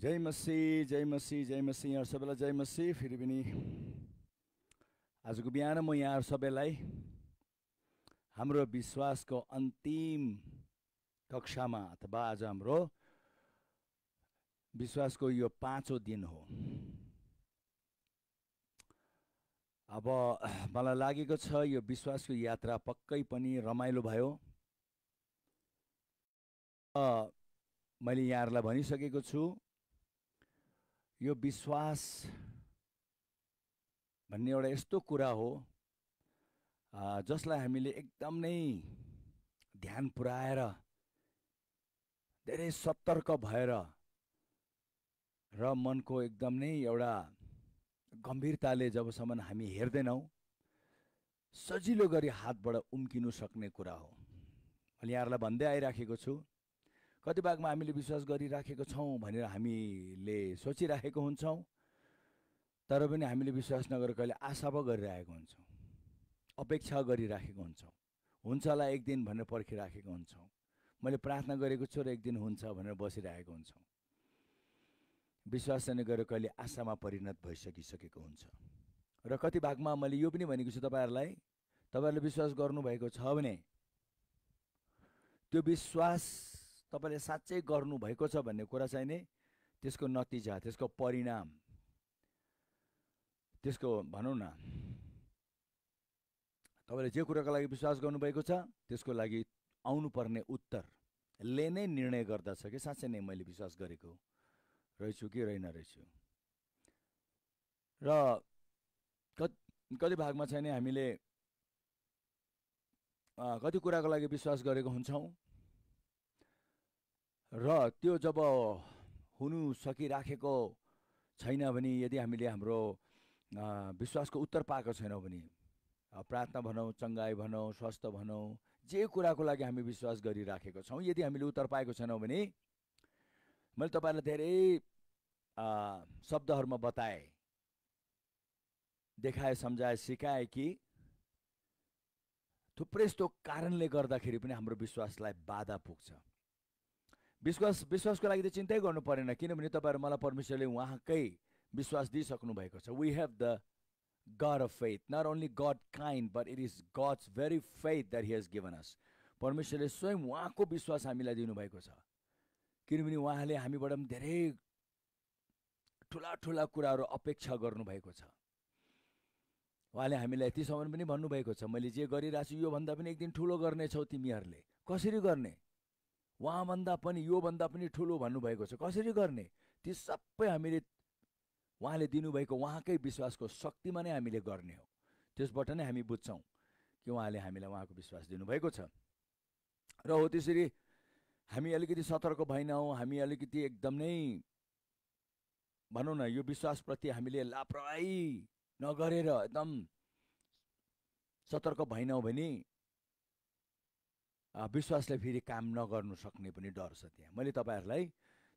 जय मसी जय मसी जय मसी यहाँहरू सबैलाई जय मसी फेरि पनि आजको बिहान म यहाँहरू सबैलाई हाम्रो विश्वासको अन्तिम कक्षामा अथवा आज हाम्रो विश्वासको यो पाँचौँ दिन हो अब मलाई लागेको छ यो विश्वासको यात्रा पक्कै पनि रमाइलो भयो मैले यहाँहरूलाई भनिसकेको छु यो विश्वास भन्ने एउटा यस्तो कुरा हो जसलाई हामीले एकदम नै ध्यान पुऱ्याएर धेरै सतर्क भएर र मनको एकदम नै एउटा गम्भीरताले जबसम्म हामी हेर्दैनौँ सजिलो गरी हातबाट उम्किनु सक्ने कुरा हो मैले यहाँहरूलाई भन्दै आइराखेको छु कति भागमा हामीले विश्वास गरिराखेको छौँ भनेर हामीले सोचिराखेको हुन्छौँ तर पनि हामीले विश्वास नगरेर कहिले आशा पो गरिरहेको हुन्छौँ अपेक्षा गरिराखेको हुन्छौँ हुन्छ होला एक दिन भनेर पर्खिराखेको हुन्छौँ मैले प्रार्थना गरेको छु र एक दिन हुन्छ भनेर बसिरहेको हुन्छौँ विश्वास गरेर कहिले आशामा परिणत भइसकिसकेको हुन्छ र कति भागमा मैले यो पनि भनेको छु तपाईँहरूलाई तपाईँहरूले विश्वास गर्नुभएको छ भने त्यो विश्वास तपाईँले साँच्चै गर्नुभएको छ भन्ने कुरा चाहिँ नि त्यसको नतिजा त्यसको परिणाम त्यसको भनौँ न तपाईँले जे कुराको लागि विश्वास गर्नुभएको छ त्यसको लागि आउनुपर्ने उत्तरले नै निर्णय गर्दछ कि साँच्चै नै मैले विश्वास गरेको रहेछु कि रहेन रहेछु र कति भागमा छैन हामीले कति कुराको लागि विश्वास गरेको हुन्छौँ र त्यो जब हुनु सकिराखेको छैन भने यदि हामीले हाम्रो विश्वासको उत्तर पाएको छैनौँ भने प्रार्थना भनौँ चङ्गाई भनौँ स्वस्थ भनौँ जे कुराको लागि हामी विश्वास गरिराखेको छौँ यदि हामीले उत्तर पाएको छैनौँ भने मैले तपाईँलाई धेरै शब्दहरूमा बताएँ देखाएँ सम्झाएँ सिकाएँ कि थुप्रै यस्तो कारणले गर्दाखेरि पनि हाम्रो विश्वासलाई बाधा पुग्छ विश्वास विश्वासको लागि त चिन्तै गर्नु परेन किनभने तपाईँहरू मलाई परमेश्वरले उहाँकै विश्वास दिइसक्नु भएको छ we have the God of faith not only God kind but it is God's very faith that he has given us परमेश्वरले स्वयं उहाँको विश्वास हामीलाई दिनुभएको छ किनभने उहाँले हामीबाट पनि धेरै ठुला ठुला कुराहरू अपेक्षा गर्नुभएको छ उहाँले हामीलाई यतिसम्म पनि भन्नुभएको छ मैले जे गरिरहेको छु योभन्दा पनि एक दिन ठुलो गर्नेछौ तिमीहरूले कसरी गर्ने उहाँभन्दा पनि योभन्दा पनि ठुलो भन्नुभएको छ कसरी गर्ने ती सबै हामीले उहाँले दिनुभएको उहाँकै विश्वासको शक्तिमा नै हामीले गर्ने हो त्यसबाट नै हामी बुझ्छौँ कि उहाँले हामीलाई उहाँको विश्वास दिनुभएको छ र हो त्यसरी हामी अलिकति सतर्क भएनौँ हामी अलिकति एकदम नै भनौँ न यो विश्वासप्रति हामीले लापरवाही नगरेर एकदम सतर्क भएनौँ भने विश्वासले फेरि काम नगर्नु सक्ने पनि डर छ त्यहाँ मैले तपाईँहरूलाई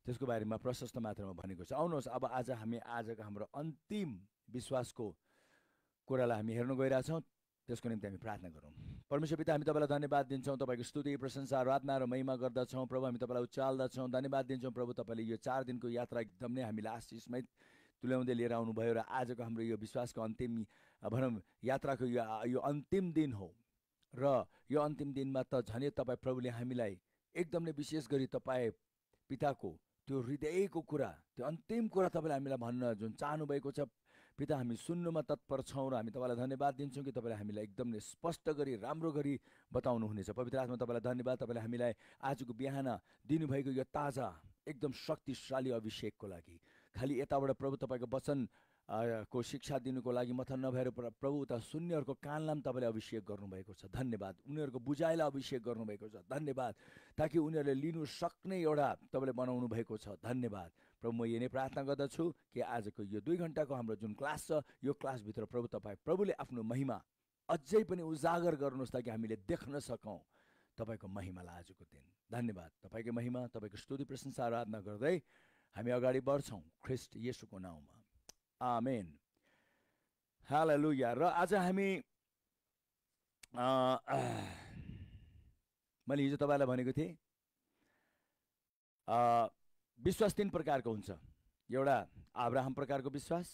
त्यसको बारेमा प्रशस्त मात्रामा भनेको छु आउनुहोस् अब आज हामी आजको हाम्रो अन्तिम विश्वासको कुरालाई हामी हेर्न गइरहेछौँ त्यसको निम्ति हामी प्रार्थना गरौँ परमेश्वर पिता हामी तपाईँलाई धन्यवाद दिन्छौँ तपाईँको स्तुति प्रशंसा आराधना र महिमा गर्दछौँ प्रभु हामी तपाईँलाई उचाल्दछौँ धन्यवाद दिन्छौँ प्रभु तपाईँले यो चार दिनको यात्रा एकदम नै हामीलाई आशिषमै तुल्याउँदै लिएर आउनुभयो र आजको हाम्रो यो विश्वासको अन्तिम भनौँ यात्राको यो यो अन्तिम दिन हो र यो अन्तिम दिनमा त झनै तपाईँ प्रभुले हामीलाई एकदमै विशेष गरी तपाईँ पिताको त्यो हृदयको कुरा त्यो अन्तिम कुरा तपाईँले हामीलाई भन्न जुन चाहनुभएको छ पिता हामी सुन्नुमा तत्पर छौँ र हामी तपाईँलाई धन्यवाद दिन्छौँ कि तपाईँले हामीलाई एकदमै स्पष्ट गरी राम्रो गरी बताउनुहुनेछ पवित्र आत्मा तपाईँलाई धन्यवाद तपाईँले हामीलाई आजको बिहान दिनुभएको यो ताजा एकदम शक्तिशाली अभिषेकको लागि खालि यताबाट प्रभु तपाईँको वचन को शिक्षा दिनुको लागि मथन नभएर प्रभु उता शून्यहरूको कानलाई पनि तपाईँले अभिषेक गर्नुभएको छ धन्यवाद उनीहरूको बुझाइलाई अभिषेक गर्नुभएको छ धन्यवाद ताकि उनीहरूले लिनु सक्ने एउटा तपाईँले बनाउनु भएको छ धन्यवाद प्रभु म यही नै प्रार्थना गर्दछु कि आजको यो दुई घन्टाको हाम्रो जुन क्लास छ यो क्लासभित्र प्रभु तपाईँ प्रभुले आफ्नो महिमा अझै पनि उजागर गर्नुहोस् ताकि हामीले देख्न सकौँ तपाईँको महिमालाई आजको दिन धन्यवाद तपाईँको महिमा तपाईँको स्तुति प्रशंसा आराधना गर्दै हामी अगाडि बढ्छौँ ख्रिस्ट यसुको नाउँमा आमेन हालेलुया र आज हामी मैले हिजो तपाईँलाई भनेको थिएँ विश्वास तिन प्रकारको हुन्छ एउटा आब्राहम प्रकारको विश्वास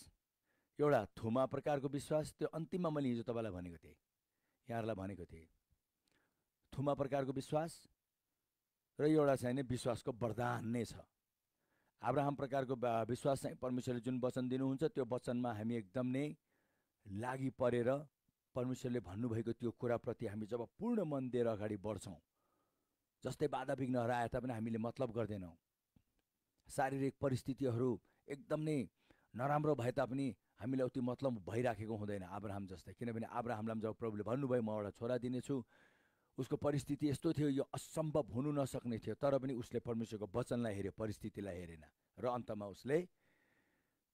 एउटा थुमा प्रकारको विश्वास त्यो अन्तिममा मैले हिजो तपाईँलाई भनेको थिएँ यहाँहरूलाई भनेको थिएँ थुमा प्रकारको विश्वास र एउटा चाहिँ नि विश्वासको वरदान नै छ अब्राहम प्रकारको विश्वास चाहिँ परमेश्वरले जुन वचन दिनुहुन्छ त्यो वचनमा हामी एकदम नै लागि परेर परमेश्वरले भन्नुभएको त्यो कुराप्रति हामी जब पूर्ण मन दिएर अगाडि बढ्छौँ जस्तै बाधा विघ्नहरू आए तापनि हामीले मतलब गर्दैनौँ शारीरिक परिस्थितिहरू एकदम नै नराम्रो भए तापनि हामीलाई उति मतलब भइराखेको हुँदैन आब्राहम जस्तै किनभने आब्राहमलाई जब प्रभुले भन्नुभयो म एउटा छोरा दिनेछु उसको परिस्थिति यस्तो थियो यो असम्भव हुनु नसक्ने थियो तर पनि उसले परमेश्वरको वचनलाई हेऱ्यो परिस्थितिलाई हेरेन र अन्तमा उसले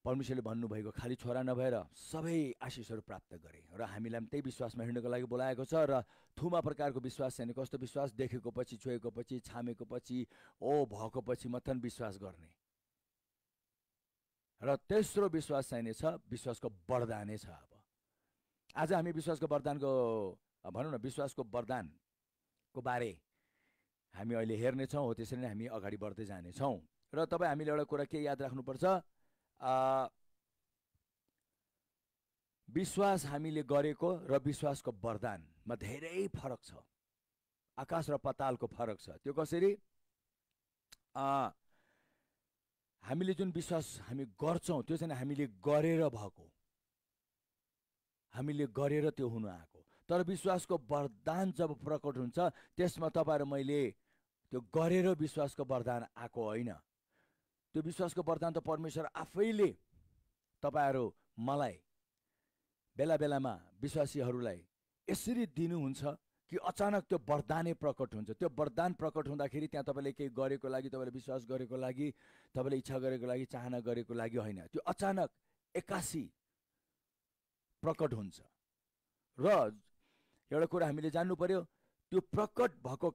परमेश्वरले भन्नुभएको खालि छोरा नभएर सबै आशिषहरू प्राप्त गरे र हामीलाई पनि त्यही विश्वासमा हिँड्नको लागि बोलाएको छ र थुमा प्रकारको विश्वास छैन कस्तो विश्वास देखेको पछि छोएको पछि छामेको पछि ओ भएको पछि मथन विश्वास गर्ने र तेस्रो विश्वास चाहिने छ विश्वासको वरदानै छ अब आज हामी विश्वासको वरदानको भनौँ न विश्वासको वरदान को बारे हामी अहिले हेर्नेछौँ हो त्यसरी नै हामी अगाडि बढ्दै जानेछौँ र तपाईँ हामीले एउटा कुरा के याद राख्नुपर्छ विश्वास हामीले गरेको र विश्वासको वरदानमा धेरै फरक छ आकाश र पतालको फरक छ त्यो कसरी हामीले जुन विश्वास हामी गर्छौँ त्यो चाहिँ हामीले गरेर भएको हामीले गरेर त्यो हुनु आएको तर विश्वासको वरदान जब प्रकट हुन्छ त्यसमा तपाईँहरू मैले त्यो गरेर विश्वासको वरदान आएको होइन त्यो विश्वासको वरदान त परमेश्वर आफैले तपाईँहरू मलाई बेला बेलामा विश्वासीहरूलाई यसरी दिनुहुन्छ कि अचानक त्यो वरदानै प्रकट हुन्छ त्यो वरदान प्रकट हुँदाखेरि त्यहाँ तपाईँले केही गरेको लागि तपाईँले विश्वास गरेको लागि तपाईँले इच्छा गरेको लागि चाहना गरेको लागि होइन त्यो अचानक एक्कासी प्रकट हुन्छ र एउटा कुरा हामीले जान्नु पर्यो त्यो प्रकट भएको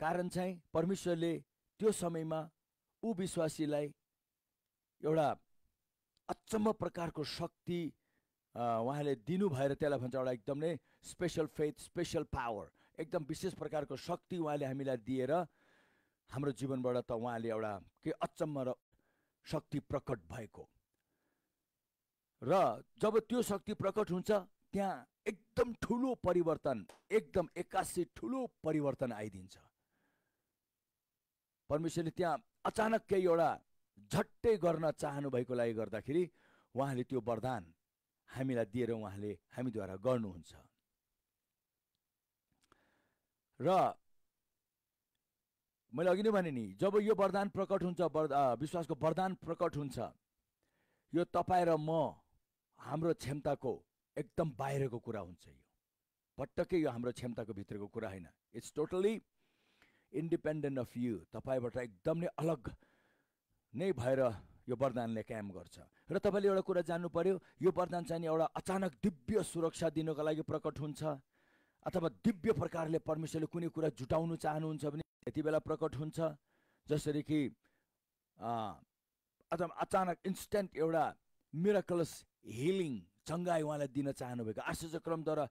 कारण चाहिँ परमेश्वरले त्यो समयमा ऊ विश्वासीलाई एउटा अचम्म प्रकारको शक्ति उहाँले भएर त्यसलाई भन्छ एउटा एकदमै स्पेसल फेथ स्पेसल पावर एकदम विशेष प्रकारको शक्ति उहाँले हामीलाई दिएर हाम्रो जीवनबाट त उहाँले एउटा के अचम्म र शक्ति प्रकट भएको र जब त्यो शक्ति प्रकट हुन्छ त्यहाँ एकदम ठुलो परिवर्तन एकदम एक्कासी ठुलो परिवर्तन आइदिन्छ परमेश्वरले त्यहाँ अचानक केही एउटा झट्टै गर्न चाहनु भएको लागि गर्दाखेरि उहाँले त्यो वरदान हामीलाई दिएर उहाँले हामीद्वारा गर्नुहुन्छ र मैले अघि नै भने नि जब यो वरदान प्रकट हुन्छ विश्वासको वरदान प्रकट हुन्छ यो तपाईँ र म हाम्रो क्षमताको एकदम बाहिरको कुरा हुन्छ यो पटक्कै यो हाम्रो क्षमताको भित्रको कुरा होइन it's totally independent of you तपाईँबाट एकदम नै अलग नै भएर यो वरदानले काम गर्छ र तपाईँले एउटा कुरा जान्नु पऱ्यो यो वरदान चाहिँ एउटा अचानक दिव्य सुरक्षा दिनको लागि प्रकट हुन्छ अथवा दिव्य प्रकारले परमेश्वरले कुनै कुरा जुटाउनु चाहनुहुन्छ भने त्यति बेला प्रकट हुन्छ जसरी कि अथवा अचानक इन्स्टेन्ट एउटा मिराकलस हिलिङ चङ्गाई उहाँलाई दिन चाहनुभएको आश्चर्यक्रमद्वारा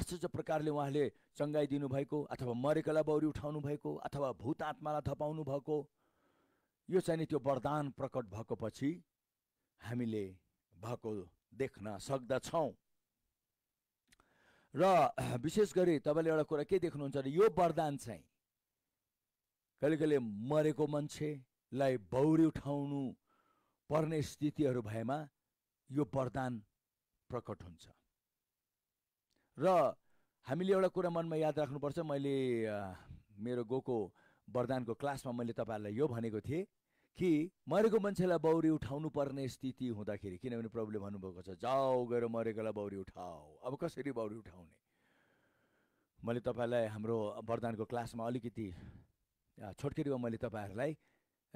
आश्चर्य प्रकारले उहाँले चङ्गाई दिनुभएको अथवा मरेकोलाई बौरी उठाउनु भएको अथवा भूत आत्मालाई थपाउनु भएको यो चाहिँ नि त्यो वरदान प्रकट भएको पछि हामीले भएको देख्न सक्दछौँ र विशेष गरी तपाईँले एउटा कुरा के देख्नुहुन्छ भने यो वरदान चाहिँ कहिले कहिले मरेको मान्छेलाई बौरी उठाउनु पर्ने स्थितिहरू भएमा यो वरदान प्रकट हुन्छ र हामीले एउटा कुरा मनमा याद राख्नुपर्छ मैले मेरो गोको वरदानको क्लासमा मैले तपाईँहरूलाई यो भनेको थिएँ कि मरेको मान्छेलाई बौरी उठाउनु पर्ने स्थिति हुँदाखेरि किनभने प्रभुले भन्नुभएको छ जाऊ गएर मरेकोलाई बौरी उठाऊ अब कसरी बौरी उठाउने मैले तपाईँलाई हाम्रो वरदानको क्लासमा अलिकति छोटकेरीमा मैले तपाईँहरूलाई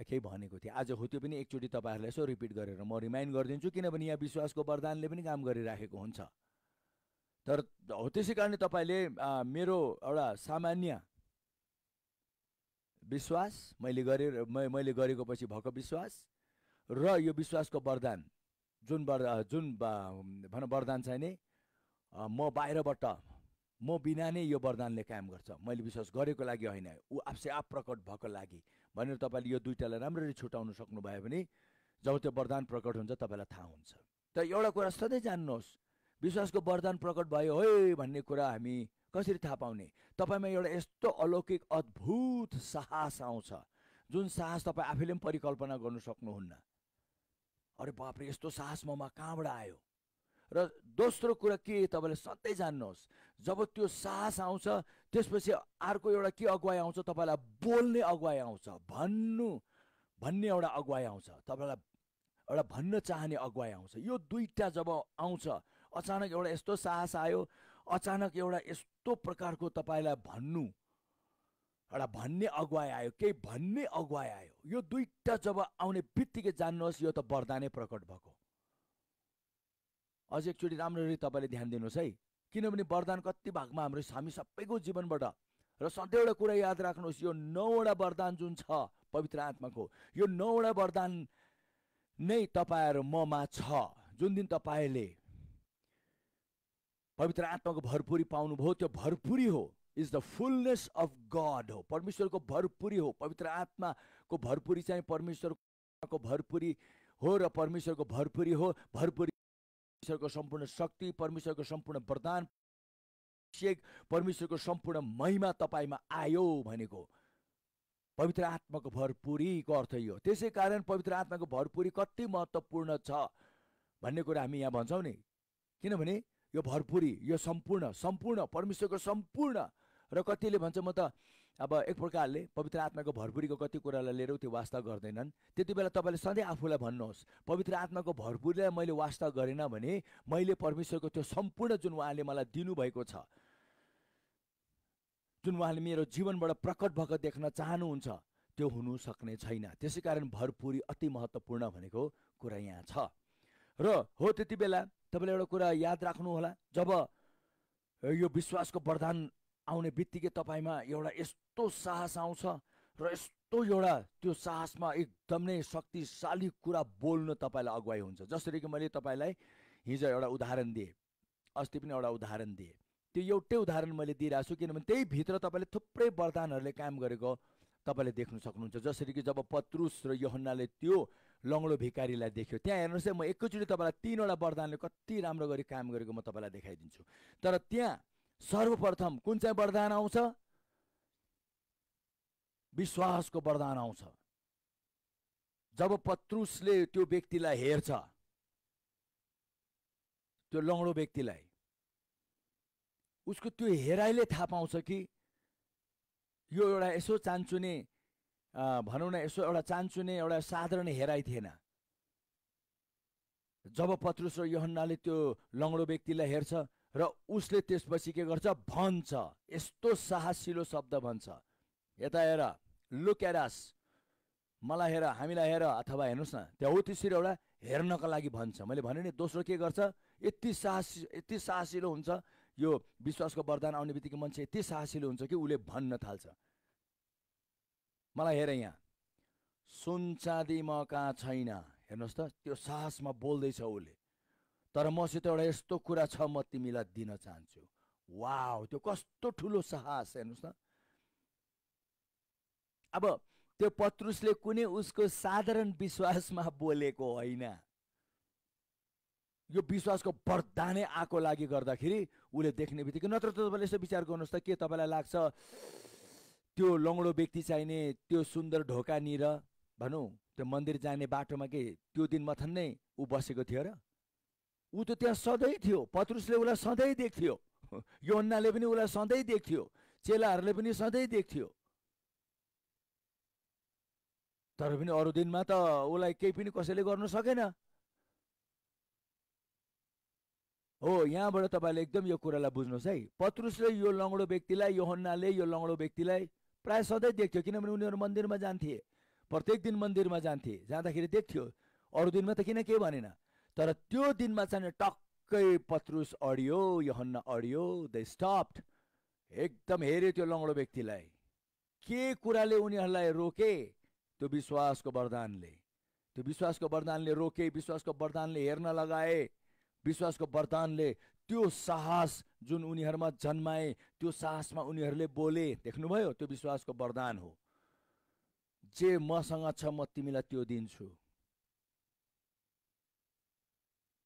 केही भनेको थिएँ आज हो त्यो पनि एकचोटि तपाईँहरूलाई यसो रिपिट गरेर म रिमाइन्ड गरिदिन्छु किनभने यहाँ विश्वासको वरदानले पनि काम गरिराखेको हुन्छ तर हो त्यसै कारणले तपाईँले मेरो एउटा सामान्य विश्वास मैले गरे मैले गरेको पछि भएको विश्वास र यो विश्वासको वरदान जुन वर जुन भनौँ वरदान छ भने म बाहिरबाट म बिना नै यो वरदानले काम गर्छ मैले विश्वास गरेको लागि होइन ऊ आफसे आफ प्रकट भएको लागि भनेर तपाईँले यो दुइटालाई राम्ररी छुट्याउन सक्नुभयो भने जब त्यो वरदान प्रकट हुन्छ तपाईँलाई थाहा हुन्छ तर एउटा कुरा सधैँ जान्नुहोस् विश्वासको वरदान प्रकट भयो है भन्ने कुरा हामी कसरी थाहा पाउने तपाईँमा एउटा यस्तो अलौकिक अद्भुत साहस आउँछ जुन साहस तपाईँ आफैले पनि परिकल्पना गर्नु सक्नुहुन्न अरे बापरे यस्तो साहस ममा कहाँबाट आयो र दोस्रो कुरा के तपाईँले सधैँ जान्नुहोस् जब त्यो साहस आउँछ त्यसपछि अर्को एउटा के अगुवाई आउँछ तपाईँलाई बोल्ने अगुवाई आउँछ भन्नु भन्ने एउटा अगुवाई आउँछ तपाईँलाई एउटा भन्न चाहने अगुवाई आउँछ यो दुईवटा जब आउँछ अचानक एउटा यस्तो साहस आयो अचानक एउटा यस्तो प्रकारको तपाईँलाई भन्नु एउटा भन्ने अगुवाई आयो केही भन्ने अगुवाई आयो यो दुईवटा जब आउने बित्तिकै जान्नुहोस् यो त वरदानै प्रकट भएको अझ एकचोटि राम्ररी तपाईँले ध्यान दिनुहोस् है किनभने वरदान कति भागमा हाम्रो हामी सबैको जीवनबाट र सधैँ एउटा कुरा याद राख्नुहोस् यो नौवटा वरदान जुन छ पवित्र आत्माको यो नौवटा वरदान नै तपाईँहरू ममा छ जुन दिन तपाईँले पवित्र आत्माको भरपुरी पाउनुभयो त्यो भरपुरी हो is the fullness of God हो परमेश्वरको भरपुरी हो पवित्र आत्माको भरपुरी चाहिँ परमेश्वरको भरपुरी हो र परमेश्वरको भरपुरी हो भरपुरी परमेश्वरको सम्पूर्ण शक्ति परमेश्वरको सम्पूर्ण वरदान परमेश्वरको सम्पूर्ण महिमा तपाईँमा आयो भनेको पवित्र आत्माको भरपुरीको अर्थ यो त्यसै कारण पवित्र आत्माको भरपुरी कति महत्त्वपूर्ण छ भन्ने कुरा हामी यहाँ भन्छौँ नि किनभने यो भरपुरी यो सम्पूर्ण सम्पूर्ण परमेश्वरको सम्पूर्ण र कतिले भन्छ म त अब एक प्रकारले पवित्र आत्माको भरपुरीको कति कुरालाई लिएर त्यो वास्तव गर्दैनन् त्यति बेला तपाईँले सधैँ आफूलाई भन्नुहोस् पवित्र आत्माको भरपुरीलाई मैले वास्ता गरेन भने मैले परमेश्वरको त्यो सम्पूर्ण जुन उहाँले मलाई दिनुभएको छ जुन उहाँले मेरो जीवनबाट प्रकट भएको देख्न चाहनुहुन्छ त्यो हुनु सक्ने छैन त्यसै कारण भरपुरी अति महत्त्वपूर्ण भनेको कुरा यहाँ छ र हो त्यति बेला तपाईँले एउटा कुरा याद राख्नुहोला जब यो विश्वासको वरदान आउने बित्तिकै तपाईँमा एउटा यस्तो साहस आउँछ र यस्तो एउटा त्यो साहसमा एकदम नै शक्तिशाली कुरा बोल्न तपाईँलाई अगुवाई हुन्छ जसरी कि मैले तपाईँलाई हिजो एउटा उदाहरण दिएँ अस्ति पनि एउटा उदाहरण दिएँ त्यो एउटै उदाहरण मैले दिइरहेको छु किनभने त्यही भित्र तपाईँले थुप्रै वरदानहरूले काम गरेको तपाईँले देख्न सक्नुहुन्छ जसरी कि जब पत्रुस र यहन्नाले त्यो लङ्गडो भिकारीलाई देख्यो त्यहाँ हेर्नुहोस् है म एकैचोटि तपाईँलाई तिनवटा वरदानले कति राम्रो गरी काम गरेको म तपाईँलाई देखाइदिन्छु तर त्यहाँ सर्वप्रथम कुन चाहिँ वरदान आउँछ विश्वासको वरदान आउँछ जब पत्रुसले त्यो व्यक्तिलाई हेर्छ त्यो लङ्डो व्यक्तिलाई उसको त्यो हेराइले थाहा पाउँछ कि यो एउटा यसो चान्चुने भनौँ न यसो एउटा चान्चुने एउटा साधारण हेराइ थिएन जब पत्रुस र यहन्नाले त्यो लङ्डो व्यक्तिलाई हेर्छ र उसले त्यसपछि के गर्छ भन्छ यस्तो साहसिलो शब्द भन्छ यता हेर लुक एरास मलाई हेर हामीलाई हेर अथवा हेर्नुहोस् न त्यहाँ हो त्यसरी एउटा हेर्नको लागि भन्छ मैले भने नि दोस्रो के गर्छ यति साहसी यति साहसिलो हुन्छ यो विश्वासको वरदान आउने बित्तिकै मान्छे यति साहसिलो हुन्छ कि उसले भन्न थाल्छ मलाई हेर यहाँ सुन चाँदी म कहाँ छैन हेर्नुहोस् त त्यो साहसमा बोल्दैछ उसले तर मसित एउटा यस्तो कुरा छ म तिमीलाई दिन चाहन्छु वा त्यो कस्तो ठुलो साहस हेर्नुहोस् न अब त्यो पत्रुसले कुनै उसको साधारण विश्वासमा बोलेको होइन यो विश्वासको वरदानै आएको लागि गर्दाखेरि उसले देख्ने बित्तिकै नत्र तपाईँले यसो विचार गर्नुहोस् त के तपाईँलाई लाग्छ त्यो लङ्गडो व्यक्ति चाहिने त्यो सुन्दर ढोका निर भनौँ त्यो मन्दिर जाने बाटोमा के त्यो दिन मथन नै ऊ बसेको थियो र ऊ त त्यहाँ सधैँ थियो पत्रुसले उसलाई सधैँ देख्थ्यो योन्नाले पनि उसलाई सधैँ देख्थ्यो चेलाहरूले पनि सधैँ देख्थ्यो तर पनि अरू दिनमा त उसलाई केही पनि कसैले गर्नु सकेन हो यहाँबाट तपाईँले एकदम यो कुरालाई बुझ्नुहोस् है पत्रुसले यो लङ्गडो व्यक्तिलाई यो यो लङ्गडो व्यक्तिलाई प्राय सधैँ देख्थ्यो किनभने उनीहरू मन्दिरमा जान्थे प्रत्येक दिन मन्दिरमा जान्थे जाँदाखेरि देख्थ्यो अरू दिनमा त किन के भनेन तर त्यो दिनमा चाहिँ टक्कै पत्रुस अडियो यो अडियो द स्टप्ड एकदम हेऱ्यो त्यो लङ्गडो व्यक्तिलाई के कुराले उनीहरूलाई रोके त्यो विश्वासको वरदानले त्यो विश्वासको वरदानले रोके विश्वासको वरदानले हेर्न लगाए विश्वासको वरदानले त्यो साहस जुन उनीहरूमा जन्माए त्यो साहसमा उनीहरूले बोले देख्नुभयो त्यो विश्वासको वरदान हो जे मसँग छ म तिमीलाई त्यो दिन्छु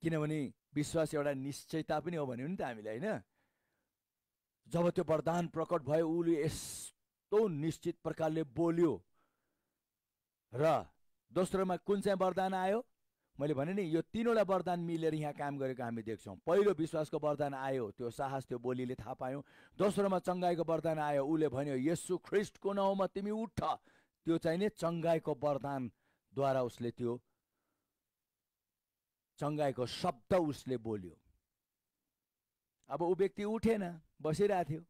किनभने विश्वास एउटा निश्चयता पनि हो भन्यो नि त हामीले होइन जब त्यो वरदान प्रकट भयो उसले यस्तो निश्चित प्रकारले बोल्यो र दोस्रोमा कुन चाहिँ वरदान आयो मैले भने नि यो तिनवटा वरदान मिलेर यहाँ काम गरेको हामी देख्छौँ पहिलो विश्वासको वरदान आयो त्यो साहस त्यो बोलीले थाहा पायौँ दोस्रोमा चङ्गाईको वरदान आयो उसले भन्यो यसु ख्रिस्टको नाउँमा तिमी उठ त्यो चाहिँ नि चङ्गाईको वरदानद्वारा उसले त्यो चङ्गाएको शब्द उसले बोल्यो अब ऊ व्यक्ति उठेन बसिरहेको थियो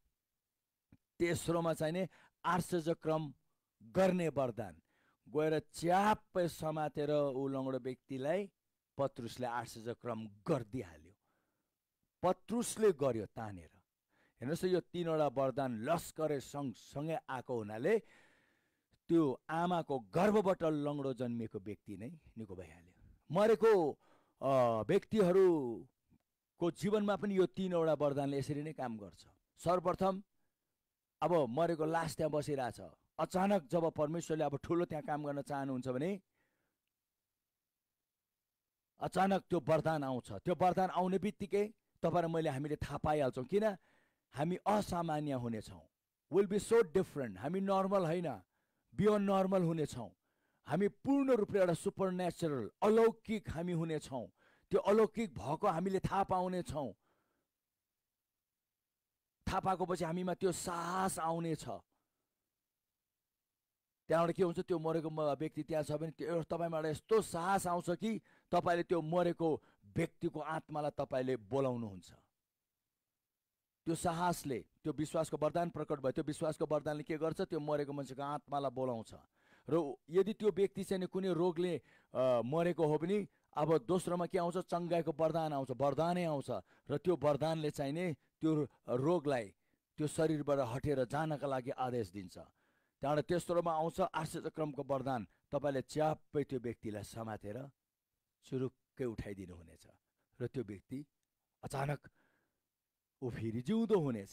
तेस्रोमा चाहिने आश्चर्यक्रम गर्ने वरदान गएर च्याप्पै समातेर ऊ लङ्गडो व्यक्तिलाई पत्रुसले आश्चर्यक्रम गरिदिइहाल्यो पत्रुसले गर्यो तानेर हेर्नुहोस् यो तिनवटा वरदान लस्करे सँगसँगै आएको हुनाले त्यो आमाको गर्भबाट लङ्गडो जन्मिएको व्यक्ति नै निको भइहाल्यो मरेको व्यक्तिहरूको जीवनमा पनि यो तिनवटा वरदानले यसरी नै काम गर्छ सर्वप्रथम अब मरेको लास्ट त्यहाँ बसिरहेछ अचानक जब परमेश्वरले अब ठुलो त्यहाँ काम गर्न चाहनुहुन्छ भने अचानक त्यो वरदान आउँछ त्यो वरदान आउने बित्तिकै तपाईँ मैले हामीले थाहा पाइहाल्छौँ किन हामी असामान्य हुनेछौँ विल बी सो डिफ्रेन्ट हामी नर्मल होइन बियोन्ड नर्मल हुनेछौँ हामी पूर्ण रूपले एउटा सुपर नेचरल अलौकिक हामी हुनेछौँ त्यो अलौकिक भएको हामीले थाहा पाउनेछौँ थाहा पाएको पछि हामीमा त्यो साहस आउनेछ त्यहाँबाट के हुन्छ त्यो मरेको व्यक्ति त्यहाँ छ भने त्यो तपाईँमा एउटा यस्तो साहस आउँछ कि तपाईँले त्यो मरेको व्यक्तिको आत्मालाई तपाईँले बोलाउनुहुन्छ त्यो साहसले त्यो विश्वासको वरदान प्रकट भयो त्यो विश्वासको वरदानले के गर्छ त्यो मरेको मान्छेको आत्मालाई बोलाउँछ र यदि त्यो व्यक्ति चाहिँ कुनै रोगले मरेको हो भने अब दोस्रोमा के आउँछ चङ्गाईको वरदान आउँछ वरदानै आउँछ र त्यो वरदानले चाहिने त्यो रोगलाई त्यो शरीरबाट हटेर जानका लागि आदेश दिन्छ त्यहाँबाट तेस्रोमा आउँछ आश्चर्यक्रमको वरदान तपाईँले च्याप्पै त्यो व्यक्तिलाई समातेर चुरुक्कै उठाइदिनु हुनेछ र त्यो व्यक्ति अचानक ऊ फेरि जिउँदो हुनेछ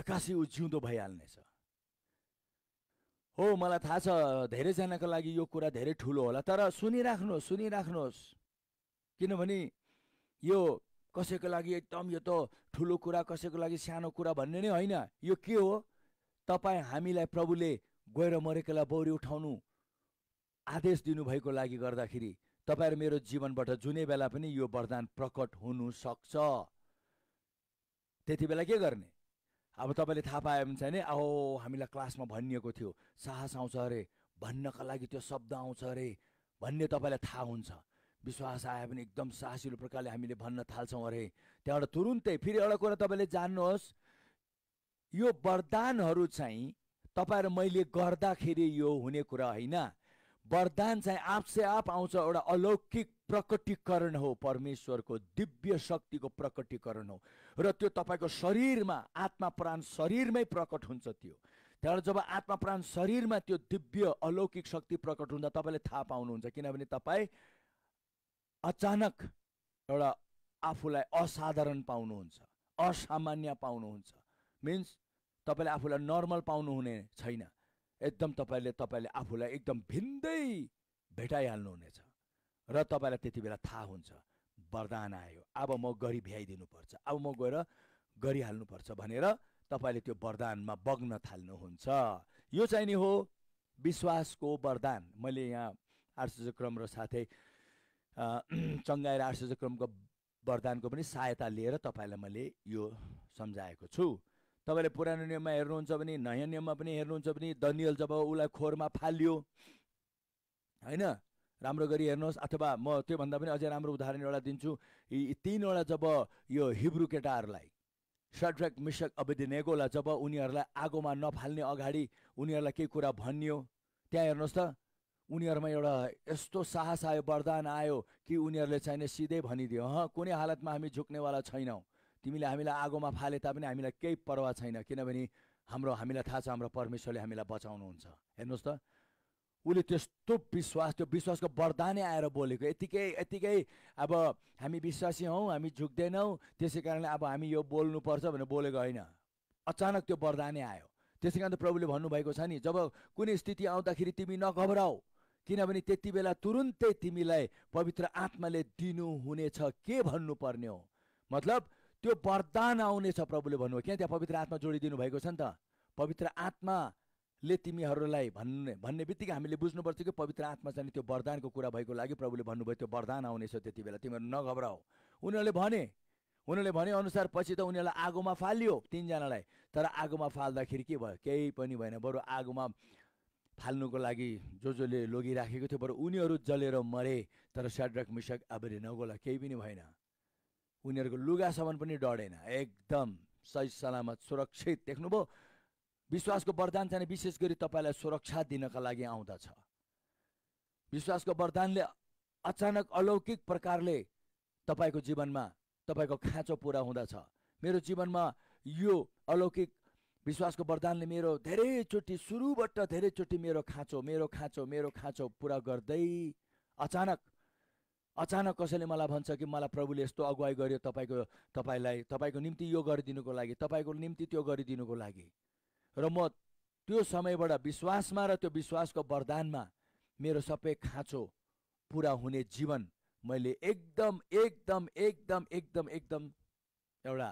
एक्कासी ऊ जिउँदो भइहाल्नेछ हो मलाई थाहा छ धेरैजनाको लागि यो कुरा धेरै ठुलो होला तर सुनिराख्नुहोस् सुनिराख्नुहोस् किनभने यो कसैको लागि एकदम यो त ठुलो कुरा कसैको लागि सानो कुरा भन्ने नै होइन यो के हो तपाईँ हामीलाई प्रभुले गएर मरेकोलाई बौरी उठाउनु आदेश दिनुभएको लागि गर्दाखेरि तपाईँहरू मेरो जीवनबाट जुनै बेला पनि यो वरदान प्रकट हुनु सक्छ त्यति बेला के गर्ने अब तपाईँले थाहा पायो भने चाहिँ नि आओ हामीलाई क्लासमा भनिएको थियो साहस आउँछ अरे भन्नका लागि त्यो शब्द आउँछ अरे भन्ने तपाईँलाई थाहा हुन्छ विश्वास आयो भने एकदम साहसिलो प्रकारले हामीले भन्न थाल्छौँ अरे त्यहाँबाट तुरुन्तै फेरि एउटा कुरा तपाईँले जान्नुहोस् यो वरदानहरू चाहिँ तपाईँ र मैले गर्दाखेरि यो हुने कुरा होइन वरदान चाहिँ आफसे आप आउँछ एउटा अलौकिक प्रकटीकरण हो परमेश्वरको दिव्य शक्तिको प्रकटीकरण हो र त्यो तपाईँको शरीरमा आत्मा प्राण शरीरमै प्रकट हुन्छ त्यो त्यहाँबाट जब आत्मा प्राण शरीरमा त्यो दिव्य अलौकिक शक्ति प्रकट हुँदा तपाईँले थाहा पाउनुहुन्छ किनभने तपाईँ अचानक एउटा आफूलाई असाधारण पाउनुहुन्छ असामान्य पाउनुहुन्छ मिन्स तपाईँले आफूलाई नर्मल पाउनुहुने छैन एकदम तपाईँले तपाईँले आफूलाई एकदम भिन्दै भेटाइहाल्नुहुनेछ र तपाईँलाई त्यति बेला थाहा हुन्छ वरदान आयो अब म गरी भ्याइदिनुपर्छ अब म गएर गरिहाल्नुपर्छ भनेर तपाईँले त्यो वरदानमा बग्न थाल्नुहुन्छ यो चाहिँ नि हो विश्वासको वरदान मैले यहाँ आर्षक्रम र साथै चङ्गाएर आर्षक्रमको वरदानको पनि सहायता लिएर तपाईँलाई मैले यो सम्झाएको छु तपाईँले पुरानो नियममा हेर्नुहुन्छ भने नयाँ नियममा पनि हेर्नुहुन्छ भने दनियल जब उसलाई खोरमा फालियो होइन राम्रो गरी हेर्नुहोस् अथवा म त्योभन्दा पनि अझै राम्रो उदाहरण एउटा दिन्छु यी तिनवटा जब यो हिब्रू केटाहरूलाई सड्रक मिसक नेगोला जब उनीहरूलाई आगोमा नफाल्ने अगाडि उनीहरूलाई केही कुरा भनियो त्यहाँ हेर्नुहोस् त उनीहरूमा एउटा यस्तो साहस आयो वरदान आयो कि उनीहरूले चाहिने सिधै भनिदियो हँ कुनै हालतमा हामी झुक्नेवाला छैनौँ तिमीले हामीलाई आगोमा फाले तापनि हामीलाई केही पर्वाह छैन किनभने हाम्रो हामीलाई थाहा छ हाम्रो परमेश्वरले हामीलाई बचाउनुहुन्छ हेर्नुहोस् त उसले त्यस्तो विश्वास त्यो विश्वासको वरदानै आएर बोलेको यतिकै यतिकै अब हामी विश्वासी हौ हामी झुक्दैनौँ त्यसै कारणले अब हामी यो बोल्नुपर्छ भनेर बोलेको होइन अचानक त्यो वरदानै आयो त्यसै कारण त प्रभुले भन्नुभएको छ नि जब कुनै स्थिति आउँदाखेरि तिमी नघबराऊ किनभने त्यति बेला तुरुन्तै तिमीलाई पवित्र आत्माले दिनुहुनेछ के भन्नुपर्ने हो मतलब त्यो वरदान आउनेछ प्रभुले भन्नुभयो किन त्यहाँ पवित्र आत्मा जोडिदिनु भएको छ नि त पवित्र आत्मा ले तिमीहरूलाई भन्ने भन्ने बित्तिकै हामीले बुझ्नुपर्छ कि पवित्र आत्मा चाहिँ त्यो वरदानको कुरा भएको लागि प्रभुले भन्नुभयो त्यो वरदान आउनेछ त्यति बेला तिमीहरू नघबराओ उनीहरूले भने उनीहरूले भने अनुसार पछि त उनीहरूलाई आगोमा फालियो तिनजनालाई तर आगोमा फाल्दाखेरि के भयो केही पनि भएन बरु आगोमा फाल्नुको लागि जो जसले लगिराखेको थियो बरु उनीहरू जलेर मरे तर स्याड्रक मिसक आबेरी नगोला केही पनि भएन उनीहरूको लुगासम्म पनि डढेन एकदम सही सलामत सुरक्षित देख्नुभयो विश्वासको वरदान चाहिँ विशेष गरी तपाईँलाई सुरक्षा दिनका लागि आउँदछ विश्वासको वरदानले अचानक अलौकिक प्रकारले तपाईँको जीवनमा तपाईँको खाँचो पुरा हुँदछ मेरो जीवनमा यो अलौकिक विश्वासको वरदानले मेरो धेरैचोटि सुरुबाट धेरैचोटि मेरो खाँचो मेरो खाँचो मेरो खाँचो पुरा गर्दै अचानक अचानक कसैले मलाई भन्छ कि मलाई प्रभुले यस्तो अगुवाई गर्यो तपाईँको तपाईँलाई तपाईँको निम्ति यो गरिदिनुको लागि तपाईँको निम्ति त्यो गरिदिनुको लागि र म त्यो समयबाट विश्वासमा र त्यो विश्वासको वरदानमा मेरो सबै खाँचो पुरा हुने जीवन मैले एकदम एकदम एकदम एकदम एकदम एउटा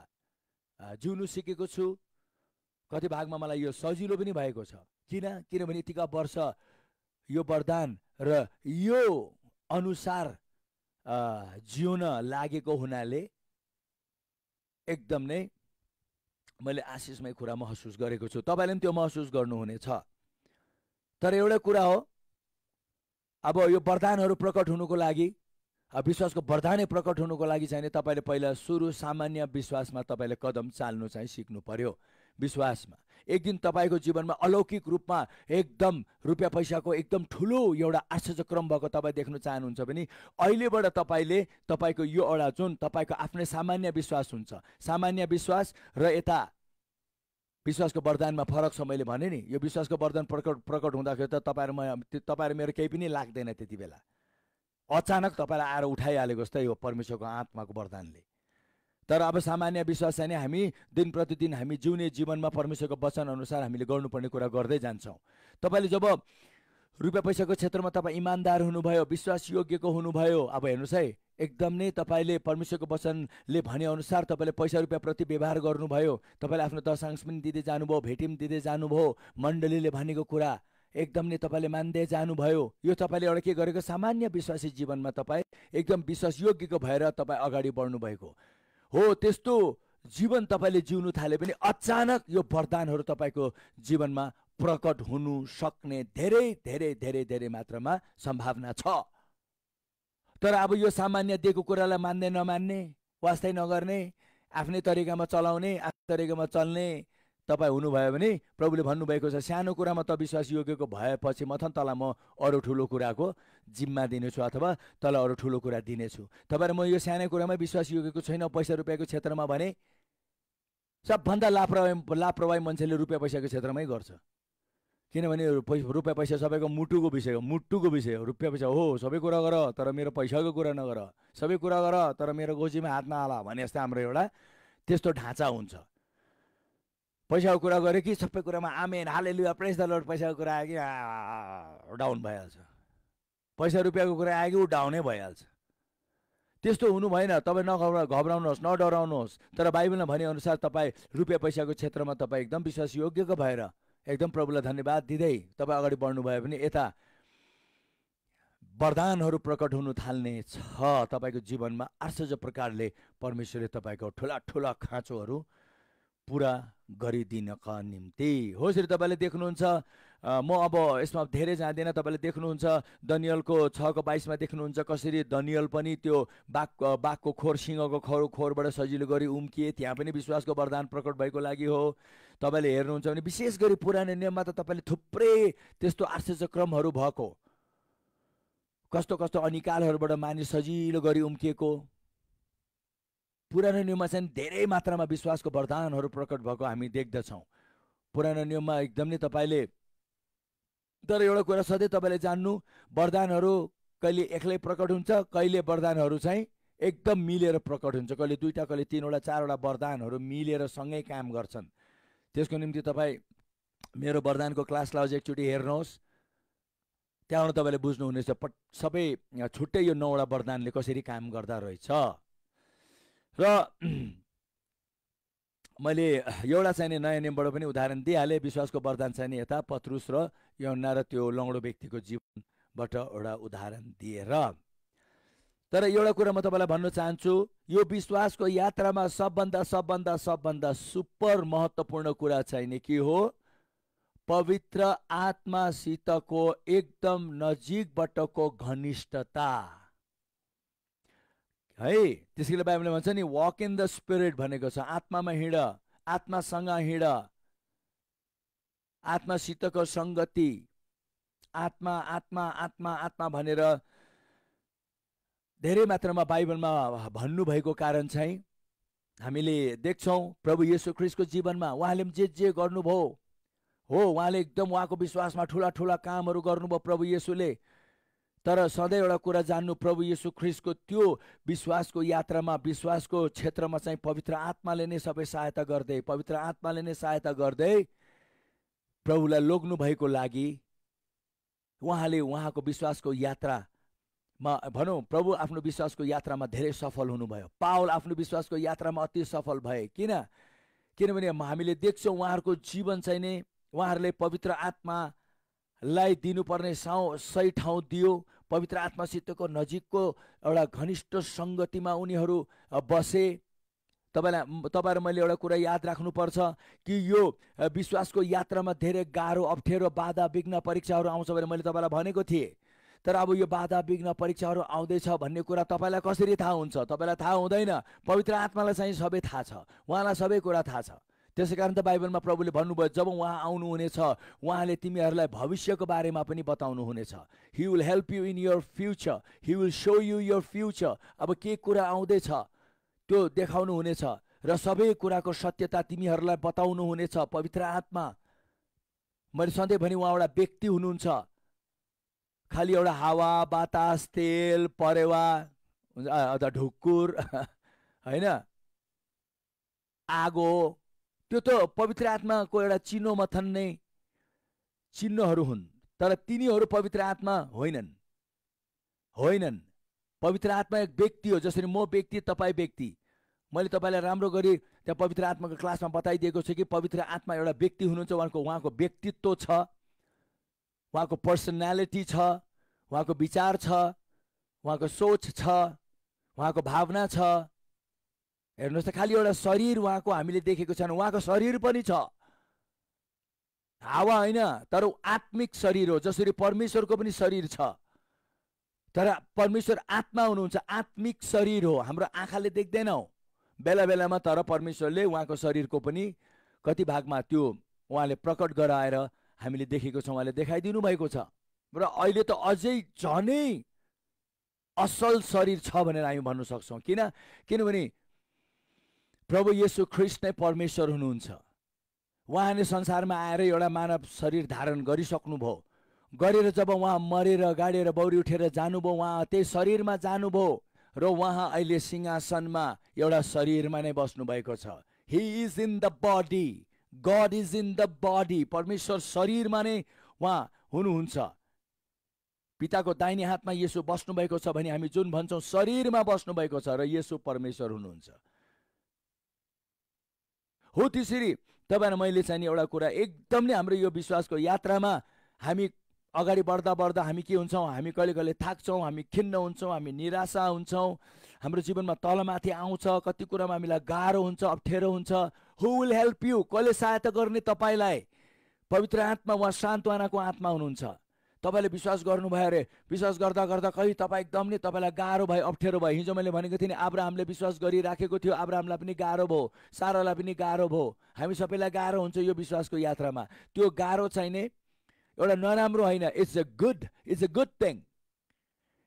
जिउनु सिकेको छु कति भागमा मलाई यो सजिलो पनि भएको छ किन किनभने यतिका वर्ष यो वरदान र यो अनुसार जिउन लागेको हुनाले एकदम नै मैले आशिषमै कुरा महसुस गरेको छु तपाईँले पनि त्यो महसुस गर्नुहुनेछ तर एउटा कुरा हो अब यो वरदानहरू प्रकट हुनुको लागि विश्वासको वरदानै प्रकट हुनुको लागि चाहिँ तपाईँले पहिला सुरु सामान्य विश्वासमा तपाईँले कदम चाल्नु चाहिँ सिक्नु पर्यो विश्वासमा एक दिन तपाईँको जीवनमा अलौकिक रूपमा एकदम रुपियाँ पैसाको एकदम ठुलो एउटा आश्चर्यक्रम भएको तपाईँ देख्न चाहनुहुन्छ भने अहिलेबाट तपाईँले तपाईँको यो एउटा जुन तपाईँको आफ्नै सामान्य विश्वास हुन्छ सामान्य विश्वास र यता विश्वासको वरदानमा फरक छ मैले भने नि यो विश्वासको वरदान प्रकट प्रकट हुँदाखेरि त म तपाईँहरू मेरो केही पनि लाग्दैन त्यति बेला अचानक तपाईँलाई आएर उठाइहालेको जस्तै यो परमेश्वरको आत्माको वरदानले तर अब सामान्य विश्वास चाहिँ हामी दिन प्रतिदिन हामी जिउने जीवनमा परमेश्वरको वचन अनुसार हामीले गर्नुपर्ने कुरा गर्दै जान्छौँ तपाईँले जब रुपियाँ पैसाको क्षेत्रमा तपाईँ इमान्दार हुनुभयो विश्वास योग्यको हुनुभयो अब हेर्नुहोस् है एकदम नै तपाईँले परमेश्वरको वचनले भनेअनुसार तपाईँले पैसा प्रति व्यवहार गर्नुभयो तपाईँले आफ्नो दशांश पनि दिँदै जानुभयो भेटी पनि दिँदै जानुभयो मण्डलीले भनेको कुरा एकदम नै तपाईँले मान्दै जानुभयो यो तपाईँले एउटा के गरेको सामान्य विश्वासी जीवनमा तपाईँ एकदम विश्वासयोग्यको भएर तपाईँ अगाडि बढ्नुभएको भएको हो त्यस्तो जीवन तपाईँले जिउनु थाले पनि अचानक यो वरदानहरू तपाईँको जीवनमा प्रकट हुनु सक्ने धेरै धेरै धेरै धेरै मात्रामा सम्भावना छ तर अब यो सामान्य दिएको कुरालाई मान्ने नमान्ने वास्तै नगर्ने आफ्नै तरिकामा चलाउने आफ्नै तरिकामा चल्ने तपाईँ हुनुभयो भने प्रभुले भन्नुभएको छ सानो कुरामा त विश्वास योग्यको भएपछि मथन तँलाई म अरू ठुलो कुराको जिम्मा दिनेछु अथवा तँलाई अरू ठुलो कुरा दिनेछु र म यो सानो कुरामा विश्वास योग्यको छैन पैसा रुपियाँको क्षेत्रमा भने सबभन्दा लापरवाही लापरवाही मान्छेले रुपियाँ पैसाको क्षेत्रमै गर्छ किनभने रुपियाँ पैसा सबैको मुटुको विषय हो मुटुको विषय हो रुपियाँ पैसा हो सबै कुरा गर तर मेरो पैसाको कुरा नगर सबै कुरा गर तर मेरो गोजीमा हात नहाला भने जस्तै हाम्रो एउटा त्यस्तो ढाँचा हुन्छ पैसाको कुरा गऱ्यो कि सबै कुरामा आमेन हाले लुगा प्रेस द पैसाको कुरा आयो कि डाउन भइहाल्छ पैसा रुपियाँको कुरा आयो कि ऊ डाउनै भइहाल्छ त्यस्तो हुनु भएन तपाईँ नघबरा घबराउनुहोस् न डराउनुहोस् तर बाइबलमा भनेअनुसार तपाईँ रुपियाँ पैसाको क्षेत्रमा तपाईँ एकदम विश्वास योग्यको भएर एकदम प्रभुलाई धन्यवाद दिँदै तपाईँ अगाडि बढ्नुभयो भने यता वरदानहरू प्रकट हुनु थाल्ने छ तपाईँको जीवनमा आश्चर्य प्रकारले परमेश्वरले तपाईँको ठुला ठुला खाँचोहरू पुरा गरिदिनका निम्ति हो श्री तपाईँले देख्नुहुन्छ म अब यसमा धेरै जाँदिनँ तपाईँले देख्नुहुन्छ दनियलको छको बाइसमा देख्नुहुन्छ कसरी दनियल पनि त्यो बाघ बाघको खोर सिंहको खोर खोरबाट सजिलो गरी उम्किए त्यहाँ पनि विश्वासको वरदान प्रकट भएको लागि हो तपाईँले हेर्नुहुन्छ भने विशेष गरी पुरानो नियममा त तपाईँले थुप्रै त्यस्तो आश्चर्यक्रमहरू भएको कस्तो कस्तो अनिकालहरूबाट मानिस सजिलो गरी उम्किएको पुरानो नियममा चाहिँ धेरै मात्रामा विश्वासको वरदानहरू प्रकट भएको हामी देख्दछौँ पुरानो नियममा नै तपाईँले तर एउटा कुरा सधैँ तपाईँले जान्नु वरदानहरू कहिले एक्लै प्रकट हुन्छ कहिले वरदानहरू चाहिँ एकदम मिलेर प्रकट हुन्छ कहिले दुईवटा कहिले तिनवटा चारवटा वरदानहरू मिलेर सँगै काम गर्छन् त्यसको निम्ति तपाईँ मेरो वरदानको क्लासलाई अझ एकचोटि हेर्नुहोस् त्यहाँबाट तपाईँले बुझ्नुहुनेछ पट सबै छुट्टै यो नौवटा वरदानले कसरी काम गर्दा रहेछ र मैले एउटा चाहिने नयाँ नियमबाट पनि उदाहरण दिइहालेँ विश्वासको वरदान चाहिने यता पत्रुस र यौना र त्यो लङ्गडो व्यक्तिको जीवनबाट एउटा उदाहरण दिएर तर एउटा कुरा म तपाईँलाई भन्न चाहन्छु यो विश्वासको यात्रामा सबभन्दा सबभन्दा सबभन्दा सुपर महत्त्वपूर्ण कुरा चाहिने के हो पवित्र आत्मासितको एकदम नजिकबाटको घनिष्ठता है त्यसैले बाइबलले भन्छ नि वक इन द स्पिरिट भनेको छ आत्मामा हिँड आत्मासँग हिँड आत्मासितको सङ्गति आत्मा आत्मा आत्मा आत्मा भनेर धेरै मात्रामा बाइबलमा भन्नुभएको कारण चाहिँ हामीले देख्छौँ प्रभु येसु ख्रिस्टको जीवनमा उहाँले पनि जे जे गर्नुभयो हो उहाँले एकदम उहाँको विश्वासमा ठुला ठुला कामहरू गर्नुभयो प्रभु येसुले तर सधैँ एउटा कुरा जान्नु प्रभु यीशु ख्रिस्टको त्यो विश्वासको यात्रामा विश्वासको क्षेत्रमा चाहिँ पवित्र आत्माले नै सबै सहायता गर्दै पवित्र आत्माले नै सहायता गर्दै प्रभुलाई लोग्नु भएको लागि उहाँले उहाँको विश्वासको यात्रामा भनौँ प्रभु आफ्नो विश्वासको यात्रामा धेरै सफल हुनुभयो पावल आफ्नो विश्वासको यात्रामा अति सफल भए किन किनभने हामीले देख्छौँ उहाँहरूको जीवन चाहिँ नै उहाँहरूले पवित्र आत्मालाई दिनुपर्ने सही ठाउँ दियो पवित्र आत्मासितको नजिकको एउटा घनिष्ठ सङ्गतिमा उनीहरू बसे तपाईँलाई तपाईँहरू मैले एउटा कुरा याद राख्नुपर्छ कि यो विश्वासको यात्रामा धेरै गाह्रो अप्ठ्यारो बाधा विघ्न परीक्षाहरू आउँछ भनेर मैले तपाईँलाई भनेको थिएँ तर अब यो बाधा विघ्न परीक्षाहरू आउँदैछ भन्ने कुरा तपाईँलाई कसरी थाहा हुन्छ तपाईँलाई थाहा हुँदैन पवित्र आत्मालाई चाहिँ सबै थाहा छ उहाँलाई सबै कुरा थाहा छ त्यसै कारण त बाइबलमा प्रभुले भन्नुभयो जब उहाँ आउनुहुनेछ उहाँले तिमीहरूलाई भविष्यको बारेमा पनि बताउनु हुनेछ he will help you in your future he will show you your future अब के कुरा आउँदैछ त्यो देखाउनुहुनेछ र सबै कुराको सत्यता तिमीहरूलाई बताउनु हुनेछ पवित्र आत्मा मैले सधैँ भने उहाँ एउटा व्यक्ति हुनुहुन्छ खालि एउटा हावा बातास तेल परेवा अन्त ढुकुर होइन आगो त्यो त पवित्र आत्माको एउटा चिनोमा थन्ने चिन्हहरू हुन् तर तिनीहरू पवित्र आत्मा होइनन् होइनन् पवित्र आत्मा एक व्यक्ति हो जसरी म व्यक्ति तपाईँ व्यक्ति मैले तपाईँलाई राम्रो गरी त्यहाँ पवित्र आत्माको क्लासमा बताइदिएको छु कि पवित्र आत्मा एउटा व्यक्ति हुनुहुन्छ उहाँको उहाँको व्यक्तित्व छ उहाँको पर्सनालिटी छ उहाँको विचार छ उहाँको सोच छ उहाँको भावना छ हेर्नुहोस् त खालि एउटा शरीर उहाँको हामीले देखेको छैन उहाँको शरीर पनि छ हावा होइन तर आत्मिक शरीर हो जसरी परमेश्वरको पनि शरीर छ तर परमेश्वर आत्मा हुनुहुन्छ आत्मिक शरीर हो हाम्रो आँखाले देख्दैनौँ बेला बेलामा तर परमेश्वरले उहाँको शरीरको पनि कति भागमा त्यो उहाँले प्रकट गराएर हामीले देखेको छौँ उहाँले देखाइदिनु भएको छ र अहिले त अझै झनै असल शरीर छ भनेर हामी भन्न सक्छौँ किन किनभने प्रभु येसु ख्रिस्ट नै परमेश्वर हुनुहुन्छ उहाँले संसारमा आएर एउटा मानव शरीर धारण गरिसक्नुभयो गरेर जब उहाँ मरेर गाडेर बौरी उठेर जानुभयो उहाँ त्यही शरीरमा जानुभयो र उहाँ अहिले सिंहासनमा एउटा शरीरमा नै बस्नुभएको छ he is in the body God is in the body परमेश्वर शरीरमा नै उहाँ हुनुहुन्छ पिताको दाहिने हातमा यसो बस्नुभएको छ भने हामी जुन भन्छौँ शरीरमा बस्नुभएको छ र यसो परमेश्वर हुनुहुन्छ हो त्यसरी तपाईँहरू मैले चाहिँ नि एउटा कुरा एकदम नै हाम्रो यो विश्वासको यात्रामा हामी अगाडि बढ्दा बढ्दा हामी के हुन्छौँ हामी कहिले कहिले थाक्छौँ हामी खिन्न हुन्छौँ हामी निराशा हुन्छौँ हाम्रो जीवनमा तलमाथि आउँछ कति कुरामा हामीलाई गाह्रो हुन्छ अप्ठ्यारो हुन्छ हु विल हेल्प यु कसले सहायता गर्ने तपाईँलाई पवित्र आत्मा वा सान्त्वनाको आत्मा हुनुहुन्छ तपाईँले विश्वास गर्नुभयो अरे विश्वास गर्दा गर्दा कहीँ तपाईँ एकदम नै तपाईँलाई गाह्रो भयो अप्ठ्यारो भयो हिजो मैले भनेको थिएँ नि आब्रामले विश्वास गरिराखेको थियो आब्रामलाई पनि गाह्रो भयो सारालाई पनि गाह्रो भयो हामी सबैलाई गाह्रो हुन्छ यो विश्वासको यात्रामा त्यो गाह्रो चाहिने एउटा नराम्रो होइन it's a good it's a good thing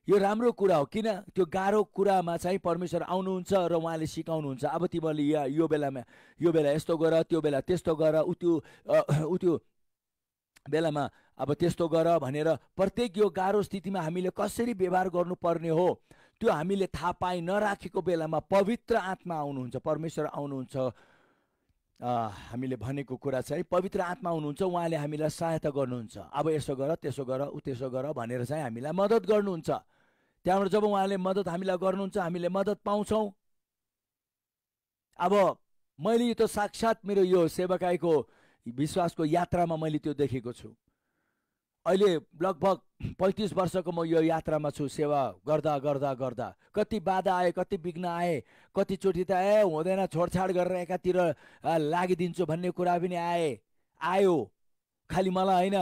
यो राम्रो कुरा हो किन त्यो गाह्रो कुरामा चाहिँ परमेश्वर आउनुहुन्छ र उहाँले सिकाउनुहुन्छ अब तिमीहरूले या यो बेलामा यो बेला यस्तो गर त्यो बेला त्यस्तो गर ऊ त्यो ऊ त्यो बेलामा अब त्यस्तो गर भनेर प्रत्येक यो गाह्रो स्थितिमा हामीले कसरी व्यवहार गर्नुपर्ने हो त्यो हामीले थाहा पाइ नराखेको बेलामा पवित्र आत्मा आउनुहुन्छ परमेश्वर आउनुहुन्छ हामीले भनेको कुरा चाहिँ पवित्र आत्मा हुनुहुन्छ उहाँले हामीलाई सहायता गर्नुहुन्छ अब यसो गर त्यसो गर ऊ त्यसो गर भनेर चाहिँ हामीलाई मद्दत गर्नुहुन्छ त्यहाँबाट जब उहाँले मद्दत हामीलाई गर्नुहुन्छ हामीले मद्दत पाउँछौँ अब मैले यो त साक्षात् मेरो यो सेवकाईको विश्वासको यात्रामा मैले त्यो देखेको छु अहिले लगभग पैँतिस वर्षको म यो यात्रामा छु सेवा गर्दा गर्दा गर्दा कति बाधा आए कति विघ्न आए कतिचोटि त ए हुँदैन छोडछाड गरेर एकातिर लागिदिन्छु भन्ने कुरा पनि आए आयो खालि मलाई होइन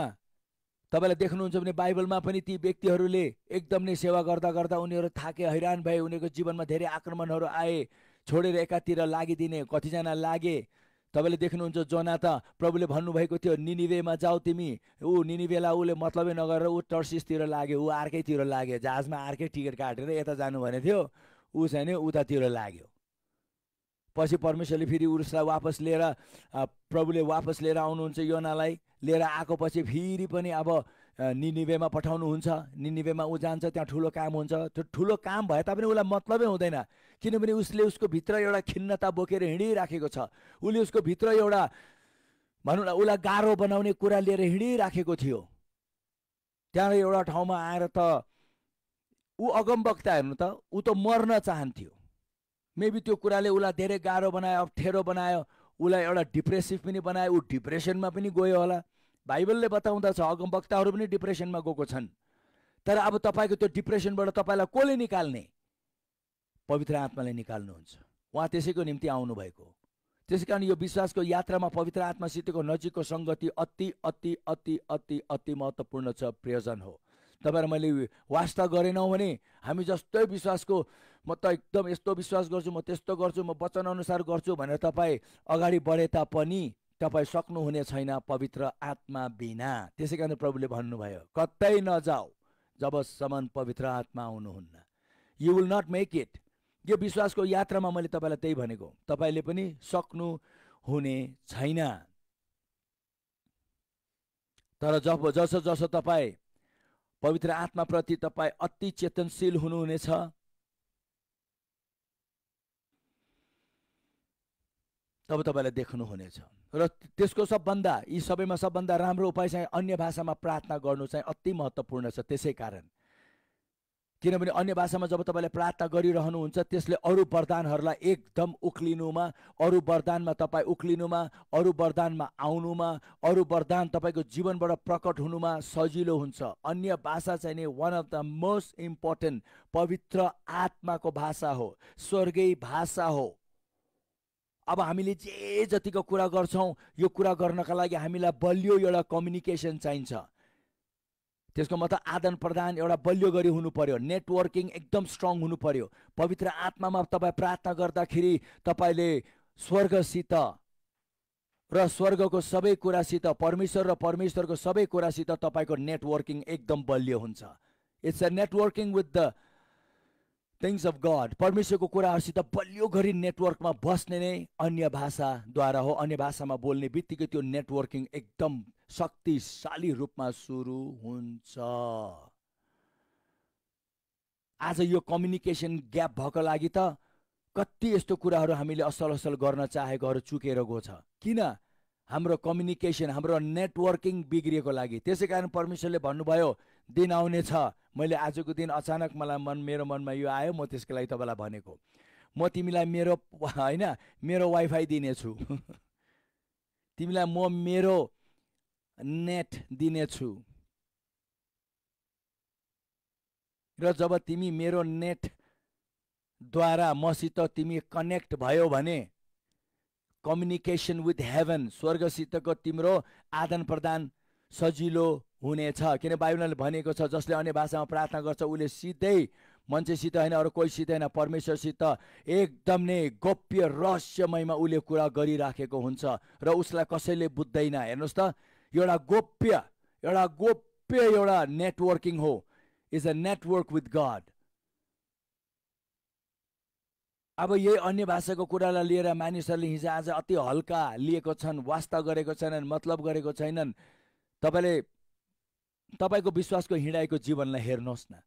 तपाईँले देख्नुहुन्छ भने बाइबलमा पनि ती व्यक्तिहरूले एकदम नै सेवा गर्दा गर्दा उनीहरू थाके हैरान भए उनीहरूको जीवनमा धेरै आक्रमणहरू आए छोडेर एकातिर लागिदिने कतिजना लागे तपाईँले देख्नुहुन्छ जना त प्रभुले भन्नुभएको थियो निनिवेमा जाऊ तिमी ऊ निनिवेला उसले मतलबै नगरेर ऊ टर्सिसतिर लाग्यो ऊ अर्कैतिर लाग्यो जहाजमा अर्कै टिकट काटेर यता जानु भनेको थियो ऊ चाहिँ उतातिर लाग्यो पछि परमेश्वरले फेरि उसलाई वापस लिएर प्रभुले वापस लिएर आउनुहुन्छ योनालाई लिएर आएको पछि फेरि पनि अब निनिवेमा पठाउनुहुन्छ निनिवेमा ऊ जान्छ त्यहाँ ठुलो काम हुन्छ त्यो ठुलो काम भए तापनि उसलाई मतलबै हुँदैन किनभने उसले उसको भित्र एउटा खिन्नता बोकेर हिँडिराखेको छ उसले उसको भित्र एउटा भनौँ न उसलाई गाह्रो बनाउने कुरा लिएर हिँडिराखेको थियो त्यहाँ एउटा ठाउँमा आएर त ऊ अगमवक्ता हेर्नु त ऊ त मर्न चाहन्थ्यो मेबी त्यो कुराले उसलाई धेरै गाह्रो बनायो अप्ठ्यारो बनायो उसलाई एउटा डिप्रेसिभ पनि बनायो ऊ डिप्रेसनमा पनि गयो होला बाइबलले बताउँदछ अगमवक्ताहरू पनि डिप्रेसनमा गएको छन् तर अब तपाईँको त्यो डिप्रेसनबाट तपाईँलाई कसले निकाल्ने पवित्र आत्माले निकाल्नुहुन्छ उहाँ त्यसैको निम्ति आउनुभएको त्यसै कारण यो विश्वासको यात्रामा पवित्र आत्मासितको नजिकको सङ्गति अति अति अति अति अति महत्त्वपूर्ण छ प्रयोजन हो तपाईँहरू मैले वास्ता गरेनौँ भने हामी जस्तै विश्वासको म त एकदम यस्तो विश्वास गर्छु म त्यस्तो गर्छु म वचनअनुसार गर्छु भनेर तपाईँ अगाडि बढे तापनि तपाईँ सक्नुहुने छैन पवित्र आत्मा बिना त्यसै कारण प्रभुले भन्नुभयो कतै नजाऊ जबसम्म पवित्र आत्मा आउनुहुन्न you will not make it यो विश्वासको यात्रामा मैले तपाईँलाई त्यही भनेको तपाईँले पनि सक्नु हुने छैन तर जब जसो जसो तपाईँ पवित्र आत्माप्रति तपाईँ अति चेतनशील हुनुहुनेछ तब तपाईँलाई देख्नुहुनेछ र त्यसको सबभन्दा यी सबैमा सबभन्दा राम्रो उपाय चाहिँ अन्य भाषामा प्रार्थना गर्नु चाहिँ अति महत्त्वपूर्ण छ त्यसै कारण किनभने अन्य भाषामा जब तपाईँले प्रार्थना गरिरहनुहुन्छ त्यसले अरू वरदानहरूलाई एकदम उक्लिनुमा अरू वरदानमा तपाईँ उक्लिनुमा अरू वरदानमा आउनुमा अरू वरदान तपाईँको जीवनबाट प्रकट हुनुमा सजिलो हुन्छ अन्य भाषा चाहिँ नि one of the most important पवित्र आत्माको भाषा हो स्वर्गीय भाषा हो अब हामीले जे जतिको कुरा गर्छौँ यो कुरा गर्नका लागि हामीलाई बलियो एउटा कम्युनिकेसन चाहिन्छ त्यसको मतलब आदान प्रदान एउटा बलियो गरी हुनु पर्यो नेटवर्किङ एकदम स्ट्रङ हुनु पर्यो पवित्र आत्मामा तपाईँ प्रार्थना गर्दाखेरि तपाईँले स्वर्गसित र स्वर्गको सबै कुरासित परमेश्वर र परमेश्वरको सबै कुरासित तपाईँको नेटवर्किङ एकदम बलियो हुन्छ it's a networking with the things of God परमेश्वरको कुराहरूसित बलियो गरी नेटवर्कमा बस्ने नै अन्य भाषाद्वारा हो अन्य भाषामा बोल्ने बित्तिकै त्यो नेटवर्किङ एकदम शक्तिशाली रूपमा सुरु हुन्छ आज यो कम्युनिकेसन ग्याप भएको लागि त कति यस्तो कुराहरू हामीले असल असल गर्न चाहेकोहरू चुकेर गएको छ किन हाम्रो कम्युनिकेसन हाम्रो नेटवर्किङ बिग्रिएको लागि त्यसै कारण परमेश्वरले भन्नुभयो दिन आउनेछ मैले आजको दिन अचानक मलाई मन मेरो मनमा यो आयो म त्यसको लागि तपाईँलाई भनेको म तिमीलाई मेरो होइन मेरो वाइफाई दिनेछु तिमीलाई म मेरो नेट दिनेछु र जब तिमी मेरो नेटद्वारा मसित तिमी कनेक्ट भयो भने कम्युनिकेसन विथ हेभन स्वर्गसितको तिम्रो आदान प्रदान सजिलो हुनेछ किन बाइबलले भनेको छ जसले अन्य भाषामा प्रार्थना गर्छ उसले सिधै मान्छेसित होइन अरू कोहीसित होइन परमेश्वरसित एकदम नै गोप्य रहस्यमयमा उसले कुरा गरिराखेको हुन्छ र उसलाई कसैले बुझ्दैन हेर्नुहोस् त एउटा गोप्य एउटा गोप्य एउटा नेटवर्किङ हो is a network with God अब यही अन्य भाषाको कुरालाई लिएर मानिसहरूले हिजो आज अति हल्का लिएको छन् वास्ता गरेको छैनन् मतलब गरेको छैनन् तपाईँले तपाईँको विश्वासको हिँडाएको जीवनलाई हेर्नुहोस् न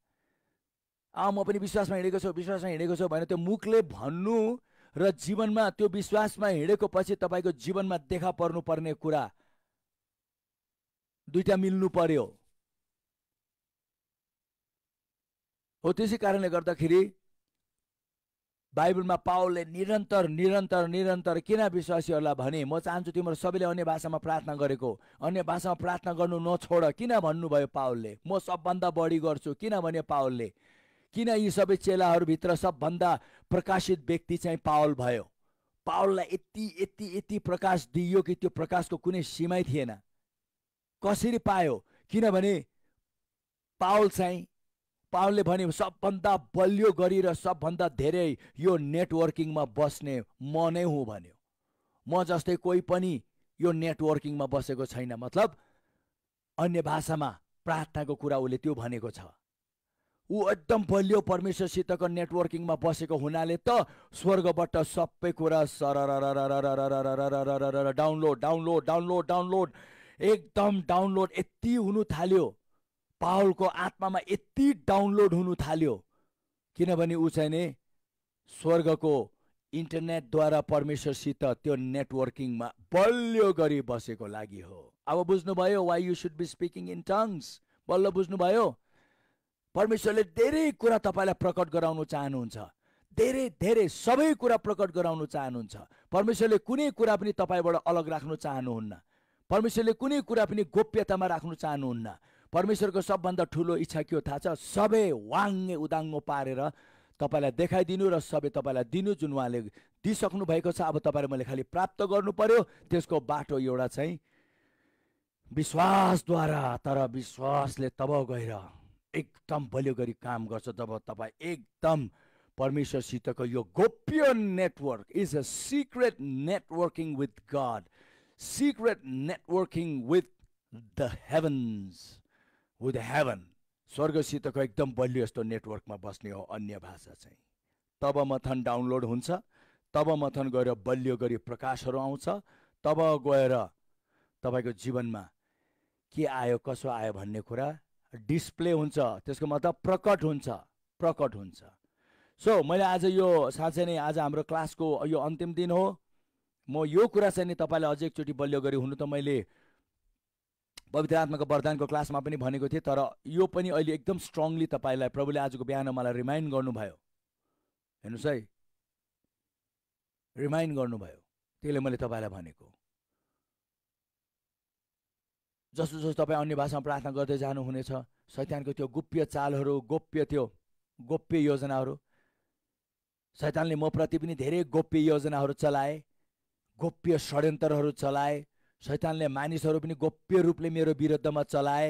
आ म पनि विश्वासमा हिँडेको छु विश्वासमा हिँडेको छु भनेर त्यो मुखले भन्नु र जीवनमा त्यो विश्वासमा हिँडेको पछि तपाईँको जीवनमा देखा पर्नु पर्ने कुरा दुइटा मिल्नु पर्यो हो त्यसै कारणले गर्दाखेरि बाइबलमा पावलले निरन्तर निरन्तर निरन्तर किन विश्वासीहरूलाई भने म चाहन्छु तिम्रो सबैले अन्य भाषामा प्रार्थना गरेको अन्य भाषामा प्रार्थना गर्नु नछोड किन भन्नुभयो पावलले म सबभन्दा बढी गर्छु किन किनभने पावलले किन यी सबै चेलाहरूभित्र सबभन्दा प्रकाशित व्यक्ति चाहिँ पावल भयो पावललाई यति यति यति प्रकाश दिइयो कि त्यो प्रकाशको कुनै सीमै थिएन कसरी पायो किनभने पावल चाहिँ पाउलले भन्यो सबभन्दा बलियो गरी र सबभन्दा धेरै यो नेटवर्किङमा बस्ने म नै हुँ भन्यो म जस्तै कोही पनि यो नेटवर्किङमा बसेको छैन मतलब अन्य भाषामा प्रार्थनाको कुरा उसले त्यो भनेको छ ऊ एकदम बलियो परमेश्वरसितको नेटवर्किङमा बसेको हुनाले त स्वर्गबाट सबै कुरा सर डाउनलोड डाउनलोड डाउनलोड डाउनलोड एकदम डाउनलोड यति हुनु थाल्यो पावलको आत्मामा यति डाउनलोड हुनु थाल्यो किनभने ऊ चाहिँ नि स्वर्गको इन्टरनेटद्वारा परमेश्वरसित त्यो नेटवर्किङमा बलियो गरी बसेको लागि हो अब बुझ्नुभयो why you should be speaking in tongues बल्ल बुझ्नुभयो परमेश्वरले धेरै कुरा तपाईँलाई प्रकट गराउनु चाहनुहुन्छ धेरै धेरै सबै कुरा प्रकट गराउनु चाहनुहुन्छ परमेश्वरले कुनै कुरा पनि तपाईँबाट अलग राख्नु चाहनुहुन्न परमेश्वरले कुनै कुरा पनि गोप्यतामा राख्नु चाहनुहुन्न परमेश्वरको सबभन्दा ठुलो इच्छा के हो थाहा छ सबै वाङ्गे उदाङ्गो पारेर तपाईँलाई देखाइदिनु र सबै तपाईँलाई दिनु जुन उहाँले दिइसक्नु भएको छ अब तपाईँले मैले खालि प्राप्त गर्नु पर्यो त्यसको बाटो एउटा चाहिँ विश्वासद्वारा तर विश्वासले तब गएर एकदम बलियो गरी काम गर्छ जब तपाईँ एकदम परमेश्वरसितको यो गोप्य network is a secret networking with God secret networking with the heavens with heaven स्वर्गसितको एकदम बलियो यस्तो नेटवर्कमा बस्ने हो अन्य भाषा चाहिँ तब मथन डाउनलोड हुन्छ तब मथन गएर बलियो गरी प्रकाशहरू आउँछ तब गएर तपाईँको जीवनमा के आयो कसो आयो भन्ने कुरा डिस्प्ले हुन्छ त्यसको मतलब प्रकट हुन्छ प्रकट हुन्छ सो so, मैले आज यो साँच्चै नै आज हाम्रो क्लासको यो अन्तिम दिन हो म यो कुरा चाहिँ नि तपाईँलाई अझै एकचोटि बलियो गरी हुनु त मैले पवित्र आत्माको वरदानको क्लासमा पनि भनेको थिएँ तर यो पनि अहिले एकदम स्ट्रङली तपाईँलाई प्रभुले आजको बिहान मलाई रिमाइन्ड गर्नुभयो हेर्नुहोस् है रिमाइन्ड गर्नुभयो त्यसले मैले तपाईँलाई भनेको जस्तो जस्तो तपाईँ अन्य भाषामा प्रार्थना गर्दै जानुहुनेछ शैतानको त्यो गोप्य चालहरू गोप्य त्यो गोप्य योजनाहरू शैतानले म प्रति पनि धेरै गोप्य योजनाहरू चलाए गोप्य षड्यन्त्रहरू चलाए शैतानले मानिसहरू पनि गोप्य रूपले मेरो विरुद्धमा चलाए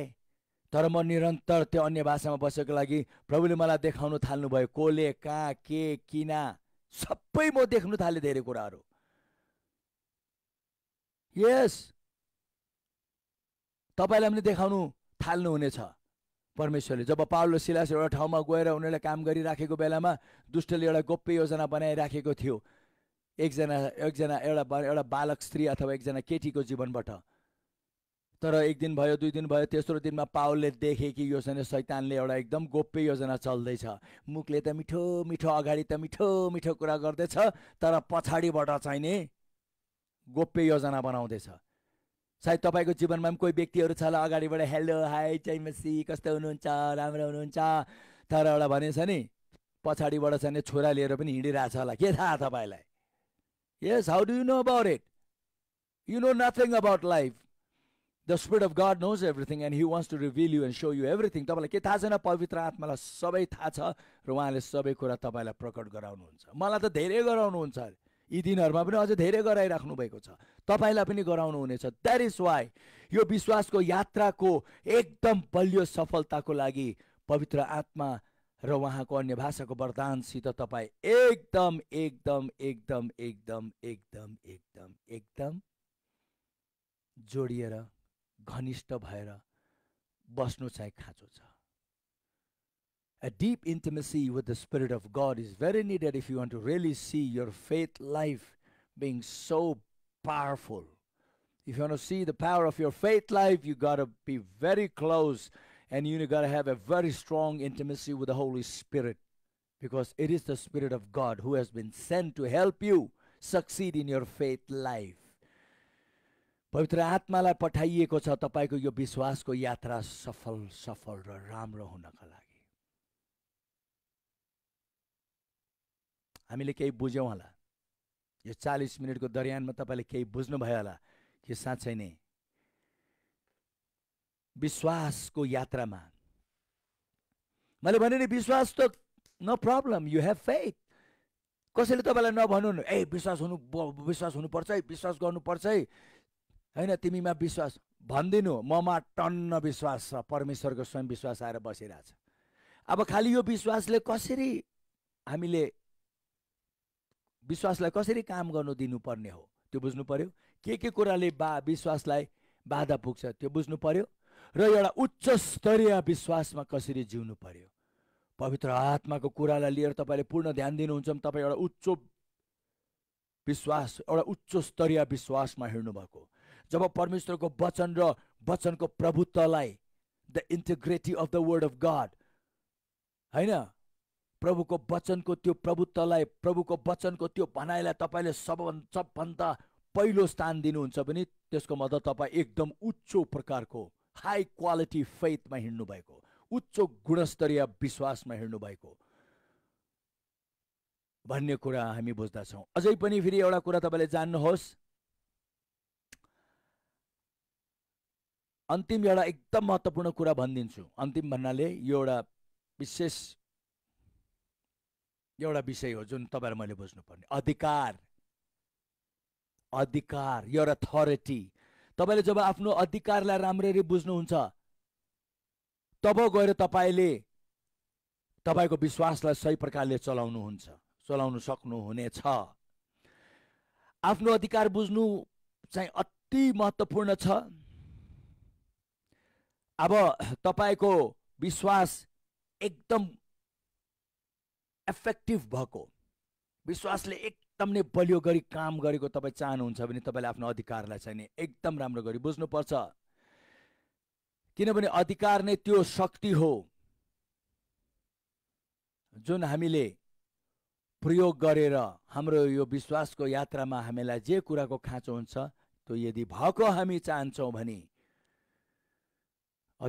तर म निरन्तर त्यो अन्य भाषामा बसेको लागि प्रभुले मलाई देखाउनु थाल्नुभयो कोले कहाँ के किन सबै म देख्नु थालेँ धेरै कुराहरू यस तपाईँलाई पनि देखाउनु थाल्नुहुनेछ परमेश्वरले जब पाउलो सिलास एउटा ठाउँमा गएर उनीहरूले काम गरिराखेको बेलामा दुष्टले एउटा गोप्य योजना बनाइराखेको थियो एकजना एकजना एउटा एउटा बालक स्त्री अथवा एकजना केटीको जीवनबाट तर एक दिन भयो दुई दिन भयो तेस्रो दिनमा पावलले देखे कि यो शैतानले एउटा एकदम गोप्य योजना चल्दैछ मुखले त मिठो मिठो अगाडि त मिठो मिठो कुरा गर्दैछ तर पछाडिबाट नि गोप्य योजना बनाउँदैछ सायद तपाईँको जीवनमा पनि कोही व्यक्तिहरू छ होला अगाडिबाट हेलो हाई मसी कस्तो हुनुहुन्छ राम्रो हुनुहुन्छ तर एउटा भनेछ नि पछाडिबाट चाहिँ छोरा लिएर पनि हिँडिरहेछ होला के थाहा तपाईँलाई Yes, how do you know about it? You know nothing about life. The spirit of God knows everything and he wants to reveal you and show you everything तपाईँलाई के थाहा छैन पवित्र आत्मालाई सबै थाहा छ र उहाँले सबै कुरा तपाईँलाई प्रकट गराउनुहुन्छ मलाई त धेरै गराउनुहुन्छ यी दिनहरूमा पनि अझै धेरै गराइराख्नु भएको छ तपाईँलाई पनि गराउनुहुनेछ द्याट इज वाइ यो विश्वासको यात्राको एकदम बलियो सफलताको लागि पवित्र आत्मा र उहाँको अन्य भाषाको वरदानसित तपाईँ एकदम एकदम एकदम एकदम एकदम एकदम एकदम जोडिएर घनिष्ठ भएर बस्नु चाहिँ खाँचो छ A deep intimacy with the Spirit of God is very needed if you want to really see your faith life being so powerful. If you want to see the power of your faith life, you got to be very close And you got to have a very strong intimacy with the Holy Spirit because it is the Spirit of God who has been sent to help you succeed in your faith life. पवित्र आत्मालाई पठाइएको छ तपाईँको यो विश्वासको यात्रा सफल सफल र राम्रो हुनका लागि हामीले केही बुझ्यौँ होला यो चालिस मिनटको दरियानमा तपाईँले केही बुझ्नुभयो होला कि साँच्चै नै विश्वासको यात्रामा मैले भने नि विश्वास त no problem you have faith कसैले तपाईँलाई नभन्नु ए विश्वास हुनु विश्वास हुनुपर्छ है विश्वास गर्नुपर्छ है होइन तिमीमा विश्वास भनिदिनु ममा टन्न विश्वास छ परमेश्वरको स्वयं विश्वास आएर बसिरहेछ अब खालि यो विश्वासले कसरी हामीले विश्वासलाई कसरी काम गर्नु दिनुपर्ने हो त्यो बुझ्नु पर्यो के के कुराले बा विश्वासलाई बाधा पुग्छ त्यो बुझ्नु पर्यो र एउटा उच्च स्तरीय विश्वासमा कसरी जिउनु पर्यो पवित्र आत्माको कुरालाई लिएर तपाईँले पूर्ण ध्यान दिनुहुन्छ भने तपाईँ एउटा उच्च विश्वास एउटा उच्च स्तरीय विश्वासमा भएको जब परमेश्वरको वचन र वचनको प्रभुत्वलाई the integrity of the word of God होइन प्रभुको वचनको त्यो प्रभुत्वलाई प्रभुको वचनको त्यो भनाइलाई तपाईँले सब सबभन्दा पहिलो स्थान दिनुहुन्छ भने त्यसको मतलब तपाईँ एकदम उच्च प्रकारको हाई क्वालिटी फेथमा भएको उच्च गुणस्तरीय विश्वासमा हिँड्नु भएको भन्ने कुरा हामी बुझ्दछौँ अझै पनि फेरि एउटा कुरा तपाईँले जान्नुहोस् अन्तिम एउटा एकदम महत्त्वपूर्ण कुरा भनिदिन्छु अन्तिम भन्नाले यो एउटा विशेष एउटा विषय हो जुन तपाईँहरू मैले बुझ्नुपर्ने अधिकार अधिकार यो एउटा अथोरिटी तपाईँले जब आफ्नो अधिकारलाई राम्ररी बुझ्नुहुन्छ तब गएर तपाईँले तपाईँको विश्वासलाई सही प्रकारले चलाउनुहुन्छ चलाउनु सक्नुहुनेछ आफ्नो अधिकार बुझ्नु चाहिँ अति महत्त्वपूर्ण छ अब तपाईँको विश्वास एकदम एफेक्टिभ भएको विश्वासले एक एकदमै बलियो गरी काम गरेको तपाईँ चाहनुहुन्छ भने तपाईँले आफ्नो अधिकारलाई चाहिँ एकदम राम्रो गरी बुझ्नुपर्छ किनभने अधिकार नै त्यो शक्ति हो जुन हामीले प्रयोग गरेर हाम्रो यो विश्वासको यात्रामा हामीलाई जे कुराको खाँचो हुन्छ त्यो यदि भएको हामी चाहन्छौँ भने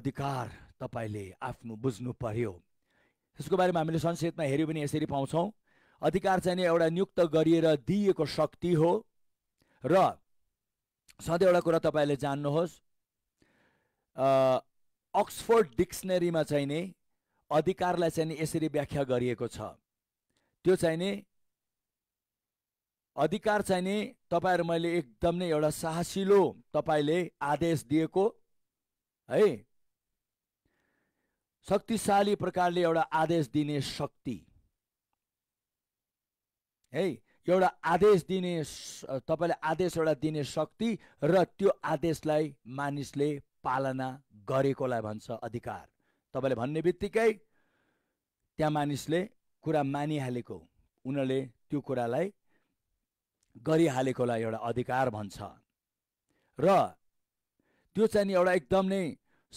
अधिकार तपाईँले आफ्नो बुझ्नु पर्यो यसको बारेमा हामीले संक्षेपमा हेऱ्यौँ भने यसरी पाउँछौँ अधिकार चाहिँ नि एउटा नियुक्त गरिएर दिइएको शक्ति हो र सधैँ एउटा कुरा तपाईँले जान्नुहोस् अक्सफोर्ड डिक्सनरीमा चाहिँ नि अधिकारलाई चाहिँ यसरी व्याख्या गरिएको छ त्यो चाहिँ नि अधिकार चाहिँ नि तपाईँहरू मैले एकदम नै एउटा साहसिलो तपाईँले आदेश दिएको है शक्तिशाली प्रकारले एउटा आदेश दिने शक्ति है एउटा आदेश दिने तपाईँले आदेश एउटा दिने शक्ति र त्यो आदेशलाई मानिसले पालना गरेकोलाई भन्छ अधिकार तपाईँले भन्ने बित्तिकै त्यहाँ मानिसले कुरा मानिहालेको उनीहरूले त्यो कुरालाई गरिहालेकोलाई एउटा अधिकार भन्छ र त्यो चाहिँ एउटा एकदम नै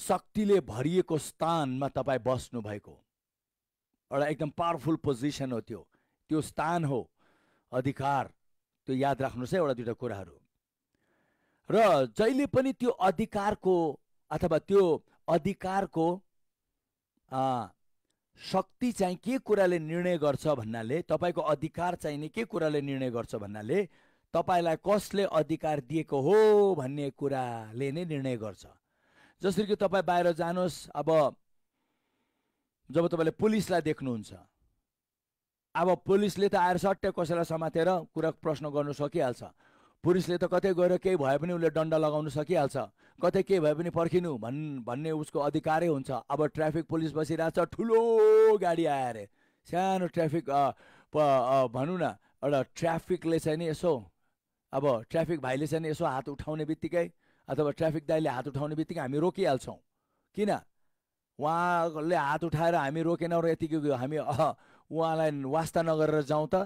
शक्तिले भरिएको स्थानमा तपाईँ बस्नुभएको एउटा एकदम पावरफुल पोजिसन हो त्यो त्यो स्थान हो अधिकार त्यो याद राख्नुहोस् है एउटा दुइटा कुराहरू र जहिले पनि त्यो अधिकारको अथवा त्यो अधिकारको शक्ति चाहिँ के कुराले निर्णय गर्छ भन्नाले तपाईँको अधिकार चाहिने के कुराले निर्णय गर्छ भन्नाले तपाईँलाई कसले अधिकार दिएको हो भन्ने कुराले नै निर्णय गर्छ जसरी कि तपाईँ बाहिर जानुहोस् अब जब तपाईँले पुलिसलाई देख्नुहुन्छ अब पुलिसले त आएर सट्टै कसैलाई समातेर कुरा प्रश्न गर्नु सकिहाल्छ पुलिसले त कतै गएर केही भए पनि उसले दण्ड लगाउन सकिहाल्छ कतै केही भए पनि पर्खिनु भन् भन्ने उसको अधिकारै हुन्छ अब ट्राफिक पुलिस बसिरहेछ ठुलो गाडी आयो अरे सानो ट्राफिक भनौँ न एउटा ट्राफिकले चाहिँ नि यसो अब ट्राफिक भाइले चाहिँ यसो हात उठाउने बित्तिकै अथवा ट्राफिक दाइले हात उठाउने बित्तिकै हामी रोकिहाल्छौँ किन उहाँले हात उठाएर हामी रोकेनौँ र यतिकै हामी उहाँलाई वास्ता नगरेर जाउँ त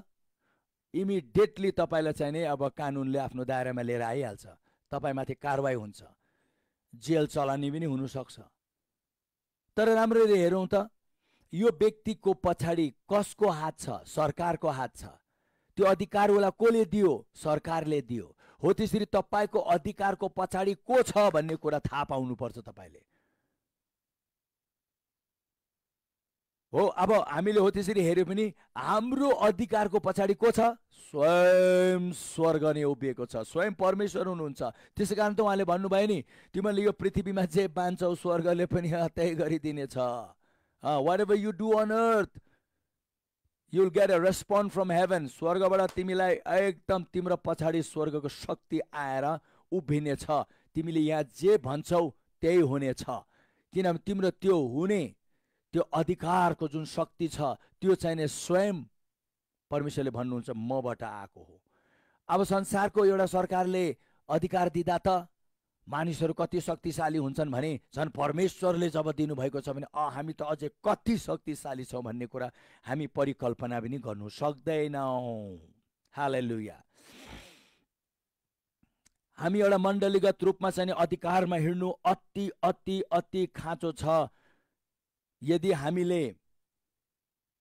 इमिडिएटली तपाईँलाई चाहिँ नि अब कानुनले आफ्नो दायरामा लिएर आइहाल्छ तपाईँमाथि कारवाही हुन्छ जेल चलानी पनि हुनसक्छ तर राम्ररी हेरौँ त यो व्यक्तिको पछाडि कसको हात छ सरकारको हात छ त्यो अधिकार उसलाई कसले दियो सरकारले दियो हो त्यसरी तपाईँको अधिकारको पछाडि को छ भन्ने कुरा थाहा पाउनुपर्छ तपाईँले हो अब हामीले हो त्यसरी हेऱ्यो भने हाम्रो अधिकारको पछाडि को छ स्वयं स्वर्ग नै उभिएको छ स्वयं परमेश्वर हुनुहुन्छ त्यसै कारण त उहाँले भन्नुभयो नि तिमीले यो पृथ्वीमा जे बान्छौ स्वर्गले पनि त्यही गरिदिनेछ whatever you do on earth you will get a respond from heaven स्वर्गबाट तिमीलाई एकदम तिम्रो पछाडि स्वर्गको शक्ति आएर उभिनेछ तिमीले यहाँ जे भन्छौ त्यही हुनेछ किनभने तिम्रो त्यो हुने त्यो अधिकारको जुन शक्ति छ त्यो चाहिँ चाहिने स्वयं परमेश्वरले भन्नुहुन्छ मबाट आएको हो अब संसारको एउटा सरकारले अधिकार दिँदा त मानिसहरू कति शक्तिशाली हुन्छन् भने झन् परमेश्वरले जब दिनुभएको छ भने अ हामी त अझै कति शक्तिशाली छौँ भन्ने कुरा हामी परिकल्पना पनि गर्नु सक्दैनौँ हालै हामी एउटा मण्डलीगत रूपमा चाहिँ अधिकारमा हिँड्नु अति अति अति खाँचो छ यदि हामीले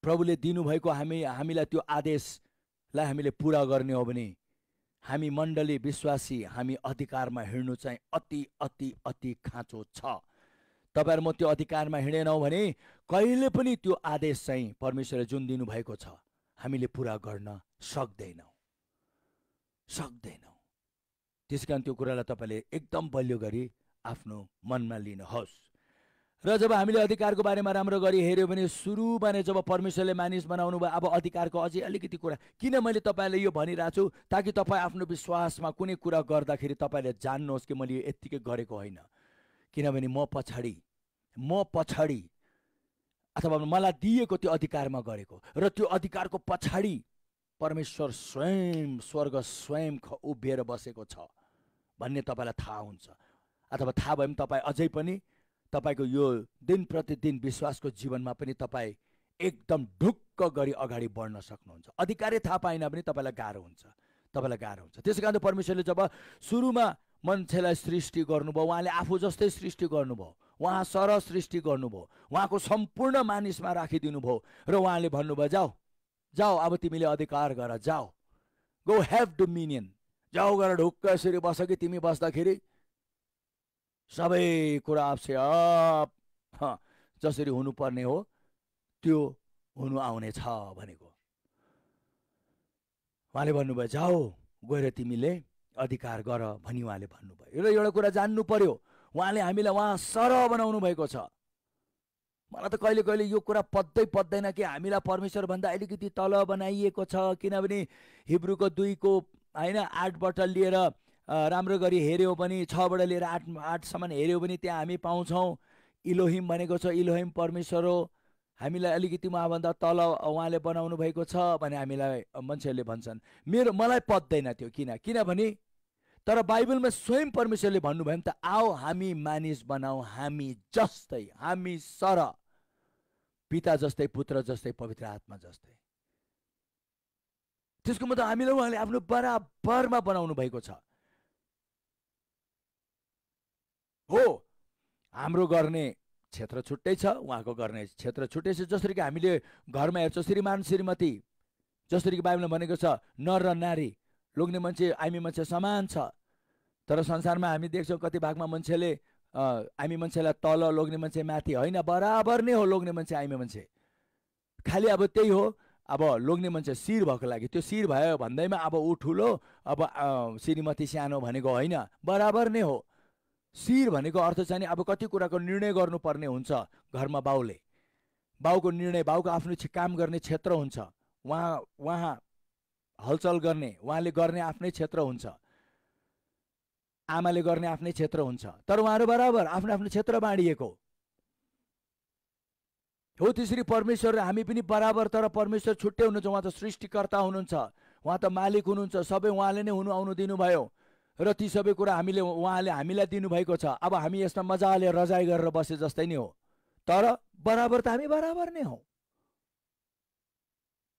प्रभुले दिनुभएको हामी हामीलाई त्यो आदेशलाई हामीले पुरा गर्ने हो भने हामी मण्डली विश्वासी हामी अधिकारमा हिँड्नु चाहिँ अति अति अति खाँचो छ तपाईँहरू म त्यो अधिकारमा हिँडेनौँ भने कहिले पनि त्यो आदेश चाहिँ परमेश्वरले जुन दिनुभएको छ हामीले पुरा गर्न सक्दैनौँ सक्दैनौँ त्यस कारण त्यो कुरालाई तपाईँले एकदम बलियो गरी आफ्नो मनमा लिनुहोस् र जब हामीले अधिकारको बारेमा राम्रो गरी हेऱ्यौँ भने सुरुमा नै जब परमेश्वरले मानिस बनाउनु भयो अब अधिकारको अझै अलिकति कुरा किन मैले तपाईँलाई यो भनिरहेको छु ताकि तपाईँ आफ्नो विश्वासमा कुनै कुरा गर्दाखेरि तपाईँले जान्नुहोस् कि मैले यो यत्तिकै गरेको होइन किनभने म पछाडि म पछाडि अथवा मलाई दिएको त्यो अधिकारमा गरेको र त्यो अधिकारको पछाडि परमेश्वर स्वयं स्वर्ग स्वयं उभिएर बसेको छ भन्ने तपाईँलाई थाहा हुन्छ अथवा थाहा भयो भने तपाईँ अझै पनि तपाईँको यो दिन प्रतिदिन विश्वासको जीवनमा पनि तपाईँ एकदम ढुक्क गरी अगाडि बढ्न सक्नुहुन्छ अधिकारै थाहा पाएन भने तपाईँलाई गाह्रो हुन्छ तपाईँलाई गाह्रो हुन्छ त्यसै कारण परमेश्वरले जब सुरुमा मान्छेलाई सृष्टि गर्नुभयो उहाँले आफू जस्तै सृष्टि गर्नुभयो उहाँ सर सृष्टि गर्नुभयो उहाँको सम्पूर्ण मानिसमा राखिदिनु भयो र उहाँले भन्नुभयो जाऊ जाऊ अब तिमीले अधिकार गर जाऊ गो हेभ डोमिनियन जाऊ गरेर ढुक्क यसरी बस कि तिमी बस्दाखेरि सबै कुरा आपसे अप जसरी हुनुपर्ने हो त्यो हुनु आउने छ भनेको उहाँले भन्नुभयो जाओ गएर तिमीले अधिकार गर भनी उहाँले भन्नुभयो र एउटा कुरा जान्नु पर्यो उहाँले हामीलाई उहाँ सर बनाउनु भएको छ मलाई त कहिले कहिले यो कुरा पत्दै पत्दैन कि हामीलाई परमेश्वरभन्दा अलिकति तल बनाइएको छ किनभने हिब्रूको दुईको होइन आठबाट लिएर राम्रो गरी हेऱ्यौँ पनि छबाट लिएर आठ आठसम्म हेऱ्यौँ भने त्यहाँ हामी पाउँछौँ इलोहिम भनेको छ इलोहिम परमेश्वर हो हामीलाई अलिकति उहाँभन्दा तल उहाँले बनाउनु भएको छ भने हामीलाई मान्छेहरूले भन्छन् मेरो मलाई पत्दैन त्यो किन किनभने तर बाइबलमा स्वयं परमेश्वरले भन्नुभयो भने त आओ हामी मानिस बनाऊ हामी जस्तै हामी सर पिता जस्तै पुत्र जस्तै पवित्र आत्मा जस्तै त्यसको मतलब हामीलाई उहाँले आफ्नो बराबरमा बनाउनु भएको छ हो हाम्रो गर्ने क्षेत्र छुट्टै छ उहाँको गर्ने क्षेत्र छुट्टै छ जसरी कि हामीले घरमा हेर्छौँ श्रीमान श्रीमती जसरी कि बाइबलमा भनेको छ नर र नारी लोग्ने मान्छे आइमी मान्छे समान छ तर संसारमा हामी देख्छौँ कति भागमा मान्छेले आइमी मान्छेलाई तल लोग्ने मान्छे माथि होइन बराबर नै हो लोग्ने मान्छे आइमी मान्छे खालि अब त्यही हो अब लोग्ने मान्छे शिर भएको लागि त्यो शिर भयो भन्दैमा अब ऊ ठुलो अब श्रीमती सानो भनेको होइन बराबर नै हो शिर भनेको अर्थ चाहिँ अब कति कुराको निर्णय गर्नुपर्ने हुन्छ घरमा बाउले बाउको निर्णय बाउको आफ्नो काम गर्ने क्षेत्र हुन्छ उहाँ उहाँ हलचल गर्ने उहाँले गर्ने आफ्नै क्षेत्र हुन्छ आमाले गर्ने आफ्नै क्षेत्र हुन्छ तर उहाँहरू बराबर आफ्नो आफ्नो क्षेत्र बाँडिएको हो त्यसरी परमेश्वर हामी पनि बराबर तर परमेश्वर छुट्टै हुनुहुन्छ उहाँ त सृष्टिकर्ता हुनुहुन्छ उहाँ त मालिक हुनुहुन्छ सबै उहाँले नै हुनु आउनु दिनुभयो र ती सबै कुरा हामीले उहाँले हामीलाई दिनुभएको छ अब हामी यसमा मजाले रजाइ गरेर बसे जस्तै नै हो तर बराबर त हामी बराबर नै हौ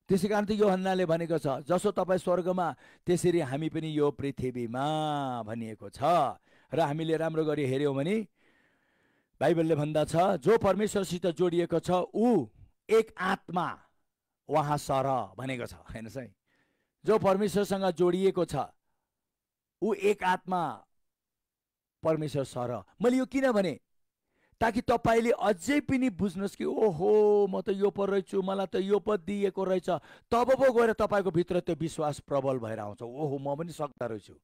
त्यसै कारण त यो हन्नाले भनेको छ जसो तपाईँ स्वर्गमा त्यसरी हामी पनि यो पृथ्वीमा भनिएको छ र हामीले राम्रो गरी हेऱ्यौँ भने बाइबलले भन्दा छ जो परमेश्वरसित जोडिएको छ ऊ एक आत्मा उहाँ सर भनेको छ होइन जो परमेश्वरसँग जोडिएको छ ऊ एक आत्मा परमेश्वर सर मैले यो किन भने ताकि तपाईँले अझै पनि बुझ्नुहोस् कि ओहो म त यो पर रहेछु मलाई त यो पद दिएको रहेछ तब पो गएर तपाईँको भित्र त्यो विश्वास प्रबल भएर आउँछ ओहो म पनि सक्दो रहेछु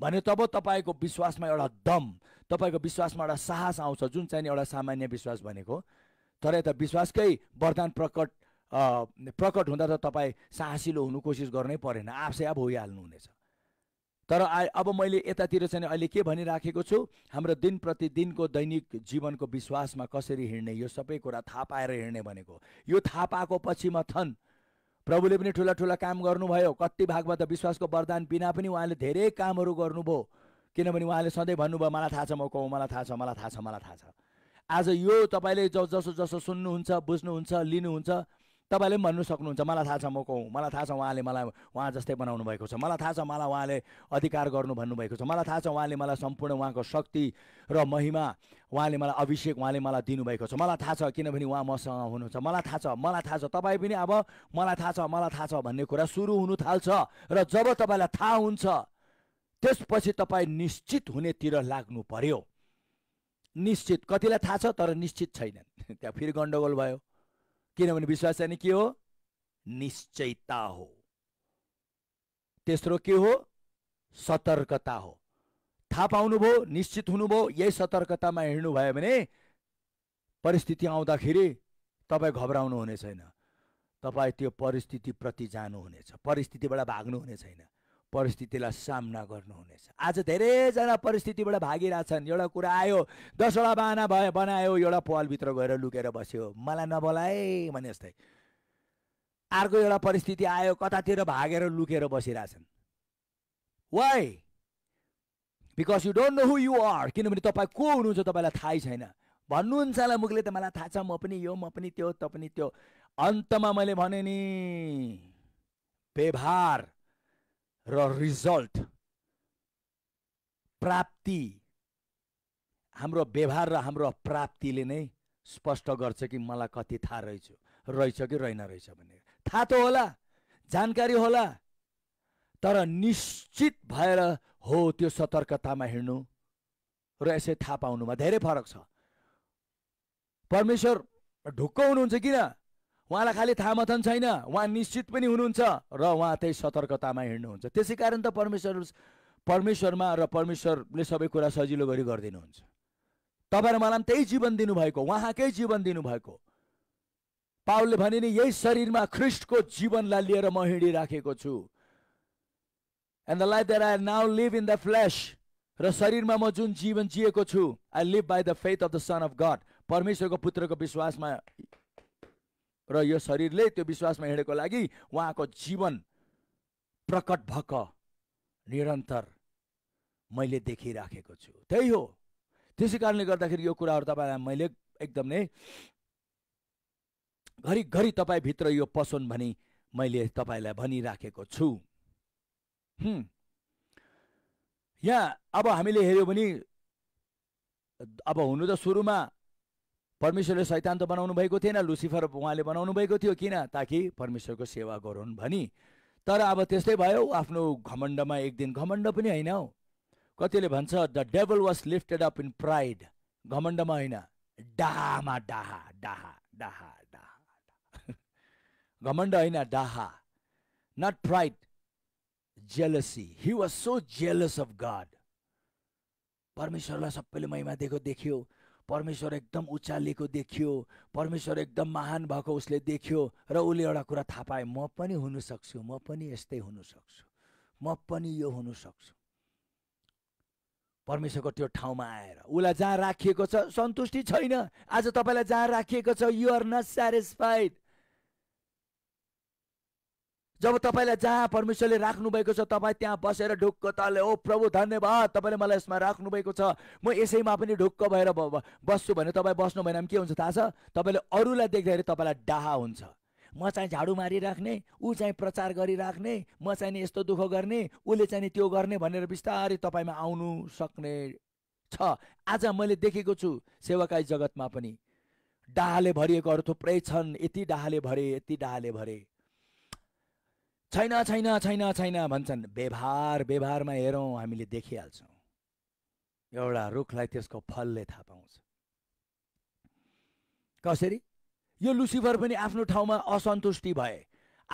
भने तब तपाईँको विश्वासमा एउटा दम तपाईँको विश्वासमा एउटा साहस आउँछ जुन चाहिँ एउटा सामान्य विश्वास भनेको तर यता विश्वासकै वरदान प्रकट प्रकट हुँदा त तपाईँ साहसिलो हुनु कोसिस गर्नै परेन आफसे आफ भइहाल्नुहुनेछ तर अब मैले यतातिर चाहिँ अहिले के भनिराखेको छु हाम्रो दिन प्रतिदिनको दैनिक जीवनको विश्वासमा कसरी हिँड्ने यो सबै कुरा थाहा पाएर हिँड्ने भनेको यो थाहा पाएको पछिमा म थन प्रभुले पनि ठुला ठुला काम गर्नुभयो कति भागमा त विश्वासको वरदान बिना पनि उहाँले धेरै कामहरू गर्नुभयो किनभने उहाँले सधैँ भन्नुभयो मलाई थाहा छ म कौँ मलाई थाहा छ मलाई थाहा छ मलाई थाहा छ आज यो तपाईँले जसो जसो सुन्नुहुन्छ बुझ्नुहुन्छ लिनुहुन्छ तपाईँले पनि भन्नु सक्नुहुन्छ मलाई थाहा छ म को हुँ मलाई थाहा छ उहाँले मलाई उहाँ जस्तै बनाउनु भएको छ मलाई थाहा छ मलाई उहाँले अधिकार गर्नु भन्नुभएको छ मलाई थाहा छ उहाँले मलाई सम्पूर्ण उहाँको शक्ति र महिमा उहाँले मलाई अभिषेक उहाँले मलाई दिनुभएको छ मलाई थाहा छ किनभने उहाँ मसँग हुनुहुन्छ मलाई थाहा छ मलाई थाहा छ तपाईँ पनि अब मलाई थाहा छ मलाई थाहा छ भन्ने कुरा सुरु हुनु थाल्छ र जब तपाईँलाई थाहा हुन्छ त्यसपछि तपाईँ निश्चित हुनेतिर लाग्नु पर्यो निश्चित कतिलाई थाहा छ तर निश्चित छैनन् त्यहाँ फेरि गण्डगोल भयो किनभने विश्वास चाहिँ के हो निश्चयता हो तेस्रो के हो सतर्कता हो थाहा पाउनुभयो निश्चित हुनुभयो यही सतर्कतामा हिँड्नुभयो भने परिस्थिति आउँदाखेरि तपाईँ घबराउनु हुने छैन तपाईँ त्यो परिस्थितिप्रति जानुहुनेछ परिस्थितिबाट भाग्नुहुने छैन परिस्थितिलाई सामना गर्नुहुनेछ आज धेरैजना परिस्थितिबाट भागिरहेछन् एउटा कुरा आयो दसवटा बाहना भयो बनायो एउटा पहलभित्र गएर लुकेर बस्यो मलाई नबोलाए भने जस्तै अर्को एउटा परिस्थिति आयो कतातिर भागेर लुकेर बसिरहेछन् why because you don't know who you are किनभने तपाईँ को हुनुहुन्छ तपाईँलाई थाहै छैन भन्नुहुन्छ होला मुखले त मलाई थाहा छ म पनि यो म पनि त्यो त पनि त्यो अन्तमा मैले भने नि व्यवहार र रिजल्ट प्राप्ति हाम्रो व्यवहार र हाम्रो प्राप्तिले नै स्पष्ट गर्छ कि मलाई कति थाहा रहेछ रहेछ कि रहेन रहेछ भनेर थाहा त होला जानकारी होला तर निश्चित भएर हो त्यो सतर्कतामा हिँड्नु र यसै थाहा पाउनुमा धेरै फरक छ परमेश्वर ढुक्क हुनुहुन्छ किन उहाँलाई खालि थाहा मथन छैन उहाँ निश्चित पनि हुनुहुन्छ र उहाँ त्यही सतर्कतामा हिँड्नुहुन्छ त्यसै कारण त परमेश्वर परमेश्वरमा र परमेश्वरले सबै कुरा सजिलो गरी गरिदिनुहुन्छ तपाईँहरू मलाई पनि त्यही जीवन दिनुभएको उहाँकै जीवन दिनुभएको पाउलले भने नि यही शरीरमा ख्रिस्टको जीवनलाई लिएर म हिँडिराखेको छु and the life there I now live in the flesh र शरीरमा म जुन जीवन जिएको छु I live by the faith of the son of God परमेश्वरको पुत्रको विश्वासमा र यो शरीरले त्यो विश्वासमा हिँडेको लागि उहाँको जीवन प्रकट भक निरन्तर मैले देखिराखेको छु त्यही हो त्यसै कारणले गर्दाखेरि यो कुराहरू तपाईँलाई मैले एकदम नै घरिघरि तपाईँभित्र यो पसोन भनी मैले तपाईँलाई भनिराखेको छु यहाँ अब हामीले हेऱ्यौँ भने अब हुनु त सुरुमा परमेश्वरले शैतान त बनाउनु भएको थिएन लुसिफर उहाँले बनाउनु भएको थियो किन ताकि परमेश्वरको सेवा गरून् भनी तर अब त्यस्तै भयो आफ्नो घमण्डमा एक दिन घमण्ड पनि होइन हौ कतिले भन्छ the devil was lifted up in pride घमण्डमा होइन डाहामा डाहा डाहा डाहा डाहा घमण्ड होइन डाहा not pride jealousy he was so jealous of God परमेश्वरलाई सबैले महिमा दिएको देखियो परमेश्वर एकदम उचालिएको देखियो परमेश्वर एकदम महान भएको उसले देख्यो र उसले एउटा कुरा थाहा पाए म पनि हुनसक्छु म पनि यस्तै हुनसक्छु म पनि यो हुनसक्छु परमेश्वरको त्यो ठाउँमा आएर उसलाई जहाँ राखिएको छ सन्तुष्टि छैन आज तपाईँलाई जहाँ राखिएको छ यु आर नट सेटिस्फाइड जब तपाईँलाई जहाँ परमेश्वरले राख्नुभएको छ तपाईँ त्यहाँ बसेर ढुक्क तले ओ प्रभु धन्यवाद तपाईँले मलाई यसमा राख्नुभएको छ म यसैमा पनि ढुक्क भएर बस्छु भने तपाईँ बस्नु भएन के हुन्छ थाहा छ तपाईँले अरूलाई देख्दाखेरि तपाईँलाई डाहा हुन्छ म चाहिँ झाडु मारिराख्ने ऊ चाहिँ प्रचार गरिराख्ने म चाहिँ नि यस्तो दुःख गर्ने उसले चाहिँ नि त्यो गर्ने भनेर बिस्तारै तपाईँमा आउनु सक्ने छ आज मैले देखेको छु सेवाकाई जगतमा पनि डाहाले भरिएकोहरू थुप्रै छन् यति डाहाले भरे यति डाहाले भरे छैन छैन छैन छैन भन्छन् व्यवहार व्यवहारमा हेरौँ हामीले देखिहाल्छौँ एउटा रुखलाई त्यसको फलले थाहा पाउँछ कसरी यो लुसिफर पनि आफ्नो ठाउँमा असन्तुष्टि भए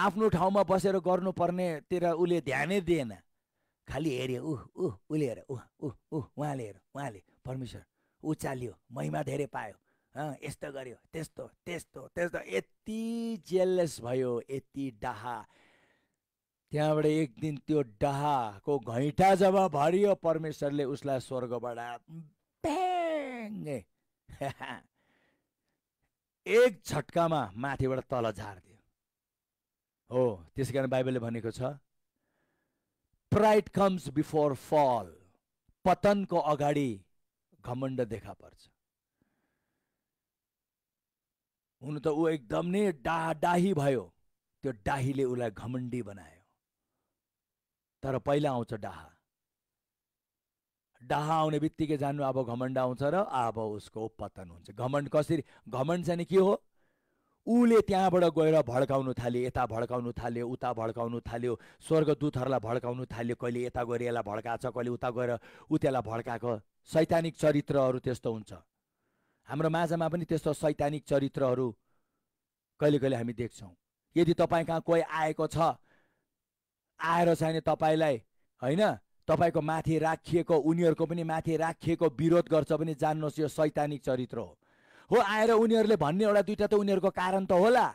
आफ्नो ठाउँमा बसेर गर्नुपर्नेतिर उसले ध्यानै दिएन खालि हेऱ्यो उह उह उसले हेर उह उह उह उहाँले हेर उहाँले परमेश्वर ऊ चाल्यो महिमा धेरै पायो यस्तो गर्यो त्यस्तो त्यस्तो त्यस्तो यति जेलस भयो यति डाहा त्यहाँबाट एक दिन त्यो डाहाको घैँटा जब भरियो परमेश्वरले उसलाई स्वर्गबाट एक झट्कामा माथिबाट तल झारिदियो हो त्यसै कारण बाइबलले भनेको छ प्राइड कम्स बिफोर फल पतनको अगाडि घमण्ड देखा पर्छ हुनु त ऊ एकदम नै डा भयो त्यो डाहीले उसलाई घमण्डी बनायो तर पहिला आउँछ डाहा डाहा आउने बित्तिकै जानु अब घमण्ड आउँछ र अब उसको पतन हुन्छ घमण्ड कसरी घमण्ड चाहिँ के हो उसले त्यहाँबाट गएर भड्काउनु थाल्यो यता भड्काउनु थाल्यो उता भड्काउनु थाल्यो स्वर्गदूतहरूलाई भड्काउनु थाल्यो कहिले यता गएर यसलाई भड्काएको छ कहिले उता गएर उतालाई भड्काएको सैद्धान्तिक चरित्रहरू त्यस्तो हुन्छ हाम्रो माझमा पनि त्यस्तो सैद्धान्तिक चरित्रहरू कहिले कहिले हामी देख्छौँ यदि तपाईँ कहाँ कोही आएको छ आएर चाहिँ तपाईँलाई होइन तपाईँको माथि राखिएको उनीहरूको पनि माथि राखिएको विरोध गर्छ भने जान्नुहोस् यो सैद्धानिक चरित्र हो हो आएर उनीहरूले भन्ने एउटा दुइटा त उनीहरूको कारण त होला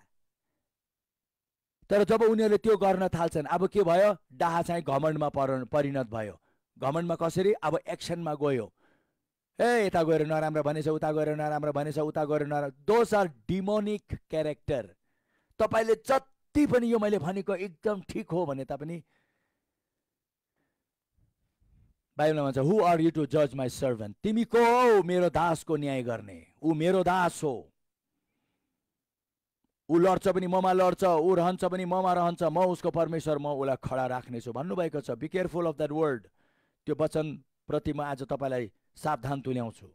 तर जब उनीहरूले त्यो गर्न थाल्छन् अब के भयो डाहा चाहिँ घमण्डमा पर परिणत भयो घमण्डमा कसरी अब एक्सनमा गयो ए यता गएर नराम्रो भनेछ उता गएर नराम्रो भनेछ उता गएर नराम्रो दोज आर डिमोनिक क्यारेक्टर तपाईँले जति जति पनि यो मैले भनेको एकदम ठिक हो भने तापनि बाइबलमा भन्छ हु आर यु टु जज माई सर्भेन्ट तिमी को हौ मेरो दासको न्याय गर्ने ऊ मेरो दास हो ऊ लड्छ पनि ममा लड्छ ऊ रहन्छ पनि ममा रहन्छ म उसको परमेश्वर म उसलाई खडा राख्नेछु भन्नुभएको छ be careful of that word त्यो वचनप्रति म आज तपाईँलाई सावधान तुल्याउँछु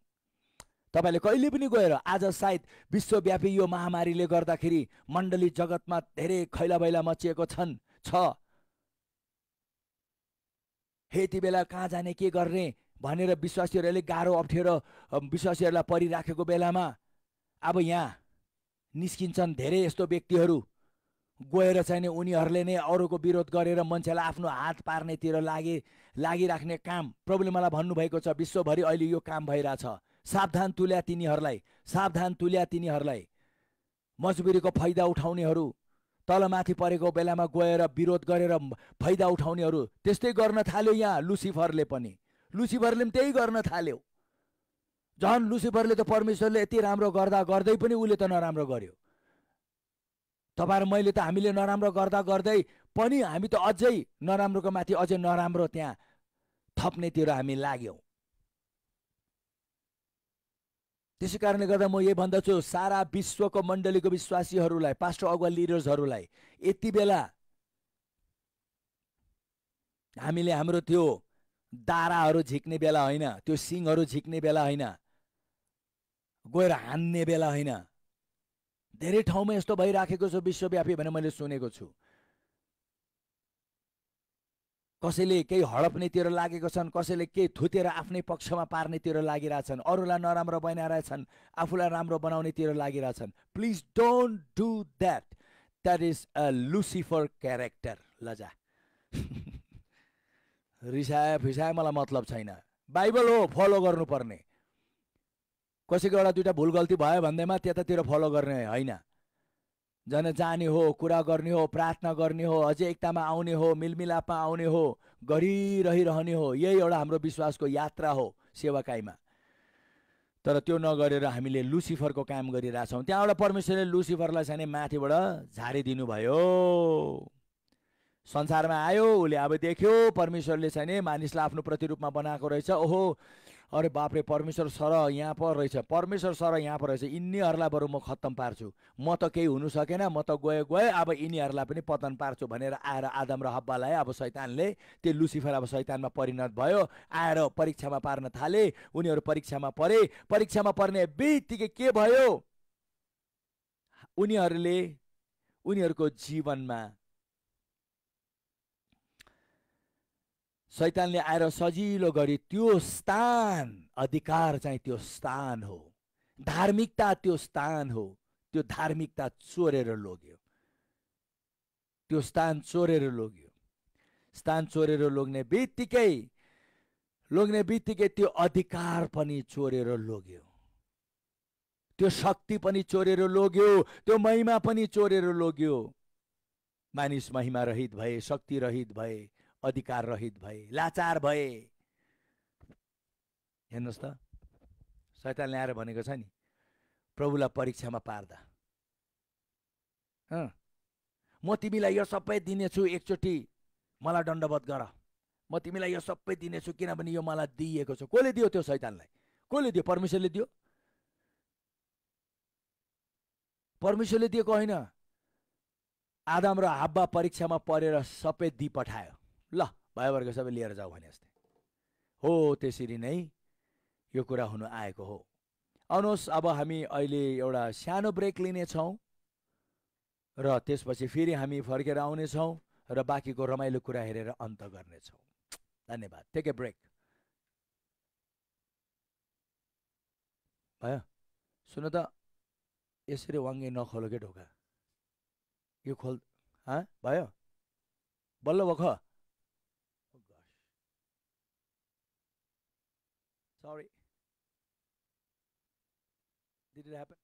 तपाईँले कहिले पनि गएर आज सायद विश्वव्यापी यो महामारीले गर्दाखेरि मण्डली जगतमा धेरै खैलाबैला मचिएको छन् छ यति बेला कहाँ जाने के गर्ने भनेर विश्वासीहरू अलिक गाह्रो अप्ठ्यारो विश्वासीहरूलाई परिराखेको बेलामा अब यहाँ निस्किन्छन् धेरै यस्तो व्यक्तिहरू गएर चाहिँ उनीहरूले नै अरूको विरोध गरेर मान्छेलाई आफ्नो हात पार्नेतिर लागे लागिराख्ने काम प्रभुले मलाई भन्नुभएको छ विश्वभरि अहिले यो काम भइरहेछ सावधान तुल्या तिनीहरूलाई सावधान तुल्या तिनीहरूलाई मजबुरीको फाइदा उठाउनेहरू तलमाथि परेको बेलामा गएर विरोध गरेर फाइदा उठाउनेहरू त्यस्तै गर्न थाल्यो यहाँ लुसिफरले पनि लुसिफरले पनि त्यही गर्न थाल्यो झन् लुसिफरले त परमेश्वरले यति राम्रो गर्दा गर्दै पनि उसले त नराम्रो गर्यो तपाईँहरू मैले त हामीले नराम्रो गर्दा गर्दै पनि हामी त अझै नराम्रोको माथि अझै नराम्रो त्यहाँ थप्नेतिर हामी लाग्यौँ त्यसै कारणले गर्दा म यही भन्दछु सारा विश्वको मण्डलीको विश्वासीहरूलाई पास्टर अगुवा लिडर्सहरूलाई यति बेला हामीले हाम्रो त्यो दाराहरू झिक्ने बेला होइन त्यो सिङहरू झिक्ने बेला होइन गएर हान्ने बेला होइन धेरै ठाउँमा यस्तो भइराखेको छ विश्वव्यापी भनेर मैले सुनेको छु कसैले केही हडप्नेतिर लागेको छन् कसैले केही थुतेर आफ्नै पक्षमा पार्नेतिर लागिरहेछन् अरूलाई नराम्रो बनाइरहेछन् आफूलाई राम्रो बनाउनेतिर लागिरहेछन् please don't do that that is a Lucifer character लजा रिसाए फिसाए मलाई मतलब छैन बाइबल हो फलो गर्नुपर्ने कसैको एउटा दुइटा भुल गल्ती भयो भन्दैमा त्यतातिर फलो गर्ने होइन जन जाने हो कुरा गर्ने हो प्रार्थना गर्ने हो अझै एकतामा आउने हो मिलमिलापमा आउने हो गरिरहिरहने हो यही एउटा हाम्रो विश्वासको यात्रा हो सेवाकाईमा तर त्यो नगरेर हामीले लुसिफरको काम गरिरहेछौँ त्यहाँबाट परमेश्वरले लुसिफरलाई चाहिँ माथिबाट झारिदिनु भयो संसारमा आयो उसले अब देख्यो परमेश्वरले चाहिँ मानिसलाई आफ्नो प्रतिरूपमा बनाएको रहेछ ओहो अरे बापरे परमेश्वर सर यहाँ पर रहेछ परमेश्वर सर यहाँ पर रहेछ यिनीहरूलाई बरु म खत्तम पार्छु म त केही हुनु सकेन म त गएँ गएँ अब यिनीहरूलाई पनि पतन पार्छु भनेर आएर आदम र हब्बालाई अब शैतानले त्यो लुसिफर अब शैतानमा परिणत भयो आएर परीक्षामा पार्न थाले उनीहरू परीक्षामा परे परीक्षामा पर्ने बित्तिकै के भयो उनीहरूले उनीहरूको जीवनमा सैतानले आएर सजिलो गरी त्यो स्थान अधिकार चाहिँ त्यो स्थान हो धार्मिकता त्यो स्थान हो त्यो धार्मिकता चोरेर लोग्यो त्यो स्थान चोरेर लोग्यो स्थान चोरेर लोग्ने बित्तिकै लोग्ने बित्तिकै त्यो अधिकार पनि चोरेर लोग्यो त्यो शक्ति पनि चोरेर लोग्यो त्यो महिमा पनि चोरेर लोग्यो मानिस महिमा रहित भए शक्ति रहित भए अधिकार रहित भए लाचार भए हेर्नुहोस् त सैतान ल्याएर भनेको छ नि प्रभुलाई परीक्षामा पार्दा म तिमीलाई यो सबै दिनेछु एकचोटि मलाई दण्डवत गर म तिमीलाई यो सबै दिनेछु किनभने यो मलाई दिइएको छ कसले दियो त्यो सैतानलाई कसले दियो परमेश्वरले दियो परमेश्वरले दिएको होइन आदम र हाब्बा परीक्षामा परेर सबै पठायो ल भाइवर्ग सबै लिएर जाऊ भने जस्तै हो त्यसरी नै यो कुरा हुनु आएको हो आउनुहोस् अब हामी अहिले एउटा सानो ब्रेक लिनेछौँ र त्यसपछि फेरि हामी फर्केर आउनेछौँ र बाँकीको रमाइलो कुरा हेरेर अन्त गर्नेछौँ धन्यवाद टेक ए ब्रेक भयो सुन त यसरी वाङ्गे नखोलो के ढोका यो खोल भयो बल्ल भख Sorry. Did it happen?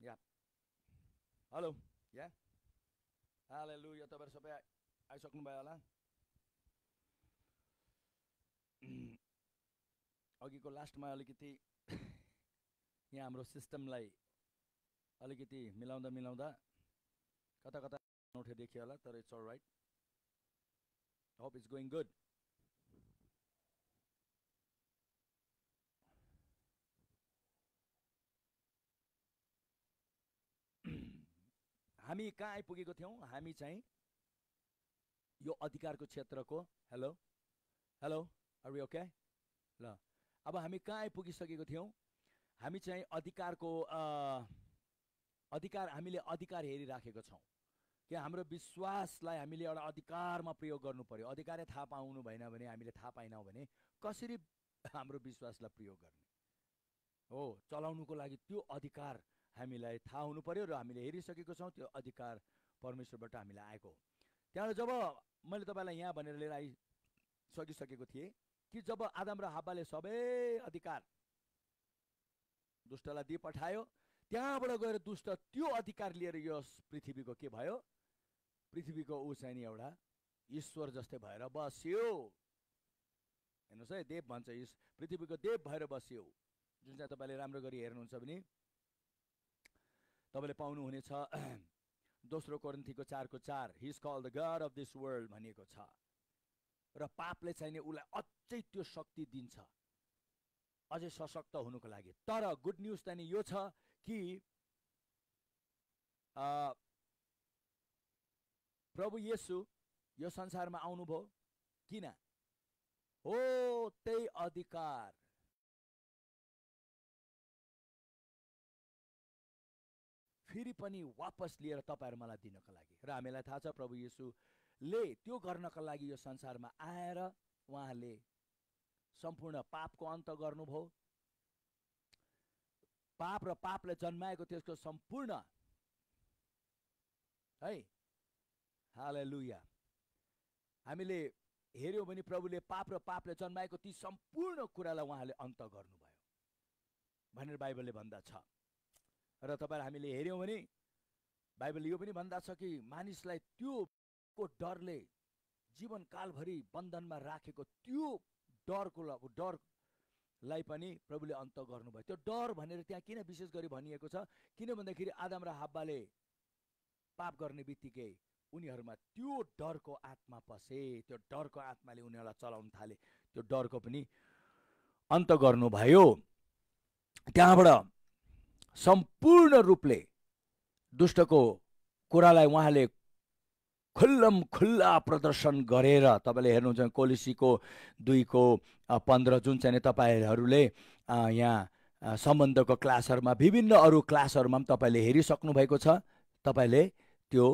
Hello Ja. Hallo. Ja. Halleluja. तपाईँहरू सबै आइसक्नुभयो होला अघिको लास्टमा अलिकति यहाँ हाम्रो सिस्टमलाई अलिकति मिलाउँदा मिलाउँदा कता कता नौठे देखियो होला तर it's right hope it's going good हामी कहाँ आइपुगेको थियौँ हामी चाहिँ यो अधिकारको क्षेत्रको हेलो हेलो अरू ओके ल अब हामी कहाँ आइपुगिसकेको थियौँ हामी चाहिँ अधिकारको अधिकार हामीले अधिकार हेरिराखेको छौँ कि हाम्रो विश्वासलाई हामीले एउटा अधिकारमा प्रयोग गर्नु पर्यो अधिकारै थाहा पाउनु भएन भने हामीले थाहा पाएनौँ भने कसरी हाम्रो विश्वासलाई प्रयोग गर्ने हो चलाउनुको लागि त्यो अधिकार हामीलाई थाहा हुनु पऱ्यो र हामीले हेरिसकेको छौँ त्यो अधिकार परमेश्वरबाट हामीलाई आएको हो त्यहाँबाट जब मैले तपाईँलाई यहाँ भनेर लिएर आइसकिसकेको थिएँ कि जब आदम र हाब्बाले सबै अधिकार दुष्टलाई दिइ पठायो त्यहाँबाट गएर दुष्ट त्यो अधिकार लिएर यो पृथ्वीको के भयो पृथ्वीको ऊ चाहिँ नि एउटा ईश्वर जस्तै भएर बस्यो हेर्नुहोस् है देव भन्छ इस पृथ्वीको देव भएर बस्यो जुन चाहिँ तपाईँले राम्रो गरी हेर्नुहुन्छ भने तपाईँले पाउनुहुनेछ दोस्रो कोरन्थीको चारको चार his call the God of this world भनिएको छ र पापले चाहिने उसलाई अझै त्यो शक्ति दिन्छ अझै सशक्त हुनुको लागि तर गुड न्युज चाहिँ यो छ कि प्रभु येसु यो संसारमा आउनुभयो किन हो त्यही अधिकार फेरि पनि वापस लिएर तपाईँहरू मलाई दिनको लागि र हामीलाई थाहा छ प्रभु यीशुले त्यो गर्नको लागि यो संसारमा आएर उहाँले सम्पूर्ण पापको अन्त गर्नुभयो पाप र पापले जन्माएको त्यसको सम्पूर्ण है हाल लुया हामीले हेऱ्यौँ भने प्रभुले पाप र पापले जन्माएको ती सम्पूर्ण कुरालाई उहाँले अन्त गर्नुभयो भनेर बाइबलले भन्दा छ र तपाईँ हामीले हेऱ्यौँ भने बाइबल यो पनि भन्दछ कि मानिसलाई त्यो को डरले जीवनकालभरि बन्धनमा राखेको त्यो डरको डरलाई पनि प्रभुले अन्त गर्नुभयो त्यो डर भनेर त्यहाँ किन विशेष गरी भनिएको छ किन भन्दाखेरि आदम र हाब्बाले पाप गर्ने बित्तिकै उनीहरूमा त्यो डरको आत्मा पसे त्यो डरको आत्माले उनीहरूलाई चलाउन थाले त्यो डरको पनि अन्त गर्नुभयो त्यहाँबाट सम्पूर्ण रूपले दुष्टको कुरालाई उहाँले खुल्लम खुल्ला प्रदर्शन गरेर तपाईँले हेर्नुहुन्छ कोलिसीको दुईको पन्ध्र जुन चाहिँ तपाईँहरूले यहाँ सम्बन्धको क्लासहरूमा विभिन्न अरू क्लासहरूमा पनि तपाईँले हेरिसक्नु भएको छ तपाईँले त्यो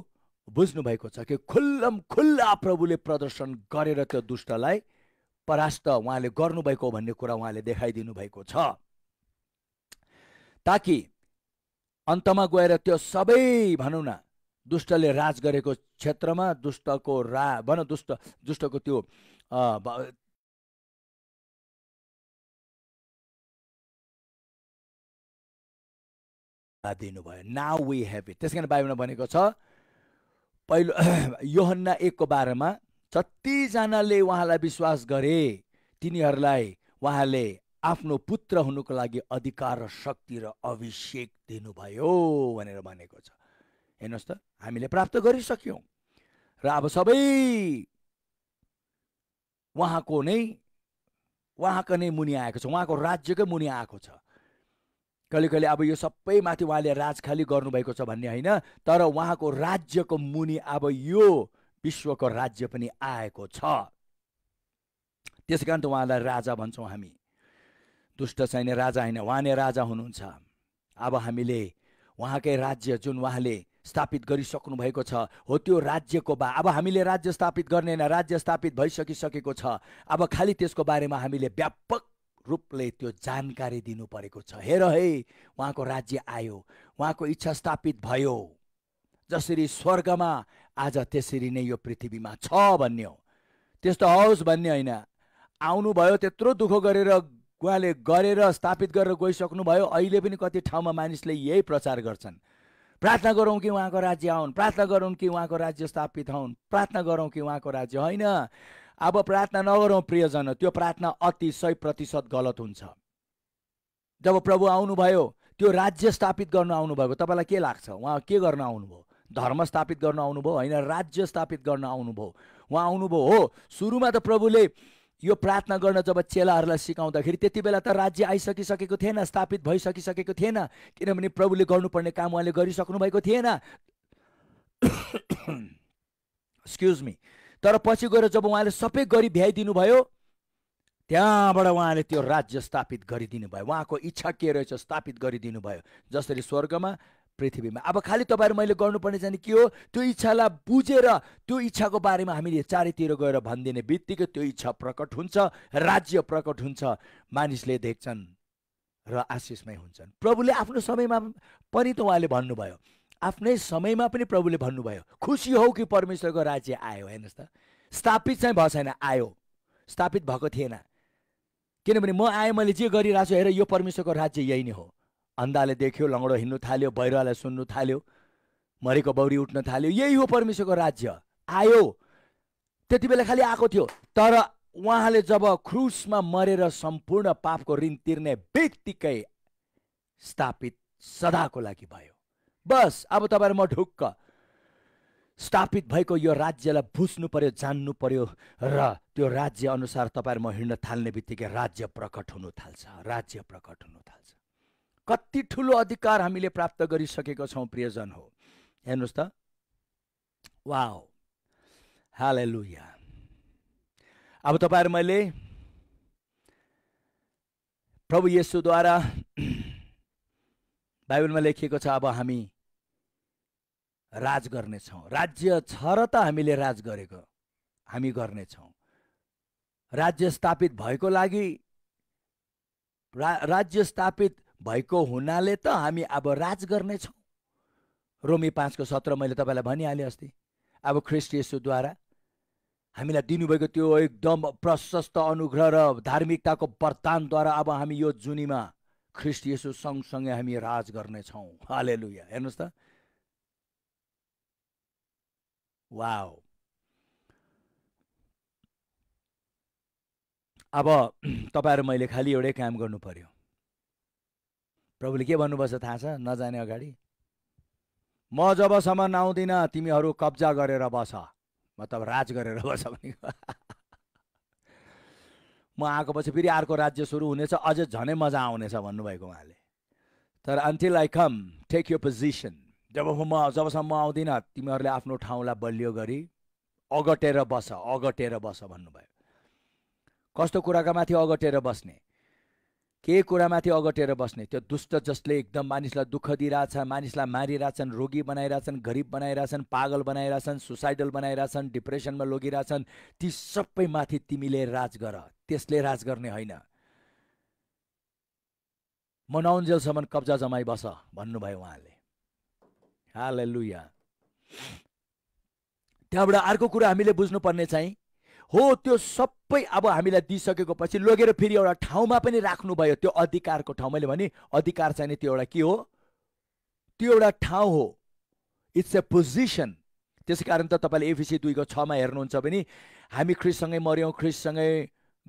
बुझ्नुभएको छ कि खुल्लम खुल्ला प्रभुले प्रदर्शन गरेर त्यो दुष्टलाई परास्त उहाँले गर्नुभएको भन्ने कुरा उहाँले देखाइदिनु भएको छ ताकि अन्तमा गएर त्यो सबै भनौँ न दुष्टले राज गरेको क्षेत्रमा दुष्टको रा भन दुष्ट दुष्टको त्यो दिनुभयो नाउ वी हेभ इट त्यस कारण बाइबलमा भनेको छ पहिलो योहन्ना एकको बारेमा जतिजनाले उहाँलाई विश्वास गरे तिनीहरूलाई उहाँले आफ्नो पुत्र हुनुको लागि अधिकार र शक्ति र अभिषेक दिनुभयो भनेर भनेको छ हेर्नुहोस् त हामीले प्राप्त गरिसक्यौँ र अब सबै उहाँको नै उहाँको नै मुनि आएको छ उहाँको राज्यकै मुनि आएको छ कहिले कहिले अब यो सबै माथि उहाँले राजखाली खाली गर्नुभएको छ भन्ने होइन तर उहाँको राज्यको मुनि अब यो विश्वको राज्य पनि आएको छ त्यस कारण त उहाँलाई राजा भन्छौँ हामी दुष्ट छैन राजा होइन उहाँ नै राजा हुनुहुन्छ अब हामीले उहाँकै राज्य जुन उहाँले स्थापित गरिसक्नु भएको छ हो त्यो राज्यको बा अब हामीले राज्य स्थापित गर्ने होइन राज्य स्थापित भइसकिसकेको छ अब खालि त्यसको बारेमा हामीले व्यापक रूपले त्यो जानकारी दिनु परेको छ हेर है उहाँको राज्य आयो उहाँको इच्छा स्थापित भयो जसरी स्वर्गमा आज त्यसरी नै यो पृथ्वीमा छ भन्ने हो त्यस्तो होस् भन्ने होइन आउनुभयो त्यत्रो दुःख गरेर उहाँले गरेर स्थापित गरेर गइसक्नुभयो अहिले पनि कति ठाउँमा मानिसले यही प्रचार गर्छन् प्रार्थना गरौँ कि उहाँको राज्य आउन् प्रार्थना गरौँ कि उहाँको राज्य स्थापित हौन् प्रार्थना गरौँ कि उहाँको राज्य होइन अब प्रार्थना नगरौँ प्रियजन त्यो प्रार्थना अति सय प्रतिशत गलत हुन्छ जब प्रभु आउनुभयो त्यो राज्य स्थापित गर्न आउनुभएको तपाईँलाई के लाग्छ उहाँ के गर्न आउनुभयो धर्म स्थापित गर्न आउनुभयो होइन राज्य स्थापित गर्न आउनुभयो उहाँ आउनुभयो हो सुरुमा त प्रभुले यो प्रार्थना गर्न जब चेलाहरूलाई सिकाउँदाखेरि त्यति बेला त राज्य आइसकिसकेको थिएन स्थापित भइसकिसकेको थिएन किनभने प्रभुले गर्नुपर्ने काम उहाँले गरिसक्नु भएको थिएन एक्सक्युज मी तर पछि गएर जब उहाँले सबै गरी भ्याइदिनु भयो त्यहाँबाट उहाँले त्यो राज्य स्थापित गरिदिनु भयो उहाँको इच्छा के रहेछ स्थापित गरिदिनु भयो जसरी स्वर्गमा पृथ्वीमा अब खालि तपाईँहरू मैले गर्नुपर्ने चाहिँ के हो त्यो इच्छालाई बुझेर त्यो इच्छाको बारेमा हामीले चारैतिर गएर भनिदिने बित्तिकै त्यो इच्छा प्रकट हुन्छ राज्य प्रकट हुन्छ मानिसले देख्छन् र आशिषमै हुन्छन् प्रभुले आफ्नो समयमा पनि त उहाँले भन्नुभयो आफ्नै समयमा पनि प्रभुले भन्नुभयो खुसी हो कि परमेश्वरको राज्य आयो हेर्नुहोस् त स्थापित चाहिँ भएको छैन आयो स्थापित भएको थिएन किनभने म आएँ मैले जे गरिरहेको छु हेर यो परमेश्वरको राज्य यही नै हो अन्धाले देख्यो लङ्गडो हिँड्नु थाल्यो बहिरोलाई सुन्नु थाल्यो मरेको बौरी उठ्न थाल्यो यही हो परमेश्वरको राज्य आयो त्यति बेला खालि आएको थियो तर उहाँले जब क्रुसमा मरेर सम्पूर्ण पापको ऋण तिर्ने बित्तिकै स्थापित सदाको लागि भयो बस अब तपाईँहरू म ढुक्क स्थापित भएको यो राज्यलाई बुझ्नु पर्यो जान्नु पर्यो र त्यो राज्य अनुसार तपाईँहरू म हिँड्न थाल्ने बित्तिकै राज्य प्रकट हुनु थाल्छ राज्य प्रकट हुनु थाल्छ कति ठुलो अधिकार हामीले प्राप्त गरिसकेका छौँ प्रियजन हो हेर्नुहोस् त वा हाल लुया अब तपाईँहरू मैले प्रभु येसुद्वारा बाइबलमा लेखिएको छ अब हामी राज गर्नेछौँ राज्य छ र त हामीले राज गरेको हामी गर्नेछौँ राज्य स्थापित भएको लागि रा राज्य स्थापित भएको हुनाले त हामी अब राज गर्नेछौँ रोमी पाँचको सत्र मैले तपाईँलाई भनिहालेँ अस्ति अब ख्रिस्ट यसुद्वारा हामीलाई दिनुभएको त्यो एकदम प्रशस्त अनुग्रह र धार्मिकताको वरदानद्वारा अब हामी यो जुनीमा ख्रिस्ट यसु सँगसँगै हामी राज गर्नेछौँ हाले लुया हेर्नुहोस् त वा अब तपाईँहरू मैले खालि एउटै काम गर्नु पर्यो प्रभुले के भन्नुपर्छ थाहा छ नजाने अगाडि म जबसम्म नआउँदिनँ तिमीहरू कब्जा गरेर बस मतलब राज गरेर बस भने म आएको पछि फेरि अर्को राज्य सुरु हुनेछ अझ झनै मजा आउनेछ भन्नुभएको उहाँले तर अन्टिल आई कम टेक यो पोजिसन जब म जबसम्म म आउँदिनँ तिमीहरूले आफ्नो ठाउँलाई बलियो गरी अगटेर बस अगटेर बस भन्नुभयो कस्तो कुराका माथि अगटेर बस्ने केही कुरामाथि अगटेर बस्ने त्यो दुष्ट जसले एकदम मानिसलाई दुःख दिइरहेछ मानिसलाई मारिरहेछन् रोगी बनाइरहेछन् गरिब बनाइरहेछन् पागल बनाइरहेछन् सुसाइडल बनाइरहेछन् डिप्रेसनमा लगिरहेछन् ती सबैमाथि तिमीले राज गर त्यसले राज गर्ने होइन म नौन्जेलसम्म कब्जा जमाइबस भन्नुभयो उहाँले हाल लुया त्यहाँबाट अर्को कुरा हामीले बुझ्नुपर्ने चाहिँ हो त्यो सबै अब हामीलाई दिइसकेको पछि लगेर फेरि एउटा ठाउँमा पनि राख्नुभयो त्यो अधिकारको ठाउँ मैले भने अधिकार चाहिँ त्यो एउटा के हो त्यो एउटा ठाउँ हो इट्स ए पोजिसन त्यसै कारण त तपाईँले एफिसी दुईको छमा हेर्नुहुन्छ भने हामी ख्रिससँगै मऱ्यौँ ख्रिससँगै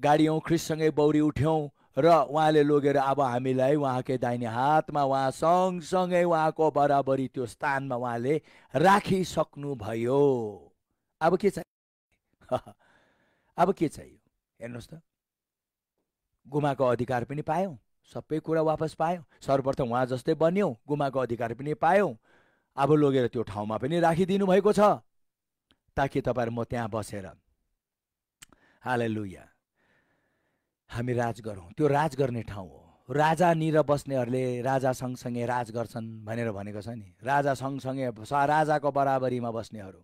गाडियौँ ख्रिससँगै बौरी उठ्यौँ र उहाँले लगेर अब हामीलाई उहाँकै दाहिने हातमा उहाँ सँगसँगै उहाँको बराबरी त्यो स्थानमा उहाँले राखिसक्नुभयो अब के छ अब के चाहियो हेर्नुहोस् त गुमाको अधिकार पनि पायौँ सबै कुरा वापस पायौँ सर्वप्रथम उहाँ जस्तै बन्यौँ गुमाको अधिकार पनि पायौँ अब लगेर त्यो ठाउँमा पनि राखिदिनु भएको छ ताकि तपाईँहरू म त्यहाँ बसेर हालै लुया हामी राज गरौँ त्यो राज गर्ने ठाउँ हो राजा निर बस्नेहरूले राजा सँगसँगै राज गर्छन् भनेर भनेको छ नि राजा सँगसँगै राजाको बराबरीमा बस्नेहरू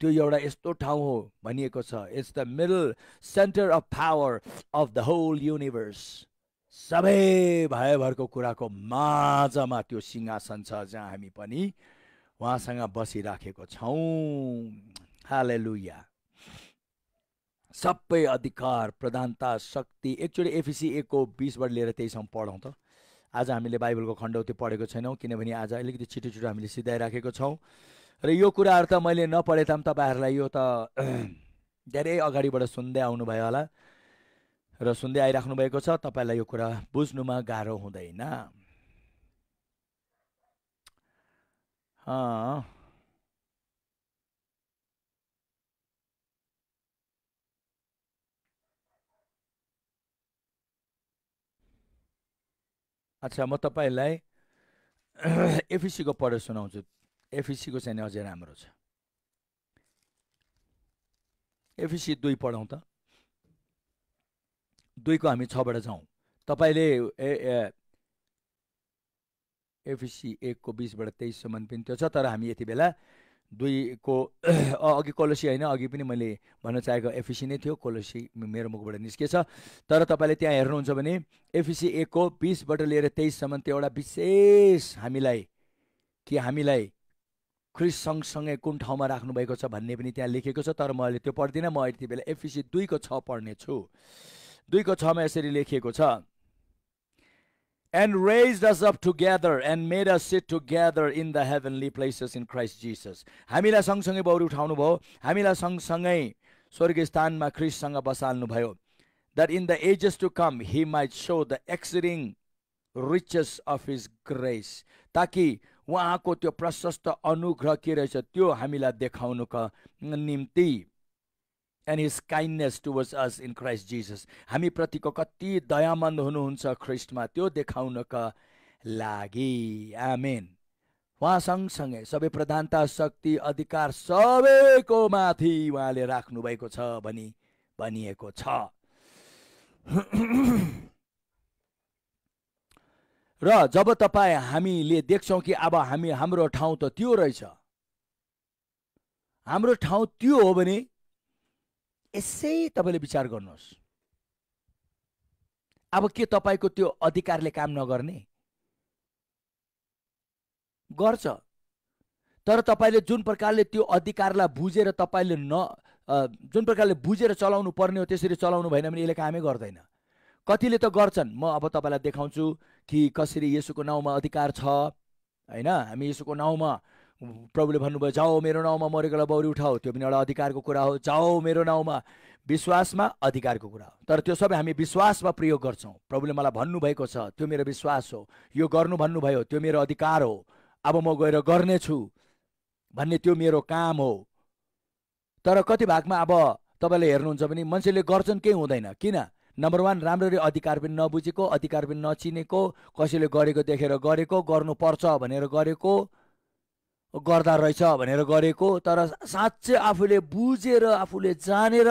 त्यो एउटा यस्तो ठाउँ हो भनिएको छ it's the middle centre of power of the whole universe सबै भयभरको कुराको माझमा त्यो सिंहासन छ जहाँ हामी पनि उहाँसँग बसिराखेको छौँ हाले लुया सबै अधिकार प्रधानता शक्ति एकचोटि एफिसी एकको बिसबाट लिएर त्यहीसम्म पढौँ त आज हामीले बाइबलको खण्ड त्यो पढेको छैनौँ किनभने आज अलिकति छिटो छिटो हामीले सिधाइराखेको छौँ र यो कुराहरू त मैले नपढे त तपाईँहरूलाई यो त धेरै अगाडिबाट सुन्दै आउनुभयो होला र सुन्दै आइराख्नु भएको छ तपाईँलाई यो कुरा बुझ्नुमा गाह्रो हुँदैन अच्छा म तपाईँलाई एफिसीको पढ सुनाउँछु एफिसीको चाहिँ अझै राम्रो छ एफिसी दुई पढौँ त दुईको हामी छबाट जाउँ तपाईँले एफिसी एकको बिसबाट तेइससम्म पनि त्यो छ तर हामी यति बेला दुईको अघि कोलोसी होइन अघि पनि मैले भन्न चाहेको एफिसी नै थियो कोलोसी मेरो मुखबाट निस्केछ तर तपाईँले त्यहाँ हेर्नुहुन्छ भने एफिसी एकको बिसबाट लिएर तेइससम्म त्यो एउटा विशेष हामीलाई कि हामीलाई ख्रिस सँगसँगै कुन ठाउँमा राख्नुभएको छ भन्ने पनि त्यहाँ लेखेको छ तर मैले त्यो पढ्दिनँ म यति बेला एफिसी दुईको छ पढ्ने छु दुईको छमा यसरी लेखिएको छ and raise us up together and made us sit together in the heavenly places in Christ Jesus हामीलाई सँगसँगै बौरी भयो हामीलाई सँगसँगै स्वर्ग स्थानमा ख्रिससँग बसाल्नुभयो that in the ages to come he might show the exceeding riches of his grace ताकि उहाँको त्यो प्रशस्त अनुग्रह के रहेछ त्यो हामीलाई देखाउनुको निम्ति and his kindness towards us in Christ Jesus हामीप्रतिको कति दयामन्द हुनुहुन्छ ख्रिस्टमा त्यो देखाउनका लागि आमेन उहाँ सँगसँगै सबै प्रधानता शक्ति अधिकार सबैको माथि उहाँले राख्नुभएको छ भनी भनिएको छ र जब तपाईँ हामीले देख्छौँ कि अब हामी हाम्रो ठाउँ त त्यो रहेछ हाम्रो ठाउँ त्यो हो भने यसै तपाईँले विचार गर्नुहोस् अब के तपाईँको त्यो अधिकारले काम नगर्ने गर्छ तर तपाईँले जुन प्रकारले त्यो अधिकारलाई बुझेर तपाईँले न जुन प्रकारले बुझेर चलाउनु पर्ने हो त्यसरी चलाउनु भएन भने यसले कामै गर्दैन कतिले त गर्छन् म अब तपाईँलाई देखाउँछु कि कसरी यसोको नाउँमा अधिकार छ होइन हामी यसोको नाउँमा प्रभुले भन्नुभयो जाओ मेरो नाउँमा मरेकोलाई बौरी उठाऊ त्यो पनि एउटा अधिकारको कुरा हो जाओ मेरो नाउँमा विश्वासमा अधिकारको कुरा हो तर त्यो सबै हामी विश्वासमा प्रयोग गर्छौँ प्रभुले मलाई भन्नुभएको छ त्यो मेरो विश्वास हो यो गर्नु भन्नुभयो त्यो मेरो अधिकार हो अब म गएर गर्नेछु भन्ने त्यो मेरो काम हो तर कति भागमा अब तपाईँले हेर्नुहुन्छ भने मान्छेले गर्छन् केही हुँदैन किन नम्बर वान राम्ररी अधिकार पनि नबुझेको अधिकार पनि नचिनेको कसैले गरेको देखेर गरेको गर्नुपर्छ भनेर गरेको गर्दा रहेछ भनेर गरेको तर साँच्चै आफूले बुझेर आफूले जानेर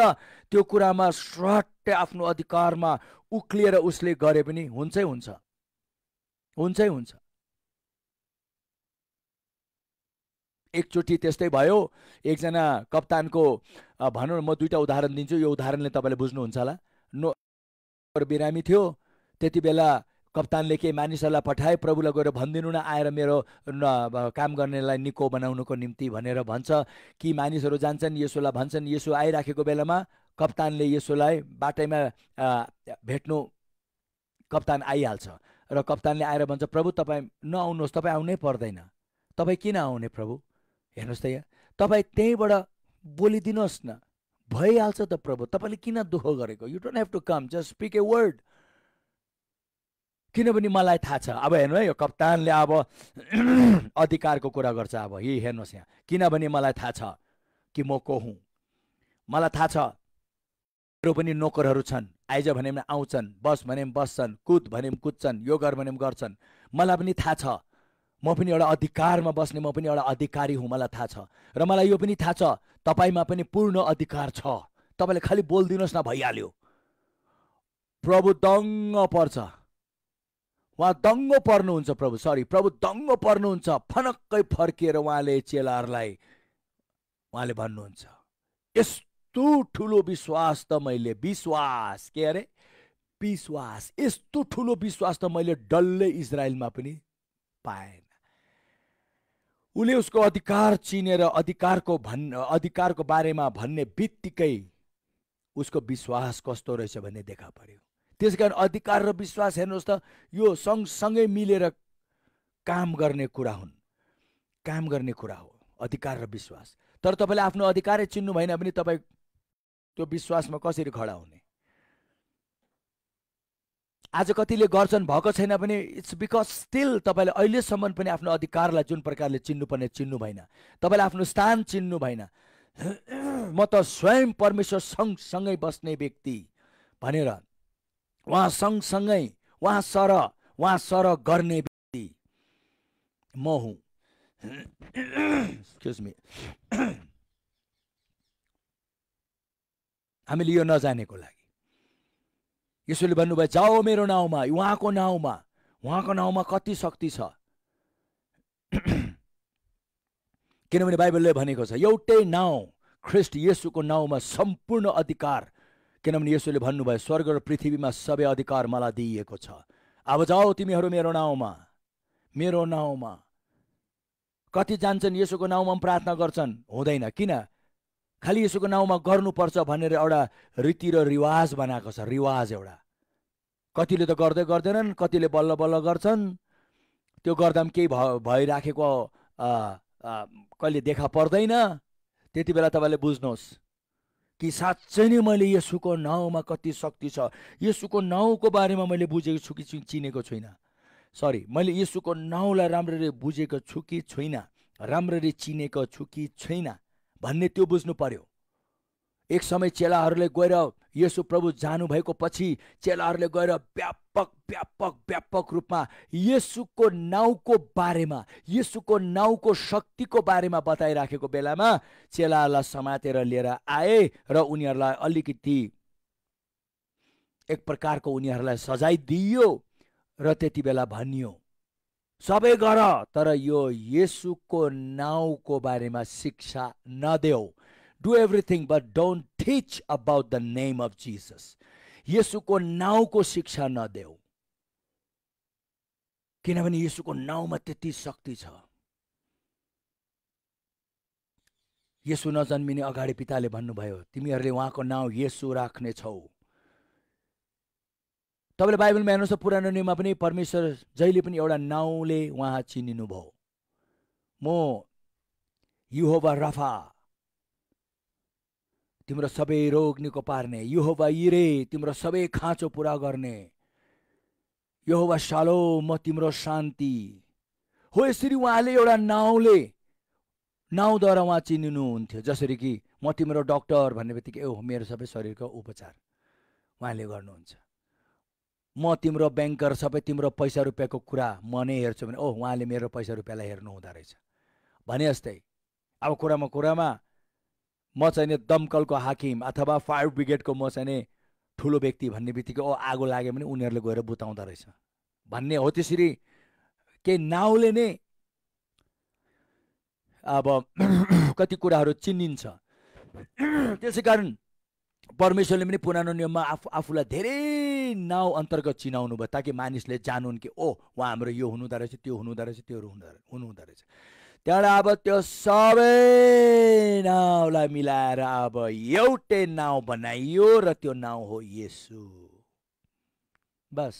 त्यो कुरामा सट्टै आफ्नो अधिकारमा उक्लिएर उसले गरे पनि हुन्छै हुन्छ हुन्छै हुन्छ एकचोटि त्यस्तै भयो एकजना कप्तानको भनौँ न म दुईवटा उदाहरण दिन्छु यो उदाहरणले तपाईँले बुझ्नुहुन्छ होला नो बिरामी थियो त्यति बेला कप्तानले केही मानिसहरूलाई पठाए प्रभुलाई गएर भनिदिनु न आएर मेरो न काम गर्नेलाई निको बनाउनुको निम्ति भनेर भन्छ कि मानिसहरू जान्छन् यसोलाई भन्छन् यसो आइराखेको बेलामा कप्तानले यसोलाई बाटैमा भेट्नु कप्तान आइहाल्छ र कप्तानले आएर भन्छ प्रभु तपाईँ नआउनुहोस् तपाईँ आउनै पर्दैन तपाईँ किन आउने प्रभु हेर्नुहोस् त यहाँ तपाईँ त्यहीँबाट बोलिदिनुहोस् न भइहाल्छ त प्रभु तपाईँले किन दुःख गरेको you don't have to come just speak a word किनभने मलाई थाहा छ अब हेर्नु है यो कप्तानले अब अधिकारको कुरा गर्छ अब यी हेर्नुहोस् यहाँ किनभने मलाई थाहा छ कि म को हुँ मलाई थाहा छ मेरो पनि नोकरहरू छन् आइज भने पनि आउँछन् बस भने पनि बस्छन् कुद भने पनि कुद्छन् यो गर भने पनि गर्छन् मलाई पनि थाहा छ म पनि एउटा अधिकारमा बस्ने म पनि एउटा अधिकारी हुँ मलाई थाहा छ र मलाई यो पनि थाहा छ तपाईँमा पनि पूर्ण अधिकार छ तपाईँले खालि बोलिदिनुहोस् न भइहाल्यो प्रभु दङ्ग पर्छ उहाँ दङ्ग पर्नुहुन्छ प्रभु सरी प्रभु दङ्ग पर्नुहुन्छ फनक्कै फर्किएर उहाँले चेलाहरूलाई उहाँले भन्नुहुन्छ यस्तो ठुलो विश्वास त मैले विश्वास के अरे विश्वास यस्तो ठुलो विश्वास त मैले डल्लै इजरायलमा पनि पाएँ उसले उसको अधिकार चिनेर अधिकारको भन् अधिकारको बारेमा भन्ने बित्तिकै उसको विश्वास कस्तो रहेछ भन्ने देखा पर्यो त्यस कारण अधिकार र विश्वास हेर्नुहोस् त यो सँगसँगै मिलेर काम गर्ने कुरा हुन् काम गर्ने कुरा हो अधिकार र विश्वास तर तपाईँले आफ्नो अधिकारै चिन्नु भएन भने तपाईँ त्यो विश्वासमा कसरी खडा हुने आज कतिले गर्छन् भएको छैन भने इट्स बिकज स्टिल तपाईँले अहिलेसम्म पनि आफ्नो अधिकारलाई जुन प्रकारले चिन्नुपर्ने चिन्नु भएन तपाईँले आफ्नो स्थान चिन्नु भएन म त स्वयं परमेश्वर सँगसँगै बस्ने व्यक्ति भनेर उहाँ सँगसँगै उहाँ सर उहाँ सर गर्ने व्यक्ति म हुँ हामीले यो नजानेको लागि यसोले भन्नुभयो जाओ मेरो नाउँमा उहाँको नाउँमा उहाँको नाउँमा कति शक्ति छ किनभने बाइबलले भनेको छ एउटै नाउँ ख्रिस्ट येसुको नाउँमा सम्पूर्ण अधिकार किनभने यसोले भन्नुभयो स्वर्ग र पृथ्वीमा सबै अधिकार मलाई दिइएको छ अब जाओ तिमीहरू मेरो नाउँमा मेरो नाउँमा कति जान्छन् यसोको नाउँमा प्रार्थना गर्छन् हुँदैन किन खालि यसोको नाउँमा गर्नुपर्छ भनेर एउटा रीति र रिवाज बनाएको छ रिवाज एउटा कतिले त गर्दै गर्दैनन् कतिले बल्ल बल्ल गर्छन् त्यो गर्दा पनि केही भ भइराखेको कहिले देखा पर्दैन त्यति बेला तपाईँले बुझ्नुहोस् कि साँच्चै नै मैले यसुको नाउँमा कति शक्ति छ यसुको नाउँको बारेमा मैले बुझेको छु कि चिनेको छुइनँ सरी मैले यसुको नाउँलाई राम्ररी बुझेको छु कि छुइनँ राम्ररी चिनेको छु कि छुइनँ भन्ने त्यो बुझ्नु पर्यो एक समय चेलाहरूले गएर यसो प्रभु जानुभएको पछि चेलाहरूले गएर व्यापक व्यापक व्यापक रूपमा यसुको नाउँको बारेमा यसुको नाउँको शक्तिको बारेमा बताइराखेको बेलामा चेलाहरूलाई समातेर लिएर आए र उनीहरूलाई अलिकति एक प्रकारको उनीहरूलाई सजाय दिइयो र त्यति बेला भनियो सबै गर तर यो येसुको नाउँको बारेमा शिक्षा नदेऊ do everything but don't teach about the name of Jesus यसुको नाउँको शिक्षा नदेऊ किनभने येसुको नाउँमा त्यति शक्ति छ येसु नजन्मिने अगाडि पिताले भन्नुभयो तिमीहरूले उहाँको नाउँ येसु राख्ने छौ तपाईँले बाइबलमा हेर्नुहोस् त पुरानो नियममा पनि परमेश्वर जहिले पनि एउटा नाउँले उहाँ चिनिनु भयो म युहोबा रफा तिम्रो सबै रोग निको पार्ने युहोबा इरे तिम्रो सबै खाँचो पुरा गर्ने यहोवा सालो म तिम्रो शान्ति हो यसरी उहाँले एउटा नाउँले नाउँद्वारा उहाँ चिनिनुहुन्थ्यो जसरी कि म तिम्रो डक्टर भन्ने बित्तिकै ओ मेरो सबै शरीरको उपचार उहाँले गर्नुहुन्छ म तिम्रो ब्याङ्कर सबै तिम्रो पैसा रुपियाँको कुरा म नै हेर्छु भने ओ उहाँले मेरो पैसा रुपियाँलाई हेर्नु हुँदो रहेछ भने जस्तै अब कुरामा कुरामा म चाहिँ नि दमकलको हाकिम अथवा फायर ब्रिगेडको म चाहिँ नि ठुलो व्यक्ति भन्ने बित्तिकै ओ आगो लाग्यो भने उनीहरूले गएर बुताउँदो रहेछ भन्ने हो त्यसरी केही नाउले नै अब कति कुराहरू चिनिन्छ त्यसै कारण परमेश्वरले पनि पुरानो नियममा आफू आफूलाई धेरै नाउँ अन्तर्गत चिनाउनु भयो ताकि मानिसले जानुन् कि ओ उहाँ हाम्रो यो हुनुहुँदो रहेछ त्यो हुनुहुँदो रहेछ त्योहरू हुनु हुनुहुँदो रहेछ त्यहाँबाट अब त्यो सबै नाउँलाई मिलाएर अब एउटै नाउँ बनाइयो र त्यो नाउँ हो यसो बस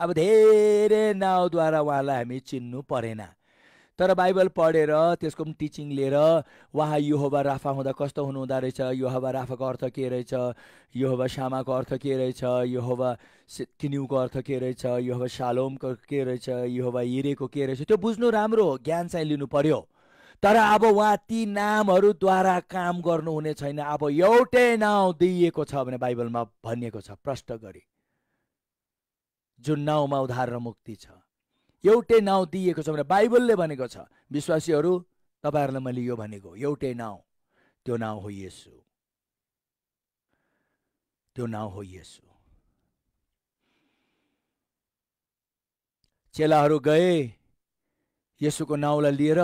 अब धेरै नाउँद्वारा उहाँलाई हामी चिन्नु परेन तर बाइबल पढेर त्यसको पनि टिचिङ लिएर उहाँ योहोबा राफा हुँदा कस्तो हुनुहुँदो रहेछ योहोबा राफाको अर्थ के रहेछ योहोबा श्यामाको अर्थ के रहेछ योहोबा किन्युको अर्थ के रहेछ योहोबा सालोमको के रहेछ योहोबा हिरेको के रहेछ त्यो बुझ्नु राम्रो हो ज्ञान चाहिँ लिनु पर्यो तर अब उहाँ ती नामहरूद्वारा काम गर्नुहुने छैन अब एउटै नाउँ दिइएको छ भने बाइबलमा भनिएको छ प्रष्ट गरी जुन नाउँमा उद्धार र मुक्ति छ एउटै नाउँ दिएको छ भने बाइबलले भनेको छ विश्वासीहरू तपाईँहरूलाई मैले यो भनेको एउटै नाउँ त्यो नाउँ हो यसु त्यो नाउँ हो यसु चेलाहरू गए यसुको नाउँलाई लिएर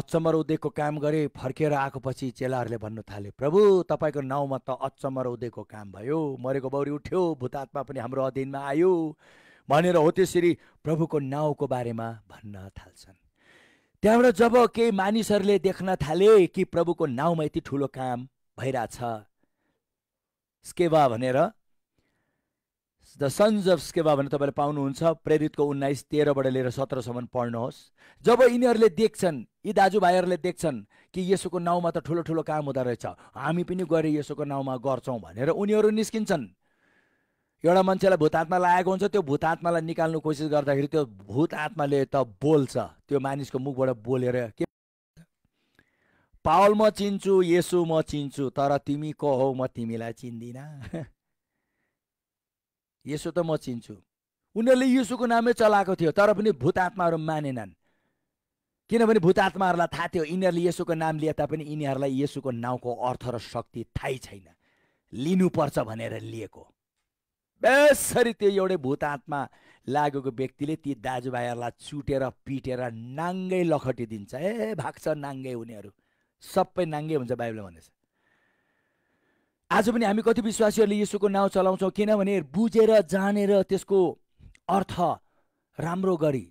अचम्म उदेको काम गरे फर्केर आएको पछि चेलाहरूले भन्नु थाले प्रभु तपाईँको नाउँमा त अचम्म उदेको काम भयो मरेको बौरी उठ्यो भूतात्मा पनि हाम्रो अधीनमा आयो भनेर हो त्यसरी प्रभुको नाउँको बारेमा भन्न थाल्छन् त्यहाँबाट जब केही मानिसहरूले देख्न थाले कि प्रभुको नाउँमा यति ठुलो काम भइरहेछ स्केवा भनेर द सन्स अफ स्केवा भनेर तपाईँले पाउनुहुन्छ प्रेरितको उन्नाइस तेह्रबाट लिएर सत्रसम्म पढ्नुहोस् जब यिनीहरूले देख्छन् यी दाजुभाइहरूले देख्छन् कि यसोको नाउँमा त ठुलो ठुलो काम हुँदो रहेछ हामी पनि गएर यसोको नाउँमा गर्छौँ भनेर उनीहरू निस्किन्छन् एउटा मान्छेलाई भूत आत्मा लागेको हुन्छ त्यो भूत आत्मालाई निकाल्नु कोसिस गर्दाखेरि त्यो भूत आत्माले त बोल्छ त्यो मानिसको मुखबाट बोलेर के पावल म चिन्छु यसो म चिन्छु तर तिमी को हौ म तिमीलाई चिन्दिनँ यसो त म चिन्छु उनीहरूले यसुको नामै चलाएको थियो तर पनि भूत आत्माहरू मानेनन् किनभने भूत आत्माहरूलाई थाहा थियो यिनीहरूले यसोको नाम लिए तापनि यिनीहरूलाई यसोको नाउँको अर्थ र शक्ति थाहै छैन लिनुपर्छ भनेर लिएको बेसरी त्यो एउटै भूत आत्मा लागेको व्यक्तिले ती दाजुभाइहरूलाई चुटेर पिटेर नाङ्गै लखटिदिन्छ ए भाग्छ नाङ्गै हुनेहरू सबै नाङ्गै हुन्छ बाइबले भनेछ आज पनि हामी कति विश्वासीहरूले यसोको नाउँ चलाउँछौँ किनभने बुझेर जानेर त्यसको अर्थ राम्रो गरी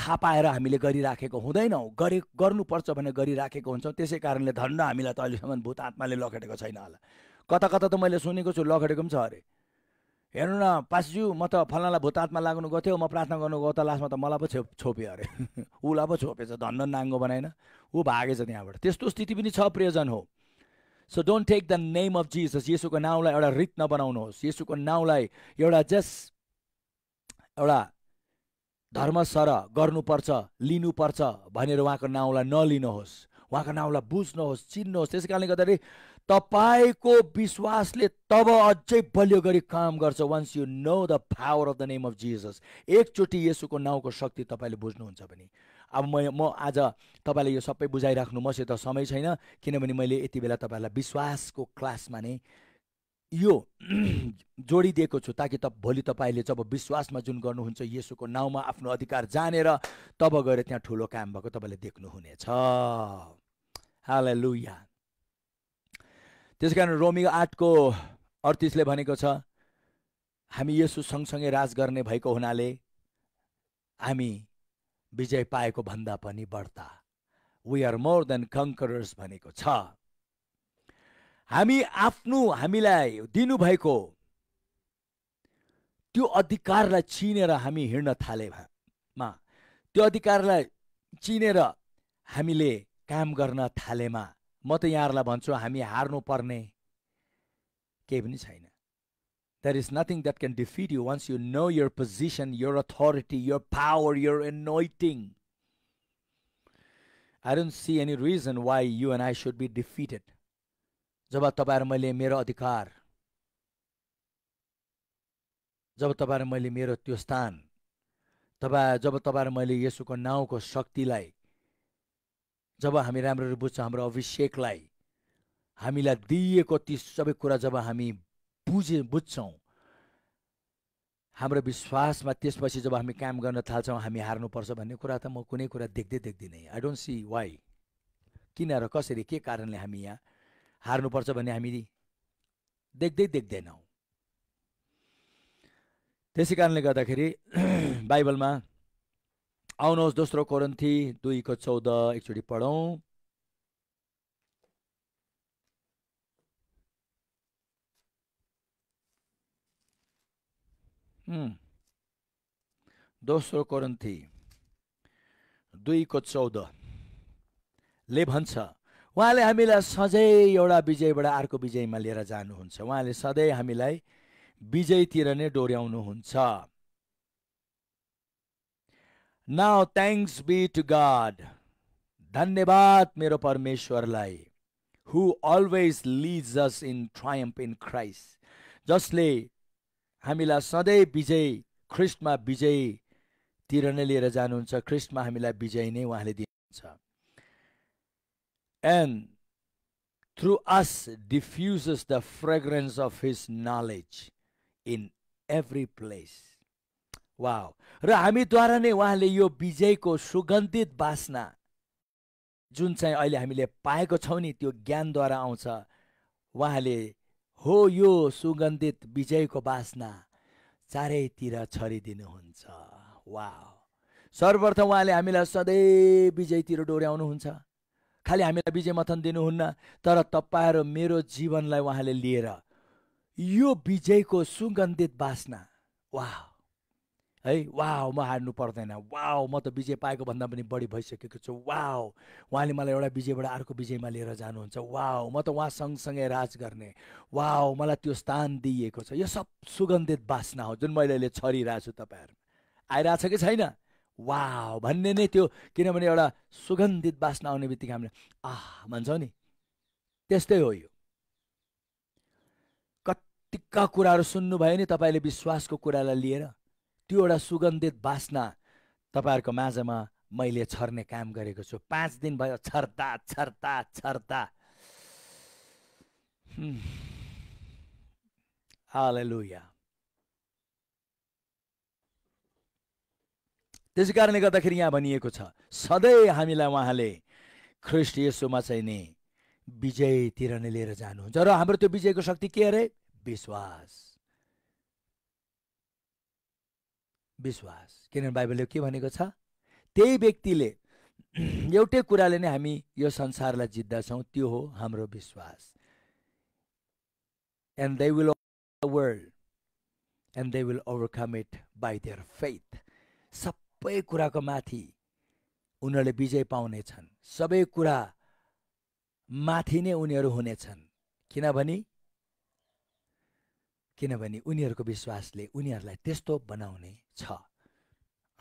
थाहा पाएर हामीले गरिराखेको हुँदैनौँ गरे गर्नुपर्छ भनेर गरिराखेको हुन्छौँ त्यसै कारणले धन्न हामीलाई त अहिलेसम्म भूत आत्माले लखेटेको छैन होला कता कता त मैले सुनेको छु लखेटेको पनि छ अरे हेर्नु न पासज्यू म त फलानालाई भूतातमा लाग्नु गएको थियो म प्रार्थना गर्नु गएको त लास्टमा त मलाई पो छेप छोप्यो अरे उसलाई पो छोपेछ धन्न नाङ्गो बनाएन ऊ भागेछ त्यहाँबाट त्यस्तो स्थिति पनि छ प्रियजन हो so don't take the name of Jesus यसुको नाउँलाई एउटा रित नबनाउनुहोस् यसुको नाउँलाई एउटा जस एउटा धर्म सर गर्नुपर्छ लिनुपर्छ भनेर उहाँको नाउँलाई नलिनुहोस् उहाँको नाउँलाई बुझ्नुहोस् चिन्नुहोस् त्यसै कारणले गर्दाखेरि तपाईँको विश्वासले तब अझै बलियो गरी काम गर्छ once you know the power of the name of Jesus एकचोटि यसुको नाउँको शक्ति तपाईँले बुझ्नुहुन्छ भने अब म म आज तपाईँलाई यो सबै बुझाइराख्नु मसित समय छैन किनभने मैले यति बेला तपाईँहरूलाई विश्वासको क्लासमा नै यो जोडिदिएको छु ताकि त भोलि तपाईँले जब विश्वासमा जुन गर्नुहुन्छ यसोको नाउँमा आफ्नो अधिकार जानेर तब गएर त्यहाँ ठुलो काम भएको तपाईँले देख्नुहुनेछ हाल लुया त्यस कारण रोमी आठको अडतिसले भनेको छ हामी यसो सँगसँगै राज गर्ने भएको हुनाले हामी विजय पाएको भन्दा पनि बढ्ता we are more than conquerors भनेको छ हामी आफ्नो हामीलाई दिनुभएको त्यो अधिकारलाई चिनेर हामी हिँड्न थालेमा त्यो अधिकारलाई चिनेर हामीले काम गर्न थालेमा म त यहाँहरूलाई भन्छु हामी हार्नुपर्ने केही पनि छैन there is nothing that can defeat you once you know your position your authority your power your anointing I don't see any reason why you and I should be defeated जब तपाईँहरू मैले मेरो अधिकार जब तपाईँहरू मैले मेरो त्यो स्थान तपाईँ जब तपाईँहरू मैले यसोको नाउँको शक्तिलाई जब हामी राम्ररी बुझ्छौँ हाम्रो अभिषेकलाई हामीलाई दिइएको ती सबै कुरा जब हामी बुझे बुझ्छौँ हाम्रो विश्वासमा त्यसपछि जब हामी काम गर्न थाल्छौँ हामी हार्नुपर्छ भन्ने कुरा त म कुनै कुरा देख्दै देख्दिनँ आई डोन्ट सी वाइ किन र कसरी के कारणले हामी यहाँ हार्नुपर्छ भन्ने हामी देख्दै देख्दैनौँ त्यसै कारणले गर्दाखेरि बाइबलमा आउनुहोस् दोस्रो कोरन्थी दुईको चौध एकचोटि पढौँ दोस्रो कोरन्थी दुईको चौध ले भन्छ उहाँले हामीलाई सधैँ एउटा विजयबाट अर्को विजयमा लिएर जानुहुन्छ उहाँले सधैँ हामीलाई विजयतिर नै डोर्याउनुहुन्छ now thanks be to God धन्यवाद मेरो परमेश्वरलाई who always leads us in triumph in Christ जसले हामीलाई सधैँ विजय ख्रिस्टमा विजयतिर नै लिएर जानुहुन्छ ख्रिस्टमा हामीलाई विजय नै उहाँले दिनुहुन्छ and through us diffuse the fragrance of his knowledge in every place वा र हामीद्वारा नै उहाँले यो विजयको सुगन्धित बासना जुन चाहिँ अहिले हामीले पाएको छौँ नि त्यो ज्ञानद्वारा आउँछ उहाँले हो यो सुगन्धित विजयको बासना चारैतिर छरिदिनुहुन्छ वा सर्वप्रथम उहाँले हामीलाई सधैँ विजयतिर डोर्याउनुहुन्छ खालि हामीलाई विजय मथन दिनुहुन्न तर तपाईँहरू मेरो जीवनलाई उहाँले लिएर यो विजयको सुगन्धित बासना वाह है वाह म हार्नु पर्दैन वाह म त विजय पाएको भन्दा पनि बढी भइसकेको छु वाह उहाँले मलाई एउटा विजयबाट अर्को विजयमा लिएर जानुहुन्छ वाह म त उहाँ सँगसँगै राज गर्ने वाह मलाई त्यो स्थान दिइएको छ यो सब सुगन्धित बासना हो जुन मैले अहिले छरिरहेको छु तपाईँहरू आइरहेछ कि छैन वा भन्ने नै त्यो किनभने एउटा सुगन्धित बासना आउने बित्तिकै हामीले आह भन्छौँ नि त्यस्तै हो यो कत्तिका कुराहरू सुन्नुभयो नि तपाईँले विश्वासको कुरालाई लिएर त्यो एउटा सुगन्धित बास्ना तपाईँहरूको माझमा मैले छर्ने काम गरेको छु पाँच दिन भयो छर्ता छर्ता छर्ता हालेलुया त्यसै कारणले गर्दाखेरि यहाँ भनिएको छ सधैँ हामीलाई उहाँले ख्रिस्ट यसोमा चाहिँ नि विजयतिर नै लिएर जानुहुन्छ र हाम्रो त्यो विजयको शक्ति के अरे विश्वास विश्वास किनभने बाइबलले के भनेको छ त्यही व्यक्तिले एउटै कुराले नै हामी यो संसारलाई जित्दछौँ त्यो हो हाम्रो विश्वास and they will world and they will overcome it by their faith सबै कुराको माथि उनीहरूले विजय पाउनेछन् सबै कुरा माथि नै उनीहरू हुनेछन् किनभने किनभने उनीहरूको विश्वासले उनीहरूलाई त्यस्तो बनाउने छ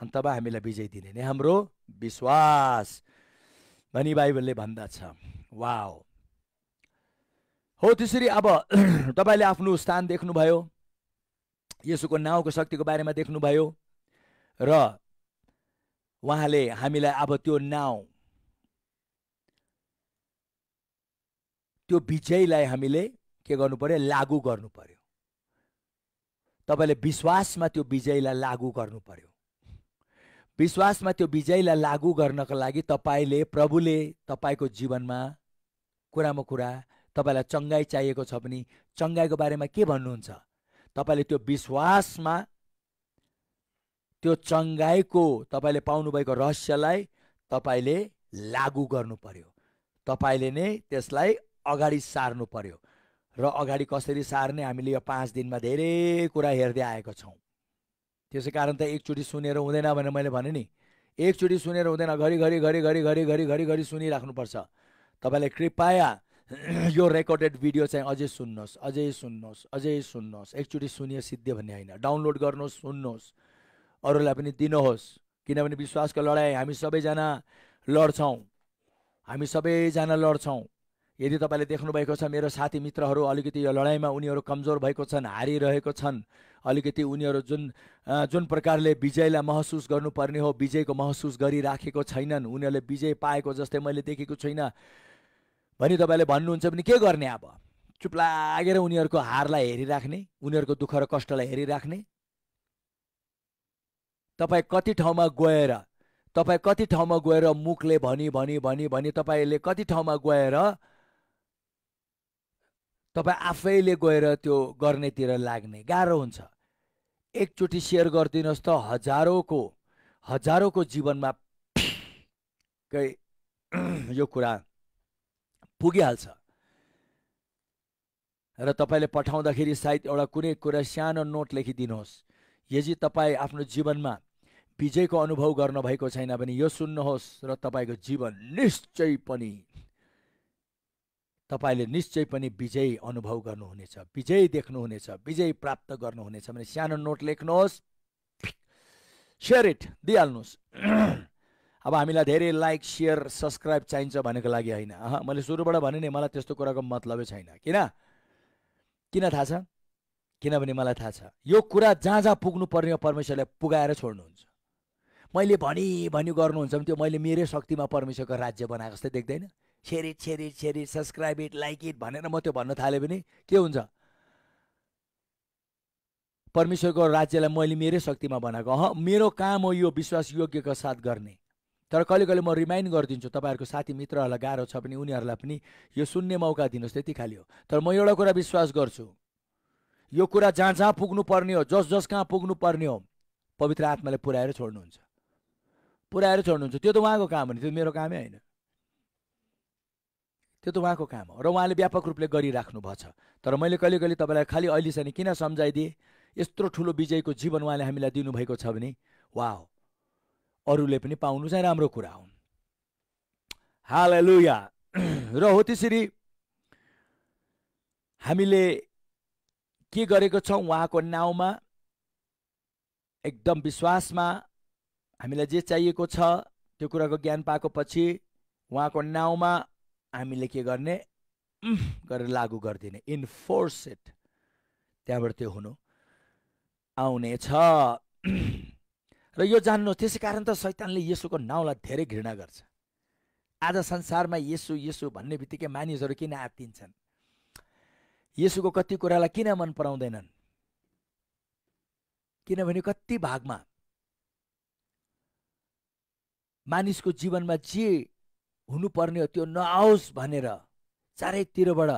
अन्तमा हामीलाई विजय दिने नै हाम्रो विश्वास भनी बाइबलले भन्दछ वाओ हो त्यसरी अब तपाईँले आफ्नो स्थान देख्नुभयो यसोको नाउँको शक्तिको बारेमा देख्नुभयो र उहाँले हामीलाई अब त्यो नाउँ त्यो विजयलाई हामीले के गर्नु पर्यो लागु गर्नु पर्यो तपाईँले विश्वासमा त्यो विजयलाई लागू गर्नु पर्यो विश्वासमा त्यो विजयलाई लागू गर्नको लागि तपाईँले प्रभुले तपाईँको जीवनमा कुरामा कुरा तपाईँलाई चङ्गाई चाहिएको छ भने चङ्गाईको बारेमा के भन्नुहुन्छ तपाईँले त्यो विश्वासमा त्यो चङ्गाईको तपाईँले पाउनुभएको रहस्यलाई तपाईँले लागू गर्नु पर्यो तपाईँले नै त्यसलाई अगाडि सार्नु पर्यो र अगाडि कसरी सार्ने हामीले यो पाँच दिनमा धेरै कुरा हेर्दै आएको छौँ त्यसै कारण त एकचोटि सुनेर हुँदैन भनेर मैले भने नि एकचोटि सुनेर हुँदैन घरिघरि घरिघरि घरिघरि घरिघरि सुनिराख्नुपर्छ तपाईँले कृपया यो रेकर्डेड भिडियो चाहिँ अझै सुन्नुहोस् अझै सुन्नुहोस् अझै सुन्नुहोस् एकचोटि सुनियो सिद्धे भन्ने होइन डाउनलोड गर्नुहोस् सुन्नुहोस् अरूलाई पनि दिनुहोस् किनभने विश्वासको लडाइँ हामी सबैजना लड्छौँ हामी सबैजना लड्छौँ यदि तपाईँले देख्नुभएको छ मेरो साथी मित्रहरू अलिकति यो लडाइँमा उनीहरू कमजोर भएको छन् हारिरहेको छन् अलिकति उनीहरू जुन जुन प्रकारले विजयलाई महसुस गर्नुपर्ने हो विजयको महसुस गरिराखेको छैनन् उनीहरूले विजय पाएको जस्तै मैले देखेको छुइनँ भने तपाईँले भन्नुहुन्छ भने के गर्ने अब चुप लागेर उनीहरूको हारलाई हेरिराख्ने उनीहरूको दुःख र कष्टलाई हेरिराख्ने तपाईँ कति ठाउँमा गएर तपाईँ कति ठाउँमा गएर मुखले भनी भनी भनी भनी तपाईँले कति ठाउँमा गएर तपाईँ आफैले गएर त्यो गर्नेतिर लाग्ने गाह्रो हुन्छ एकचोटि सेयर गरिदिनुहोस् त हजारौँको हजारौँको जीवनमा कै यो कुरा पुगिहाल्छ र तपाईँले पठाउँदाखेरि सायद एउटा कुनै कुरा सानो नोट लेखिदिनुहोस् यदि तपाईँ आफ्नो जीवनमा विजयको अनुभव गर्नुभएको छैन भने यो सुन्नुहोस् र तपाईँको जीवन निश्चय पनि तपाईँले निश्चय पनि विजय अनुभव गर्नुहुनेछ विजय देख्नुहुनेछ विजय प्राप्त गर्नुहुनेछ भने सानो नोट लेख्नुहोस् सेयर इट दिइहाल्नुहोस् अब हामीलाई धेरै लाइक सेयर सब्सक्राइब चाहिन्छ भनेको लागि होइन मैले सुरुबाट भने नि मलाई त्यस्तो कुराको मतलबै छैन किन किन थाहा छ किनभने मलाई थाहा छ यो कुरा जहाँ जहाँ पुग्नु पर्ने परमेश्वरलाई पुगाएर छोड्नुहुन्छ मैले भनी भनी गर्नुहुन्छ भने त्यो मैले मेरै शक्तिमा परमेश्वरको राज्य बनाएको जस्तै देख्दैन छेरी छेरी छेरी सब्सक्राइब इट लाइक इट भनेर म त्यो भन्न थालेँ भने के हुन्छ परमेश्वरको राज्यलाई मैले मेरै शक्तिमा बनाएको अह मेरो काम हो यो विश्वास योग्यको साथ गर्ने तर कहिले कहिले म रिमाइन्ड गरिदिन्छु तपाईँहरूको साथी मित्रहरूलाई गाह्रो छ भने उनीहरूलाई पनि यो सुन्ने मौका दिनुहोस् त्यति खालि हो तर म एउटा कुरा विश्वास गर्छु यो कुरा जहाँ जहाँ पुग्नु पर्ने हो जस जस कहाँ पुग्नुपर्ने हो पवित्र आत्माले पुऱ्याएर छोड्नुहुन्छ पुऱ्याएर छोड्नुहुन्छ त्यो त उहाँको काम हो नि त्यो मेरो कामै होइन त्यो त उहाँको काम हो र उहाँले व्यापक रूपले गरिराख्नु छ तर मैले कहिले कहिले तपाईँलाई खालि चाहिँ किन सम्झाइदिएँ यत्रो ठुलो विजयको जीवन उहाँले हामीलाई दिनुभएको छ भने वा हो अरूले पनि पाउनु चाहिँ राम्रो कुरा हो हाल लुया र हो त्यसरी हामीले के गरेको छौँ उहाँको नाउँमा एकदम विश्वासमा हामीलाई जे चाहिएको छ त्यो कुराको ज्ञान पाएको पछि उहाँको नाउँमा हामीले के गर्ने गरेर लागू गरिदिने इन्फोर्स इट त्यहाँबाट त्यो हुनु आउनेछ र यो जान्नु त्यसै कारण त सैतानले यसोको नाउँलाई धेरै घृणा गर्छ आज संसारमा यसु यसु भन्ने बित्तिकै मानिसहरू किन आत्तिन्छन् यसुको कति कुरालाई किन मन पराउँदैनन् किनभने कति भागमा मानिसको जीवनमा जे हुनुपर्ने हो त्यो नआओस् भनेर चारैतिरबाट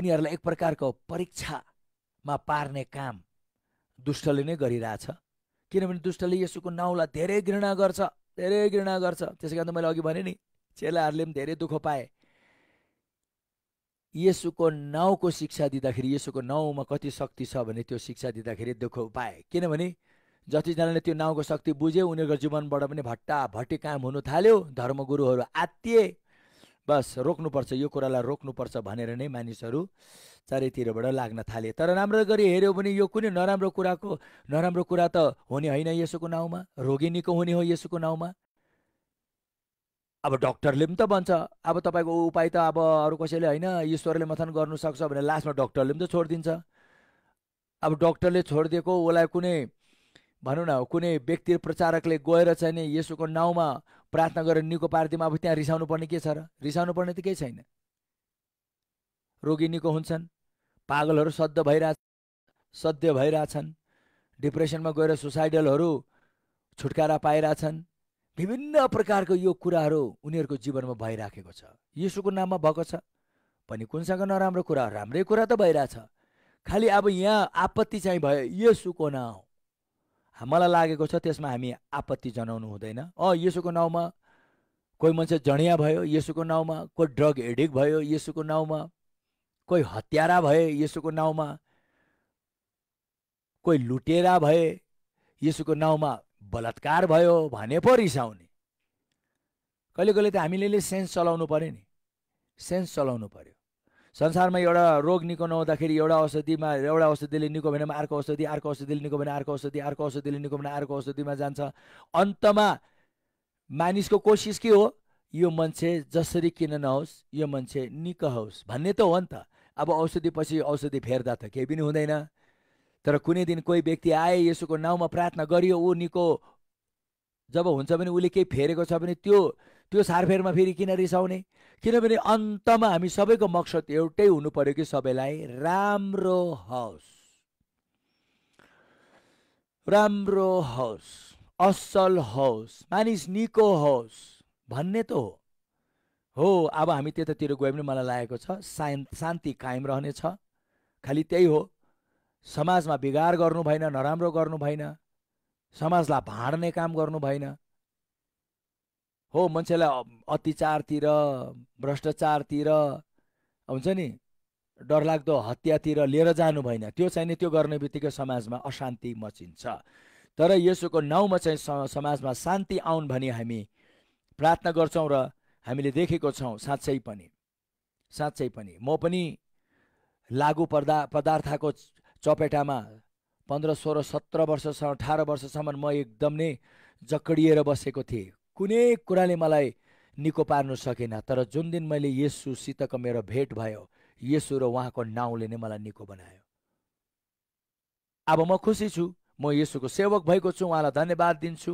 उनीहरूलाई एक प्रकारको परीक्षामा पार्ने काम दुष्टले नै गरिरहेछ किनभने दुष्टले यसुको नाउँलाई धेरै घृणा गर्छ धेरै घृणा गर्छ त्यसै कारण त मैले अघि भने नि चेलाहरूले पनि धेरै दुःख पाए यसुको नाउँको शिक्षा दिँदाखेरि यसुको नाउँमा कति शक्ति छ भने त्यो शिक्षा दिँदाखेरि दुःख पाए किनभने जतिजनाले त्यो नाउँको शक्ति बुझे उनीहरूको जीवनबाट पनि भट्टा भट्टी काम हुनु थाल्यो धर्मगुरुहरू आत्तिए बस रोक्नुपर्छ यो कुरालाई रोक्नुपर्छ भनेर नै मानिसहरू चारैतिरबाट लाग्न थाले तर राम्रो गरी हेऱ्यो भने यो कुनै नराम्रो कुराको नराम्रो कुरा त हुने होइन यसोको नाउँमा रोगिनीको हुने हो यसोको नाउँमा अब डक्टरले पनि त भन्छ अब तपाईँको उपाय त अब अरू कसैले होइन ईश्वरले मथन गर्नु सक्छ भने लास्टमा डक्टरले पनि त छोडिदिन्छ अब डक्टरले छोडिदिएको उसलाई कुनै भनौँ न कुनै व्यक्ति प्रचारकले गएर चाहिँ नि यसोको नाउँमा प्रार्थना गरेर निको पारिदिमा अब त्यहाँ रिसाउनु पर्ने के छ र रिसाउनु पर्ने त केही छैन रोगी निको हुन्छन् पागलहरू सद्ध भइरहेछ सद्य भइरहेछन् डिप्रेसनमा गएर सुसाइडलहरू छुटकारा पाइरहेछन् विभिन्न प्रकारको यो कुराहरू उनीहरूको जीवनमा भइराखेको छ यसोको नाममा भएको छ पनि कुनसँग नराम्रो कुरा राम्रै कुरा त भइरहेछ खालि अब यहाँ आपत्ति चाहिँ भयो यसुको नाउँ मलाई लागेको छ त्यसमा हामी आपत्ति जनाउनु हुँदैन अँ यसोको नाउँमा कोही मान्छे जडिया भयो यसोको नाउँमा कोही ड्रग एडिक्ट भयो यसोको नाउँमा कोही हत्यारा भए यसोको नाउँमा कोही लुटेरा भए यसोको नाउँमा बलात्कार भयो भने पो रिसाउने कहिले कहिले त हामीले सेन्स चलाउनु पऱ्यो नि सेन्स चलाउनु पऱ्यो संसारमा एउटा रोग निको नहुँदाखेरि एउटा औषधिमा एउटा औषधिले निको भने अर्को औषधि अर्को औषधिले निको भने अर्को औषधि अर्को औषधिले निको भने अर्को औषधिमा जान्छ अन्तमा मानिसको कोसिस के हो यो मान्छे जसरी किन नहोस् यो मान्छे निको होस् भन्ने त हो नि त अब औषधि पछि औषधि फेर्दा त केही पनि हुँदैन तर कुनै दिन कोही व्यक्ति आए यसोको नाउँमा प्रार्थना गरियो ऊ निको जब हुन्छ भने उसले केही फेरेको छ भने त्यो त्यो सारफेरमा फेरि किन रिसाउने किनभने अन्तमा हामी सबैको मकसद एउटै हुनु पर्यो कि सबैलाई राम्रो होस् राम्रो होस् असल होस् मानिस निको होस् भन्ने त हो हो अब हामी त्यतातिर गयो भने मलाई लागेको छ शान्ति कायम रहनेछ खालि त्यही हो समाजमा बिगार गर्नु भएन नराम्रो गर्नु भएन समाजलाई भाँड्ने काम गर्नु भएन हो मान्छेलाई अत्याचारतिर भ्रष्टाचारतिर हुन्छ नि डरलाग्दो हत्यातिर लिएर जानु भएन त्यो चाहिँ नि त्यो गर्ने बित्तिकै समाजमा अशान्ति मचिन्छ तर यसोको नाउँमा चाहिँ समाजमा शान्ति आउन् भनी हामी प्रार्थना गर्छौँ र हामीले देखेको छौँ साँच्चै पनि साँच्चै पनि म पनि लागु पर्दा पदार्थको चपेटामा पन्ध्र सोह्र सत्र वर्षसम्म अठार वर्षसम्म म एकदम नै जकडिएर बसेको थिएँ कुनै कुराले मलाई निको पार्नु सकेन तर जुन दिन मैले यसुसितको मेरो भेट भयो यसु र उहाँको नाउँले नै मलाई निको बनायो अब म खुसी छु म यसुको सेवक भएको छु उहाँलाई धन्यवाद दिन्छु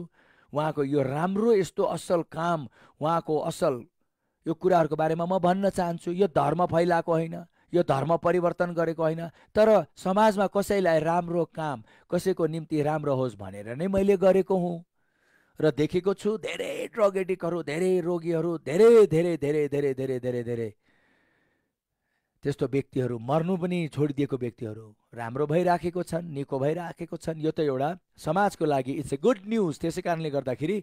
उहाँको यो राम्रो यस्तो असल काम उहाँको असल यो कुराहरूको बारेमा म भन्न चाहन्छु यो धर्म फैलाएको होइन यो धर्म परिवर्तन गरेको होइन तर समाजमा कसैलाई राम्रो काम कसैको निम्ति राम्रो होस् भनेर नै मैले गरेको हुँ र देखेको छु धेरै ड्रग एडिकहरू धेरै रोगीहरू धेरै धेरै धेरै धेरै धेरै धेरै धेरै त्यस्तो व्यक्तिहरू मर्नु पनि छोडिदिएको व्यक्तिहरू राम्रो भइराखेको छन् निको भइराखेको छन् यो त एउटा समाजको लागि इट्स ए गुड न्युज त्यसै कारणले गर्दाखेरि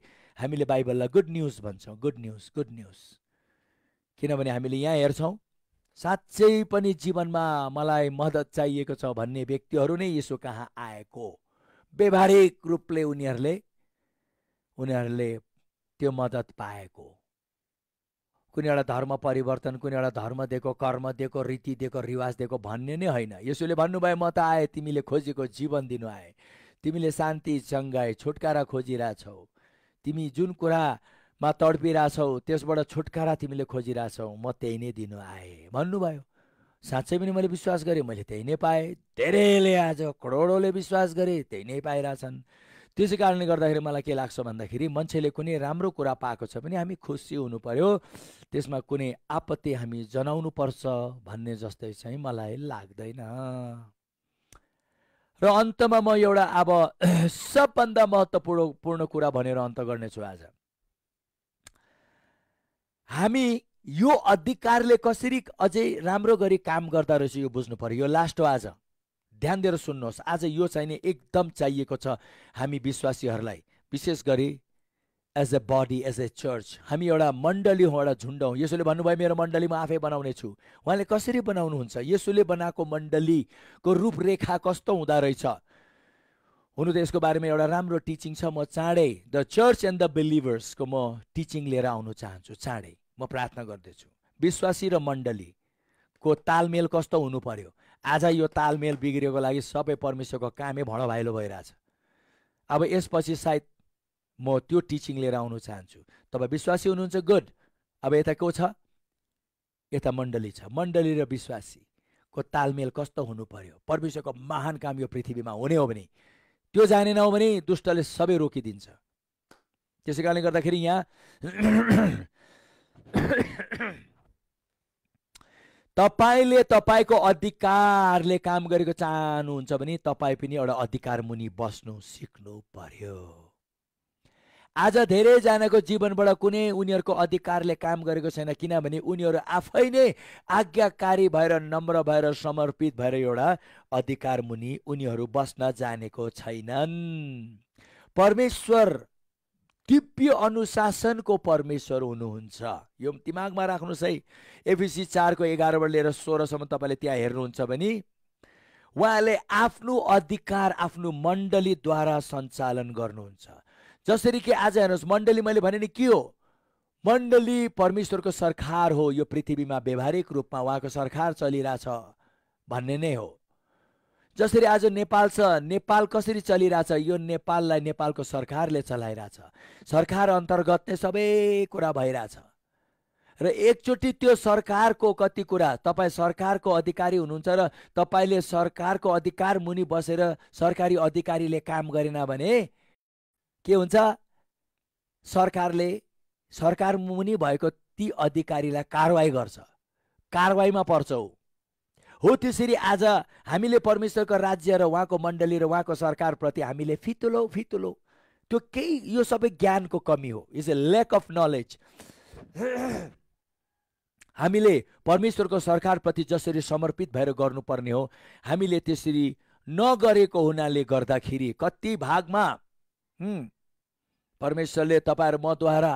हामीले बाइबललाई गुड न्युज भन्छौँ गुड न्युज गुड न्युज किनभने हामीले यहाँ हेर्छौँ साँच्चै पनि जीवनमा मलाई मद्दत चाहिएको छ भन्ने व्यक्तिहरू नै यसो कहाँ आएको व्यवहारिक रूपले उनीहरूले उनीहरूले त्यो मद्दत पाएको कुनै एउटा धर्म परिवर्तन कुनै एउटा धर्म दिएको कर्म दिएको रीति दिएको रिवाज दिएको भन्ने नै होइन यसोले भन्नुभयो म त आएँ तिमीले खोजेको जीवन दिनु आए तिमीले शान्ति सङ्घाए छुटकारा खोजिरहेछौ तिमी जुन कुरामा तडपिरहेछौ त्यसबाट छुटकारा तिमीले खोजिरहेछौ म त्यही नै दिनु आएँ भन्नुभयो साँच्चै पनि मैले विश्वास गरेँ मैले त्यही नै पाएँ धेरैले आज करोडौँले विश्वास गरेँ त्यही नै पाइरहेछन् त्यसै कारणले गर्दाखेरि मलाई के लाग्छ भन्दाखेरि मान्छेले कुनै राम्रो कुरा पाएको छ भने हामी खुसी हुनु पर्यो त्यसमा कुनै आपत्ति हामी जनाउनु पर्छ भन्ने जस्तै चाहिँ मलाई लाग्दैन र अन्तमा म एउटा अब सबभन्दा महत्त्वपूर्ण पूर्ण कुरा भनेर अन्त गर्नेछु आज हामी यो अधिकारले कसरी अझै राम्रो गरी काम गर्दा रहेछ यो बुझ्नु पर्यो यो लास्ट हो आज ध्यान दिएर सुन्नुहोस् आज यो चाहिने एकदम चाहिएको छ हामी विश्वासीहरूलाई विशेष गरी as a body as a church हामी एउटा मण्डली हौँ एउटा झुन्ड हौँ यसोले भन्नुभयो मेरो मण्डली म आफै बनाउने छु उहाँले कसरी बनाउनुहुन्छ यसोले बनाएको मण्डलीको रूपरेखा कस्तो हुँदो रहेछ हुनु त यसको बारेमा एउटा राम्रो टिचिङ छ म चाँडै द चर्च एन्ड द बिलिभर्सको म टिचिङ लिएर आउनु चाहन्छु चाँडै म प्रार्थना गर्दैछु विश्वासी र मण्डलीको तालमेल कस्तो हुनु पर्यो आज यो तालमेल बिग्रिएको लागि सबै परमेश्वरको कामै भडभाइलो भाइलो भइरहेछ अब यसपछि सायद म त्यो टिचिङ लिएर आउनु चाहन्छु तपाईँ विश्वासी हुनुहुन्छ गुड अब यता को छ यता मण्डली छ मण्डली र विश्वासीको तालमेल कस्तो हुनु पर्यो परमेश्वरको महान काम यो पृथ्वीमा हुने हो भने त्यो जानेन हो भने दुष्टले सबै रोकिदिन्छ त्यसै कारणले गर्दाखेरि यहाँ तपाईँले तपाईँको अधिकारले काम गरेको चाहनुहुन्छ भने तपाईँ पनि एउटा अधिकार मुनि बस्नु सिक्नु पर्यो आज धेरैजनाको जीवनबाट कुनै उनीहरूको अधिकारले काम गरेको छैन किनभने उनीहरू आफै नै आज्ञाकारी भएर नम्र भएर समर्पित भएर एउटा अधिकार मुनि उनीहरू बस्न जानेको छैनन् परमेश्वर दिव्य अनुशासनको परमेश्वर हुनुहुन्छ यो दिमागमा राख्नुहोस् है एफिसी चारको एघारबाट लिएर सोह्रसम्म तपाईँले त्यहाँ हेर्नुहुन्छ भने उहाँले आफ्नो अधिकार आफ्नो मण्डलीद्वारा सञ्चालन गर्नुहुन्छ जसरी कि आज हेर्नुहोस् मण्डली मैले भने नि के हो मण्डली परमेश्वरको सरकार हो यो पृथ्वीमा व्यवहारिक रूपमा उहाँको सरकार चलिरहेछ भन्ने नै हो जसरी आज नेपाल छ नेपाल कसरी चलिरहेछ यो नेपाललाई नेपालको सरकारले चलाइरहेछ सरकार अन्तर्गत नै सबै कुरा भइरहेछ र एकचोटि त्यो सरकारको कति कुरा तपाईँ सरकारको अधिकारी हुनुहुन्छ र तपाईँले सरकारको अधिकार मुनि बसेर सरकारी अधिकारीले काम गरेन भने के हुन्छ सरकारले सरकार मुनि भएको ती अधिकारीलाई कारवाही गर्छ कारवाहीमा पर्छौ हो त्यसरी आज हामीले परमेश्वरको राज्य र उहाँको मण्डली र उहाँको सरकारप्रति हामीले फितुलो फितुलो त्यो केही यो सबै ज्ञानको कमी हो is a lack of knowledge हामीले परमेश्वरको सरकारप्रति जसरी समर्पित भएर गर्नुपर्ने हो हामीले त्यसरी नगरेको हुनाले गर्दाखेरि कति भागमा परमेश्वरले तपाईँहरू मद्वारा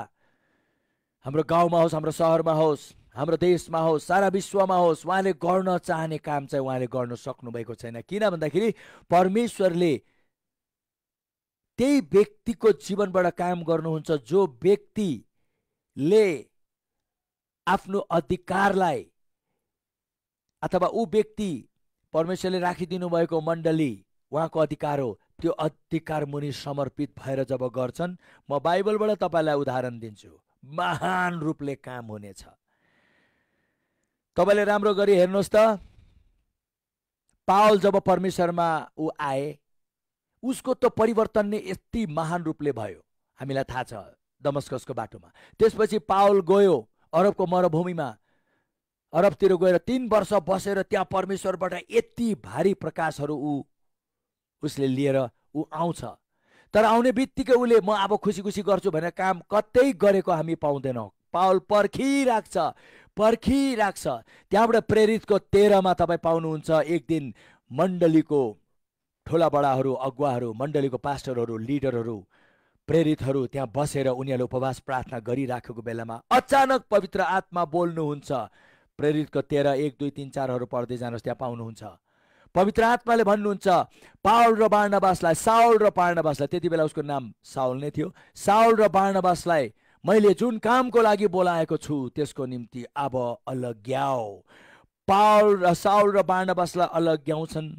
हाम्रो गाउँमा होस् हाम्रो सहरमा होस् हाम्रो देशमा होस् सारा विश्वमा होस् उहाँले गर्न चाहने काम चाहिँ उहाँले गर्न सक्नुभएको छैन किन भन्दाखेरि परमेश्वरले त्यही व्यक्तिको जीवनबाट काम गर्नुहुन्छ जो व्यक्तिले आफ्नो अधिकारलाई अथवा ऊ व्यक्ति परमेश्वरले राखिदिनु भएको मण्डली उहाँको अधिकार हो त्यो अधिकार मुनि समर्पित भएर जब गर्छन् म बाइबलबाट तपाईँलाई उदाहरण दिन्छु महान रूपले काम हुनेछ तपाईँले राम्रो गरी हेर्नुहोस् त पावल जब परमेश्वरमा ऊ आए उसको त परिवर्तन नै यति महान रूपले भयो हामीलाई थाहा छ दमस्कसको बाटोमा त्यसपछि पावल गयो अरबको मरुभूमिमा अरबतिर गएर तिन वर्ष बसेर त्यहाँ परमेश्वरबाट यति भारी प्रकाशहरू ऊ उसले लिएर ऊ आउँछ तर आउने बित्तिकै उसले म अब खुसी खुसी गर्छु भनेर काम कतै गरेको हामी पाउँदैनौँ पावल पर्खिराख्छ पर्खिराख्छ त्यहाँबाट प्रेरितको तेह्रमा तपाईँ पाउनुहुन्छ एक दिन मण्डलीको ठुला बडाहरू अगुवाहरू मण्डलीको पास्टरहरू लिडरहरू प्रेरितहरू त्यहाँ बसेर उनीहरूले उपवास प्रार्थना गरिराखेको बेलामा अचानक पवित्र आत्मा बोल्नुहुन्छ प्रेरितको तेह्र एक दुई तिन चारहरू पढ्दै जानुहोस् त्यहाँ पाउनुहुन्छ पवित्र आत्माले भन्नुहुन्छ पावल र बाणवासलाई साउल र बार्णवासलाई त्यति बेला उसको नाम साउल नै थियो साउल र बाणवासलाई मैले जुन कामको लागि बोलाएको छु त्यसको निम्ति अब अलग्याओ पाउल र साउल र बार्णवासलाई अलग्याउँछन्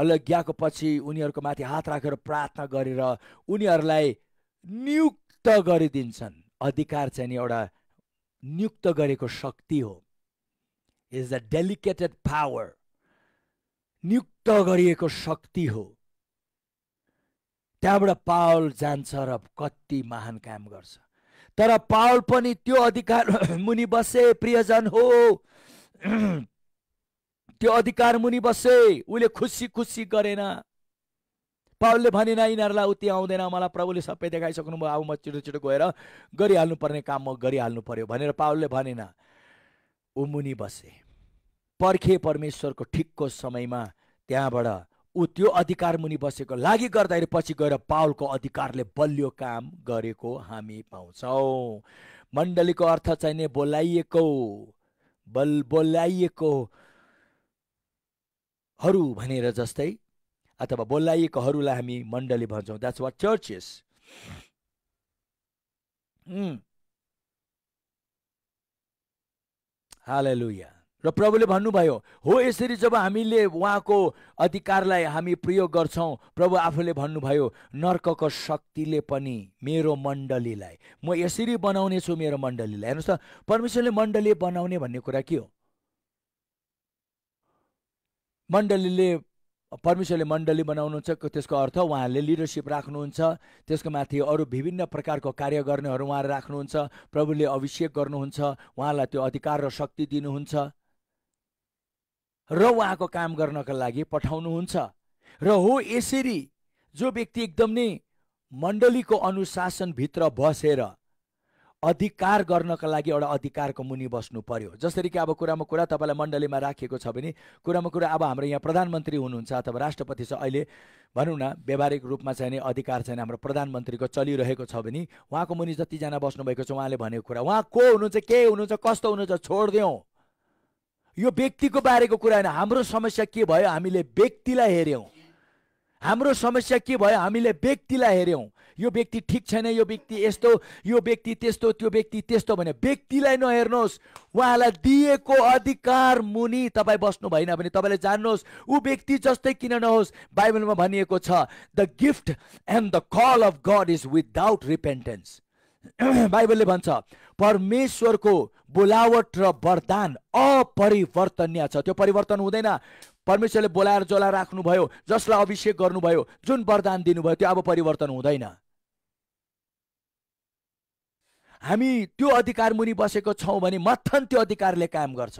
अलग्याएको पछि उनीहरूको माथि हात राखेर प्रार्थना गरेर उनीहरूलाई नियुक्त गरिदिन्छन् अधिकार चाहिँ नि एउटा नियुक्त गरेको शक्ति हो इज द डेलिकेटेड पावर नियुक्त गरिएको शक्ति हो त्यहाँबाट पावल जान्छ र कति महान काम गर्छ तर पावल पनि त्यो अधिकार मुनि बसे प्रियजन हो त्यो अधिकार मुनि बसे उसले खुसी खुसी गरेन पावलले भनेन यिनीहरूलाई उति आउँदैन मलाई प्रभुले सबै देखाइसक्नु भयो अब म छिटो छिटो गएर गरिहाल्नु पर्ने काम म गरिहाल्नु पर्यो भनेर पावलले भनेन ऊ मुनि बसे पर्खे परमेश्वरको ठिकको समयमा त्यहाँबाट ऊ त्यो अधिकार मुनि बसेको लागि गर्दाखेरि पछि गएर पावलको अधिकारले बलियो काम गरेको हामी पाउँछौ मण्डलीको अर्थ चाहिने बोलाइएको बल बोलाइएको हरू भनेर जस्तै अथवा बोलाइएकोहरूलाई हामी मण्डली भन्छौँ that's what church is hallelujah र प्रभुले भन्नुभयो हो यसरी जब हामीले उहाँको अधिकारलाई हामी प्रयोग गर्छौँ प्रभु आफूले भन्नुभयो नर्कको शक्तिले पनि मेरो मण्डलीलाई म यसरी बनाउने छु मेरो मण्डलीलाई हेर्नुहोस् त परमेश्वरले मण्डली बनाउने भन्ने कुरा के हो मण्डलीले परमेश्वरले मण्डली बनाउनुहुन्छ त्यसको अर्थ उहाँहरूले लिडरसिप राख्नुहुन्छ त्यसको माथि अरू विभिन्न प्रकारको कार्य गर्नेहरू उहाँहरू राख्नुहुन्छ प्रभुले अभिषेक गर्नुहुन्छ उहाँलाई त्यो अधिकार र शक्ति दिनुहुन्छ र उहाँको काम गर्नका लागि पठाउनुहुन्छ र हो यसरी जो व्यक्ति एकदम नै मण्डलीको अनुशासनभित्र बसेर अधिकार गर्नका लागि एउटा अधिकारको मुनि बस्नु पर्यो जसरी कि अब कुरामा कुरा तपाईँलाई मण्डलीमा राखिएको छ भने कुरामा कुरा अब हाम्रो यहाँ प्रधानमन्त्री हुनुहुन्छ अथवा राष्ट्रपति छ अहिले भनौँ न व्यावहारिक रूपमा चाहिँ नि अधिकार चाहिँ हाम्रो प्रधानमन्त्रीको चलिरहेको छ भने उहाँको मुनि जतिजना बस्नुभएको छ उहाँले भनेको कुरा उहाँ को हुनुहुन्छ के हुनुहुन्छ कस्तो हुनुहुन्छ छोडिदेऊ यो व्यक्तिको बारेको कुरा होइन हाम्रो समस्या के भयो हामीले व्यक्तिलाई हेऱ्यौँ हाम्रो समस्या के भयो हामीले व्यक्तिलाई हेऱ्यौँ यो व्यक्ति ठिक छैन यो व्यक्ति यस्तो यो व्यक्ति त्यस्तो त्यो व्यक्ति त्यस्तो भने व्यक्तिलाई नहेर्नुहोस् उहाँलाई दिएको अधिकार मुनि तपाईँ बस्नु भएन भने तपाईँले जान्नुहोस् ऊ व्यक्ति जस्तै किन नहोस् बाइबलमा भनिएको छ the gift and the call of God is without repentance बाइबलले भन्छ परमेश्वरको बोलावट र वरदान अपरिवर्तनीय छ त्यो परिवर्तन हुँदैन परमेश्वरले बोलाएर जोला राख्नुभयो जसलाई अभिषेक गर्नुभयो जुन वरदान दिनुभयो त्यो अब परिवर्तन हुँदैन हामी त्यो अधिकार मुनि बसेको छौँ भने मथन त्यो अधिकारले काम गर्छ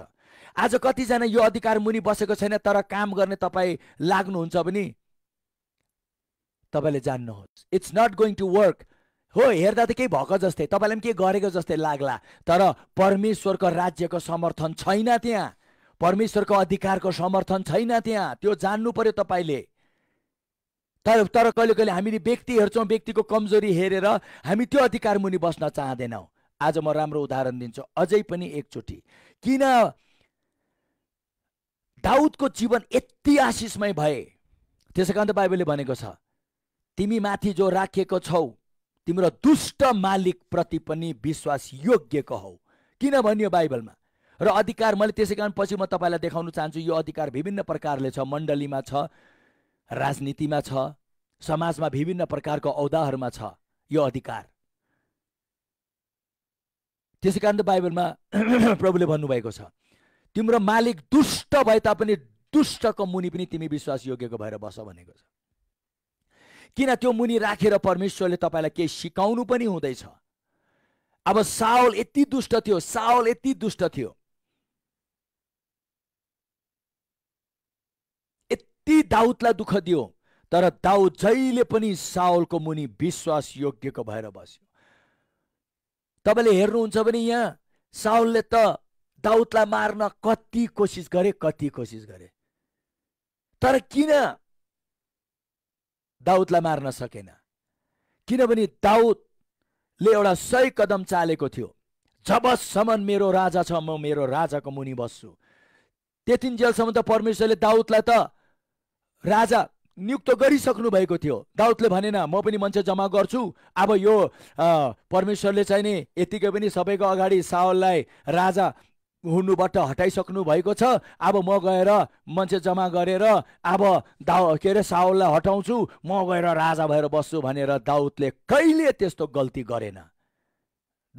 आज कतिजना यो अधिकार मुनि बसेको छैन तर काम गर्ने तपाईँ लाग्नुहुन्छ भने तपाईँले जान्नुहोस् it's not going to work हो हेर्दा त केही भएको जस्तै तपाईँलाई पनि केही गरेको जस्तै लाग्ला तर परमेश्वरको राज्यको समर्थन छैन त्यहाँ परमेश्वरको अधिकारको समर्थन छैन त्यहाँ त्यो जान्नु पर्यो तपाईँले तर तर कहिले कहिले हामीले व्यक्ति हेर्छौँ व्यक्तिको कमजोरी हेरेर हामी त्यो अधिकार मुनि बस्न चाहँदैनौँ आज म राम्रो उदाहरण दिन्छु अझै पनि एकचोटि किन दाउदको जीवन यति आशिषमय भए त्यसै कारण त बाइबलले भनेको छ तिमी माथि जो राखेको छौ तिम्रो दुष्ट मालिकप्रति पनि विश्वास योग्यको हौ किन भनियो बाइबलमा र अधिकार मैले त्यसै कारण पछि म तपाईँलाई देखाउन चाहन्छु यो अधिकार विभिन्न प्रकारले छ मण्डलीमा छ राजनीतिमा छ समाजमा विभिन्न प्रकारको औदाहरूमा छ यो अधिकार त्यसै कारण त बाइबलमा प्रभुले भन्नुभएको छ तिम्रो मालिक दुष्ट भए तापनि दुष्टको मुनि पनि तिमी विश्वास योग्यको भएर बस भनेको छ किन त्यो मुनि राखेर परमेश्वरले तपाईँलाई केही सिकाउनु पनि हुँदैछ अब साउल यति दुष्ट थियो साउल यति दुष्ट थियो यति दाउदलाई दुःख दियो तर दाउद जहिले पनि साउलको मुनि विश्वास योग्यको भएर बस्यो तपाईँले हेर्नुहुन्छ भने यहाँ साउलले त दाउदलाई मार्न कति कोसिस गरे कति कोसिस गरे तर किन दाउदलाई मार्न सकेन किनभने दाउदले एउटा सही कदम चालेको थियो जबसम्म मेरो राजा छ म मेरो राजाको मुनि बस्छु त्यति जेलसम्म त परमेश्वरले दाउदलाई त राजा नियुक्त गरिसक्नु भएको थियो दाउदले भनेन म पनि मान्छे जमा गर्छु अब यो परमेश्वरले चाहिँ नि यतिकै पनि सबैको अगाडि सावललाई राजा हुनुबाट हटाइसक्नु भएको छ अब म गएर मान्छे जमा गरेर अब दाउ के अरे साउललाई हटाउँछु म गएर राजा भएर बस्छु भनेर दाउदले कहिले त्यस्तो गल्ती गरेन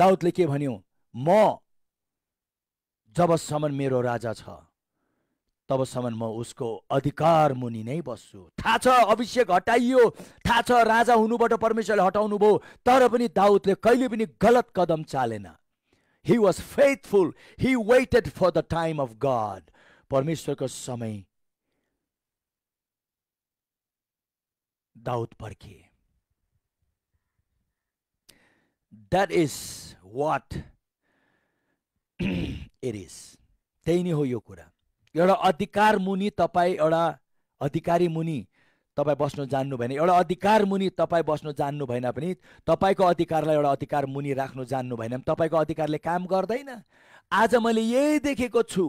दाउदले के भन्यो म जबसम्म मेरो राजा छ तबसम्म म उसको अधिकार मुनि नै बस्छु थाहा छ अभिषेक हटाइयो थाहा छ राजा हुनुबाट परमेश्वरले हटाउनु भयो तर पनि दाउदले कहिले पनि गलत कदम चालेन he was faithful he waited for the time of God परमेश्वरको समय दाउद पर्खिए that is what it is त्यही नै हो यो कुरा एउटा अधिकार मुनि तपाईँ एउटा अधिकारी मुनि तपाईँ बस्नु जान्नु भएन एउटा अधिकार मुनि तपाईँ बस्नु जान्नु भएन पनि तपाईँको अधिकारलाई एउटा अधिकार मुनि राख्नु जान्नु भएन भने तपाईँको अधिकारले काम गर्दैन आज मैले यही देखेको छु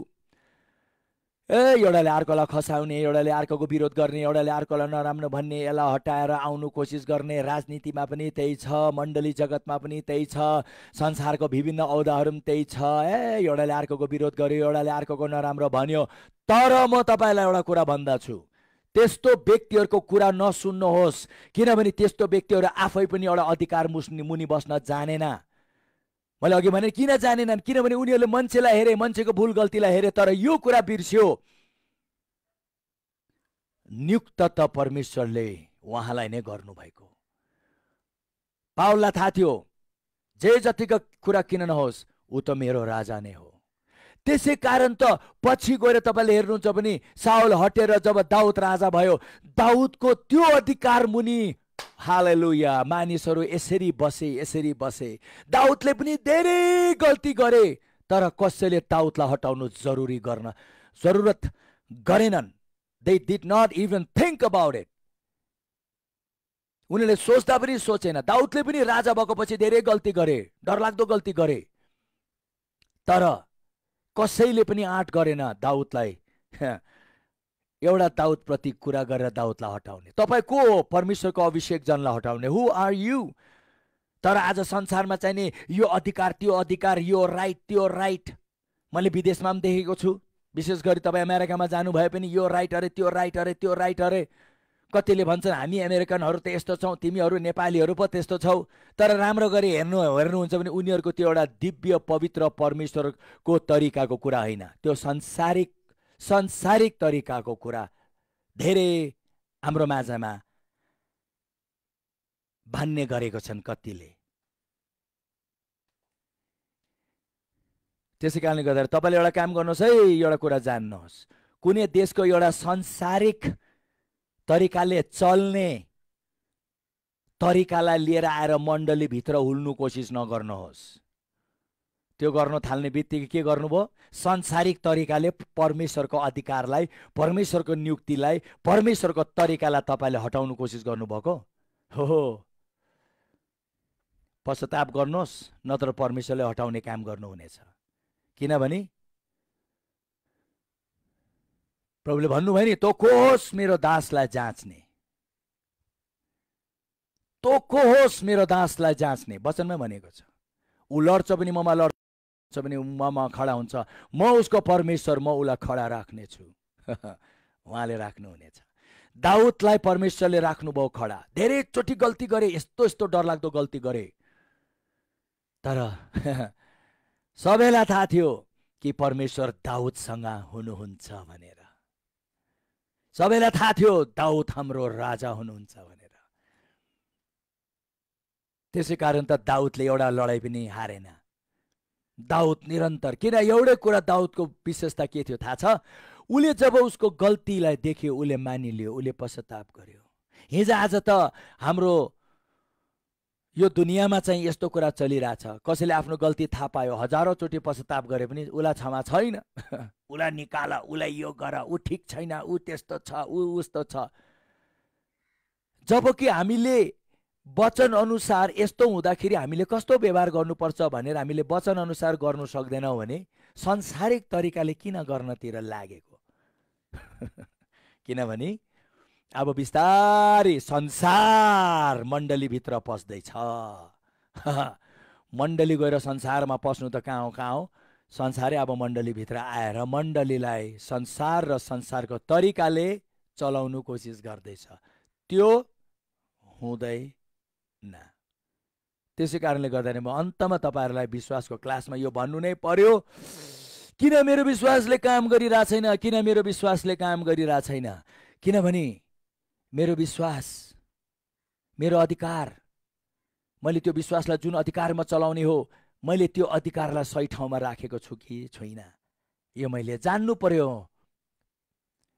ए एउटाले अर्कोलाई खसाउने एउटाले अर्कोको विरोध गर्ने एउटाले अर्कोलाई नराम्रो भन्ने यसलाई हटाएर आउनु कोसिस गर्ने राजनीतिमा पनि त्यही छ मण्डली जगतमा पनि त्यही छ संसारको विभिन्न औदाहरू पनि त्यही छ ए एउटाले अर्कोको विरोध गर्यो एउटाले अर्कोको नराम्रो भन्यो तर म तपाईँलाई एउटा कुरा भन्दछु त्यस्तो व्यक्तिहरूको कुरा नसुन्नुहोस् किनभने त्यस्तो व्यक्तिहरू आफै पनि एउटा अधिकार मुस्नि मुनि बस्न जानेन मैले अघि भने किन जानेनन् किनभने उनीहरूले मान्छेलाई हेरे मान्छेको भुल गल्तीलाई हेरे तर यो कुरा बिर्स्यो नियुक्त त परमेश्वरले उहाँलाई नै गर्नुभएको पावललाई थाहा थियो जे जतिको कुरा किन नहोस् ऊ त मेरो राजा नै हो त्यसै कारण त पछि गएर तपाईँले हेर्नुहुन्छ भने साउल हटेर जब दाउद राजा भयो दाउदको त्यो अधिकार मुनि हालेलुया मानिसहरू यसरी बसे यसरी बसे दाउदले पनि धेरै गल्ती गरे तर कसैले दाउदलाई हटाउनु जरुरी गर्न जरुरत गरेनन् they did not even think about it उनीहरूले सोच्दा पनि सोचेन दाउदले पनि राजा भएको पछि धेरै गल्ती गरे डरलाग्दो गल्ती गरे तर कसैले पनि आँट गरेन दाउदलाई एउटा दाउदप्रति कुरा गरेर दाउदलाई हटाउने तपाईँ को हो परमेश्वरको अभिषेक जनलाई हटाउने हु आर यु तर आज संसारमा चाहिने यो अधिकार त्यो अधिकार यो राइट त्यो राइट मैले विदेशमा पनि देखेको छु विशेष गरी तपाईँ अमेरिकामा भए पनि यो राइट अरे त्यो राइट अरे त्यो राइट अरे कतिले भन्छन् हामी अमेरिकनहरू त यस्तो छौँ तिमीहरू नेपालीहरू पो त्यस्तो छौ तर राम्रो गरी हेर्नु हेर्नुहुन्छ भने उनीहरूको त्यो एउटा दिव्य पवित्र परमेश्वरको तरिकाको कुरा होइन त्यो संसारिक संसारिक तरिकाको कुरा धेरै हाम्रो माझमा भन्ने गरेको छन् कतिले त्यसै कारणले गर्दा तपाईँले एउटा काम गर्नुहोस् है एउटा कुरा जान्नुहोस् कुनै देशको एउटा संसारिक तरिकाले चल्ने तरिकालाई लिएर आएर मण्डलीभित्र हुल्नु कोसिस नगर्नुहोस् त्यो गर्न थाल्ने बित्तिकै के गर्नुभयो संसारिक तरिकाले परमेश्वरको अधिकारलाई परमेश्वरको नियुक्तिलाई परमेश्वरको तरिकालाई तपाईँले हटाउनु कोसिस गर्नुभएको हो पश्चाताप गर्नुहोस् नत्र परमेश्वरले हटाउने काम गर्नुहुनेछ किनभने प्रभुले भन्नुभयो नि तँ को होस् मेरो दासलाई जाँच्ने तँ को होस् मेरो दासलाई जाँच्ने वचनमै भनेको छ ऊ लड्छ पनि ममा लड्छ पनि ममा खडा हुन्छ म उसको परमेश्वर म उसलाई खडा राख्नेछु उहाँले राख्नुहुनेछ दाउदलाई परमेश्वरले राख्नुभयो खडा धेरैचोटि गल्ती गरे यस्तो यस्तो डरलाग्दो गल्ती गरे तर सबैलाई थाहा थियो कि परमेश्वर दाउदसँग हुनुहुन्छ भनेर सबैलाई थाहा थियो दाउद हाम्रो राजा हुनुहुन्छ भनेर त्यसै कारण त दाउदले एउटा लडाइँ पनि हारेन दाउद निरन्तर किन एउटै कुरा दाउदको विशेषता के थियो थाहा छ उसले जब उसको गल्तीलाई देख्यो उसले मानिलियो उसले पश्चाताप गर्यो हिजो आज त हाम्रो यो दुनियाँमा चाहिँ यस्तो कुरा चलिरहेछ कसैले आफ्नो गल्ती थाहा पायो हजारौँचोटि पश्चाताप गरे पनि उसलाई क्षमा छैन उसलाई निकाल उसलाई यो गर ऊ ठिक छैन ऊ त्यस्तो छ ऊ उस्तो छ जबकि हामीले वचन अनुसार यस्तो हुँदाखेरि हामीले कस्तो व्यवहार गर्नुपर्छ भनेर हामीले वचन अनुसार गर्नु सक्दैनौँ भने संसारिक तरिकाले किन गर्नतिर लागेको किनभने अब बिस्तारै संसार मण्डलीभित्र पस्दैछ मण्डली गएर संसारमा पस्नु त कहाँ हो कहाँ हो संसारै अब मण्डलीभित्र आएर मण्डलीलाई संसार र संसारको तरिकाले चलाउनु कोसिस गर्दैछ त्यो हुँदैन त्यसै कारणले गर्दाखेरि म अन्तमा तपाईँहरूलाई विश्वासको क्लासमा यो भन्नु नै पर्यो किन मेरो विश्वासले काम गरिरहेको छैन किन मेरो विश्वासले काम गरिरहेको छैन किनभने मेरो विश्वास मेरो अधिकार मैले त्यो विश्वासलाई जुन अधिकारमा चलाउने हो मैले त्यो अधिकारलाई सही ठाउँमा राखेको छु कि छुइनँ यो मैले जान्नु पर्यो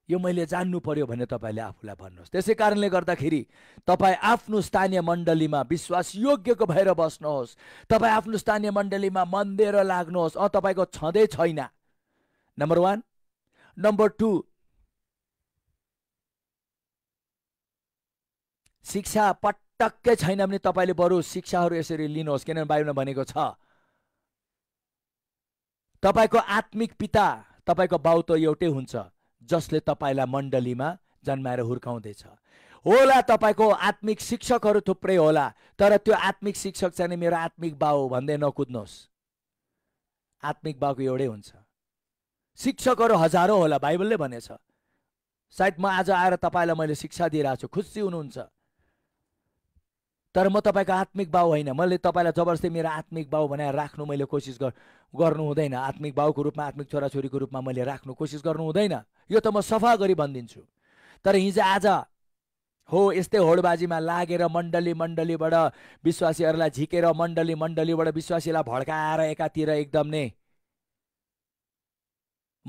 यो मैले जान्नु पर्यो भने तपाईँले आफूलाई भन्नुहोस् त्यसै कारणले गर्दाखेरि तपाईँ आफ्नो स्थानीय मण्डलीमा विश्वास योग्यको भएर बस्नुहोस् तपाईँ आफ्नो स्थानीय मण्डलीमा मन्दिर लाग्नुहोस् अँ तपाईँको छँदै छैन नम्बर वान नम्बर टू शिक्षा पटक्कै छैन भने तपाईँले बरु शिक्षाहरू यसरी लिनुहोस् किनभने बाइबलमा भनेको छ तपाईँको आत्मिक पिता तपाईँको बाउ त एउटै हुन्छ जसले तपाईँलाई मण्डलीमा जन्माएर हुर्काउँदैछ होला तपाईँको आत्मिक शिक्षकहरू थुप्रै होला तर त्यो आत्मिक शिक्षक चाहिँ मेरो आत्मिक बाउ भन्दै नकुद्नुहोस् आत्मिक बाउको एउटै हुन्छ शिक्षकहरू हजारौँ होला बाइबलले भनेछ सायद म आज आएर तपाईँलाई मैले शिक्षा दिइरहेको छु खुसी हुनुहुन्छ तर म तपाईँको आत्मिक बाउ होइन मैले तपाईँलाई जबरजस्ती मेरो आत्मिक बाउ बनाएर राख्नु मैले कोसिस गर्नु हुँदैन आत्मिक बाउको रूपमा आत्मिक छोराछोरीको रूपमा मैले राख्नु कोसिस गर्नु हुँदैन यो त म सफा गरी भनिदिन्छु तर हिजो आज हो यस्तै होडबाजीमा लागेर मण्डली मण्डलीबाट विश्वासीहरूलाई झिकेर मण्डली मण्डलीबाट विश्वासीलाई भड्काएर एकातिर एकदम नै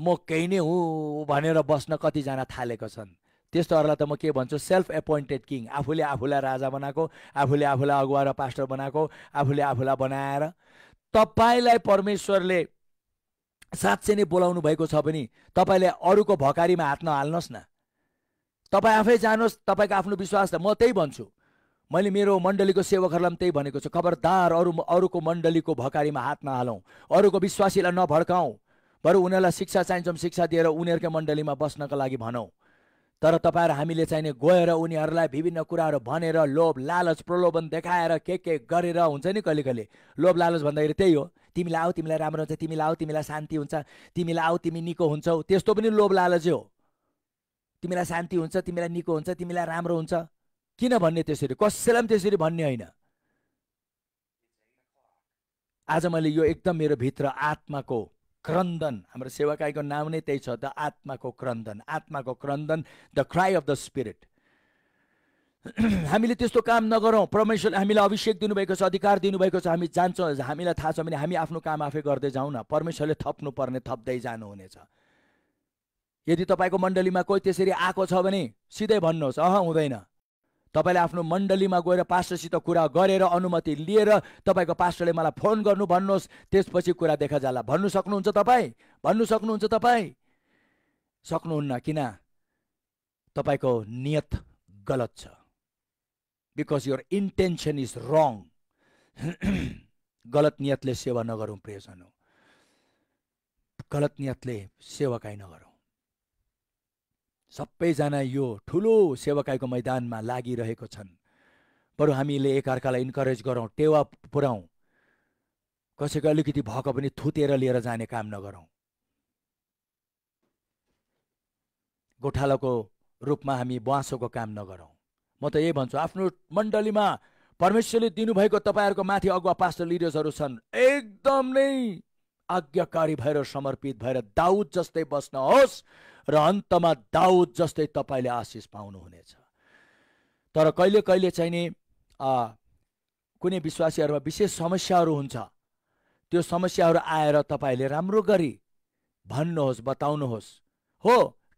म केही नै हुँ भनेर बस्न कतिजना थालेको छन् त्यस्तोहरूलाई त म के भन्छु सेल्फ एपोइन्टेड किङ आफूले आफूलाई राजा बनाएको आफूले आफूलाई अगुवा र पास्टर बनाएको आफूले आफूलाई बनाएर तपाईँलाई परमेश्वरले साँच्चै नै बोलाउनु भएको छ भने तपाईँले अरूको भकारीमा हात नहाल्नुहोस् न तपाईँ आफै जानुहोस् तपाईँको आफ्नो विश्वास त म त्यही भन्छु मैले मेरो मण्डलीको सेवकहरूलाई पनि त्यही भनेको छु खबरदार अरू अरूको मण्डलीको भकारीमा हात नहालौँ अरूको विश्वासीलाई नभड्काउँ बरु उनीहरूलाई शिक्षा चाहिन्छौँ शिक्षा दिएर उनीहरूकै मण्डलीमा बस्नको लागि भनौँ तर तपाईँहरू हामीले चाहिने गएर उनीहरूलाई विभिन्न कुराहरू भनेर लोभ लालच प्रलोभन देखाएर के के गरेर हुन्छ नि कहिले कहिले लोभ लालच भन्दाखेरि त्यही हो तिमीलाई आऊ तिमीलाई राम्रो हुन्छ तिमीलाई आऊ तिमीलाई शान्ति हुन्छ तिमीलाई आऊ तिमी निको हुन्छौ त्यस्तो पनि लोभ लालचै हो तिमीलाई शान्ति हुन्छ तिमीलाई निको हुन्छ तिमीलाई राम्रो हुन्छ किन भन्ने त्यसरी कसैलाई पनि त्यसरी भन्ने होइन आज मैले यो एकदम मेरो भित्र आत्माको क्रन्दन हाम्रो सेवाकाईको नाम नै त्यही छ द आत्माको क्रन्दन आत्माको क्रन्दन the cry of the spirit हामीले त्यस्तो काम नगरौँ परमेश्वरले हामीलाई अभिषेक दिनुभएको छ अधिकार दिनुभएको छ हामी जान्छौँ हामीलाई थाहा छ भने हामी आफ्नो काम आफै गर्दै जाउँ न परमेश्वरले थप्नुपर्ने थप्दै जानुहुनेछ यदि तपाईँको मण्डलीमा कोही त्यसरी आएको छ भने सिधै भन्नुहोस् अह हुँदैन तपाईँले आफ्नो मण्डलीमा गएर पास्टरसित कुरा गरेर अनुमति लिएर तपाईँको पास्टरले मलाई फोन गर्नु भन्नुहोस् त्यसपछि कुरा देखा जाला भन्नु सक्नुहुन्छ तपाईँ भन्नु सक्नुहुन्छ तपाईँ सक्नुहुन्न किन तपाईँको नियत गलत छ because your intention is wrong गलत नियतले सेवा नगरौँ प्रियजन गलत नियतले सेवा सेवाकाई नगरौँ सबैजना यो ठुलो सेवाकाईको मैदानमा लागिरहेको छन् बरु हामीले एकअर्कालाई इन्करेज गरौँ टेवा पुऱ्याउँ कसैको अलिकति भएको पनि थुतेर लिएर जाने काम नगरौँ गोठालोको रूपमा हामी बाँसोको काम नगरौँ म त यही भन्छु आफ्नो मण्डलीमा परमेश्वरले दिनुभएको तपाईँहरूको माथि अगुवा पास्टर लिडर्सहरू छन् एकदम नै आज्ञाकारी भएर समर्पित भएर दाउद जस्तै बस्न होस् र अन्तमा दाउद जस्तै तपाईँले आशिष पाउनुहुनेछ तर कहिले कहिले चाहिँ नि कुनै विश्वासीहरूमा विशेष समस्याहरू हुन्छ त्यो समस्याहरू आएर तपाईँले राम्रो गरी भन्नुहोस् बताउनुहोस् हो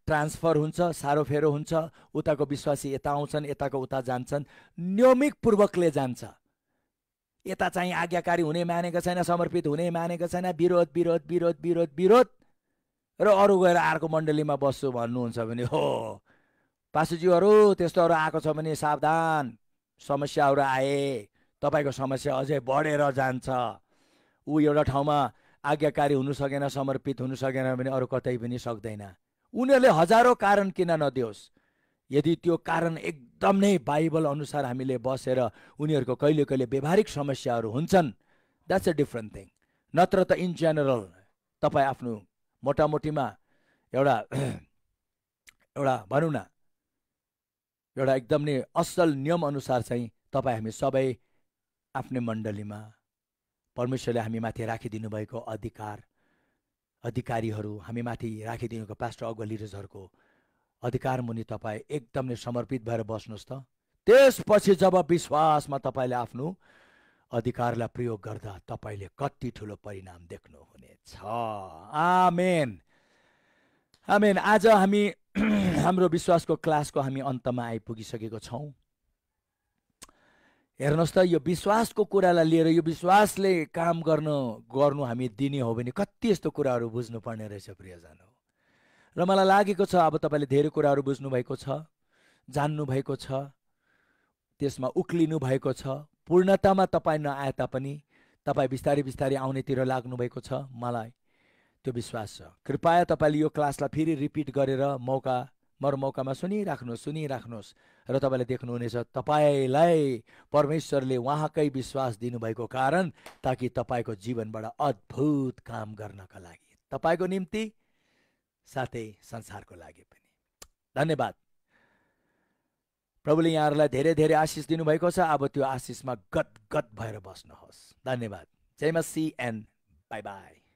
ट्रान्सफर हुन्छ साह्रो फेरो हुन्छ उताको विश्वासी यता आउँछन् यताको उता जान्छन् नियमितपूर्वकले जान्छ यता चाहिँ आज्ञाकारी हुने मानेको छैन समर्पित हुने मानेको छैन विरोध विरोध विरोध विरोध विरोध र अरू गएर अर्को मण्डलीमा बस्छु भन्नुहुन्छ भने हो पासुजीहरू त्यस्तोहरू आएको छ भने सावधान समस्याहरू आए तपाईँको समस्या अझै बढेर जान्छ ऊ एउटा ठाउँमा आज्ञाकारी हुनु सकेन समर्पित हुनु सकेन भने अरू कतै पनि सक्दैन उनीहरूले हजारौँ कारण किन नदियोस् यदि त्यो कारण एकदम नै बाइबल अनुसार हामीले बसेर उनीहरूको कहिले कहिले व्यवहारिक समस्याहरू हुन्छन् द्याट्स अ डिफ्रेन्ट थिङ नत्र त इन जेनरल तपाईँ आफ्नो मोटामोटीमा एउटा एउटा भनौँ न एउटा एकदम नै असल नियमअनुसार चाहिँ तपाईँ हामी सबै आफ्नै मण्डलीमा परमेश्वरले हामी माथि राखिदिनु भएको अधिकार अधिकारीहरू हामी माथि भएको पास्टर अगुवा लिडर्सहरूको अधिकार मुनि तपाईँ एकदम नै समर्पित भएर बस्नुहोस् त त्यसपछि जब विश्वासमा तपाईँले आफ्नो अधिकारलाई प्रयोग गर्दा तपाईँले कति ठुलो परिणाम देख्नुहुने छ आमेन आमेन आज हामी हाम्रो विश्वासको क्लासको हामी अन्तमा आइपुगिसकेको छौँ हेर्नुहोस् त यो विश्वासको कुरालाई लिएर यो विश्वासले काम गर्नु गर्नु हामी दिने हो भने कति यस्तो कुराहरू बुझ्नुपर्ने रहेछ प्रियजन हो र मलाई लागेको छ अब तपाईँले धेरै कुराहरू बुझ्नुभएको छ जान्नुभएको छ त्यसमा उक्लिनु भएको छ पूर्णतामा तपाईँ नआए तापनि तपाईँ बिस्तारै बिस्तारै आउनेतिर लाग्नुभएको छ मलाई त्यो विश्वास छ कृपया तपाईँले यो क्लासलाई फेरि रिपिट गरेर मौका मर मौकामा सुनिराख्नुहोस् सुनिराख्नुहोस् र तपाईँले देख्नुहुनेछ तपाईँलाई परमेश्वरले उहाँकै विश्वास दिनुभएको कारण ताकि तपाईँको जीवनबाट अद्भुत काम गर्नका लागि तपाईँको निम्ति साथै संसारको लागि पनि धन्यवाद प्रभुले यहाँहरूलाई धेरै धेरै आशिष दिनुभएको छ अब त्यो आशिषमा गदगद भएर बस्नुहोस् धन्यवाद जयमसी एन्ड बाई बाई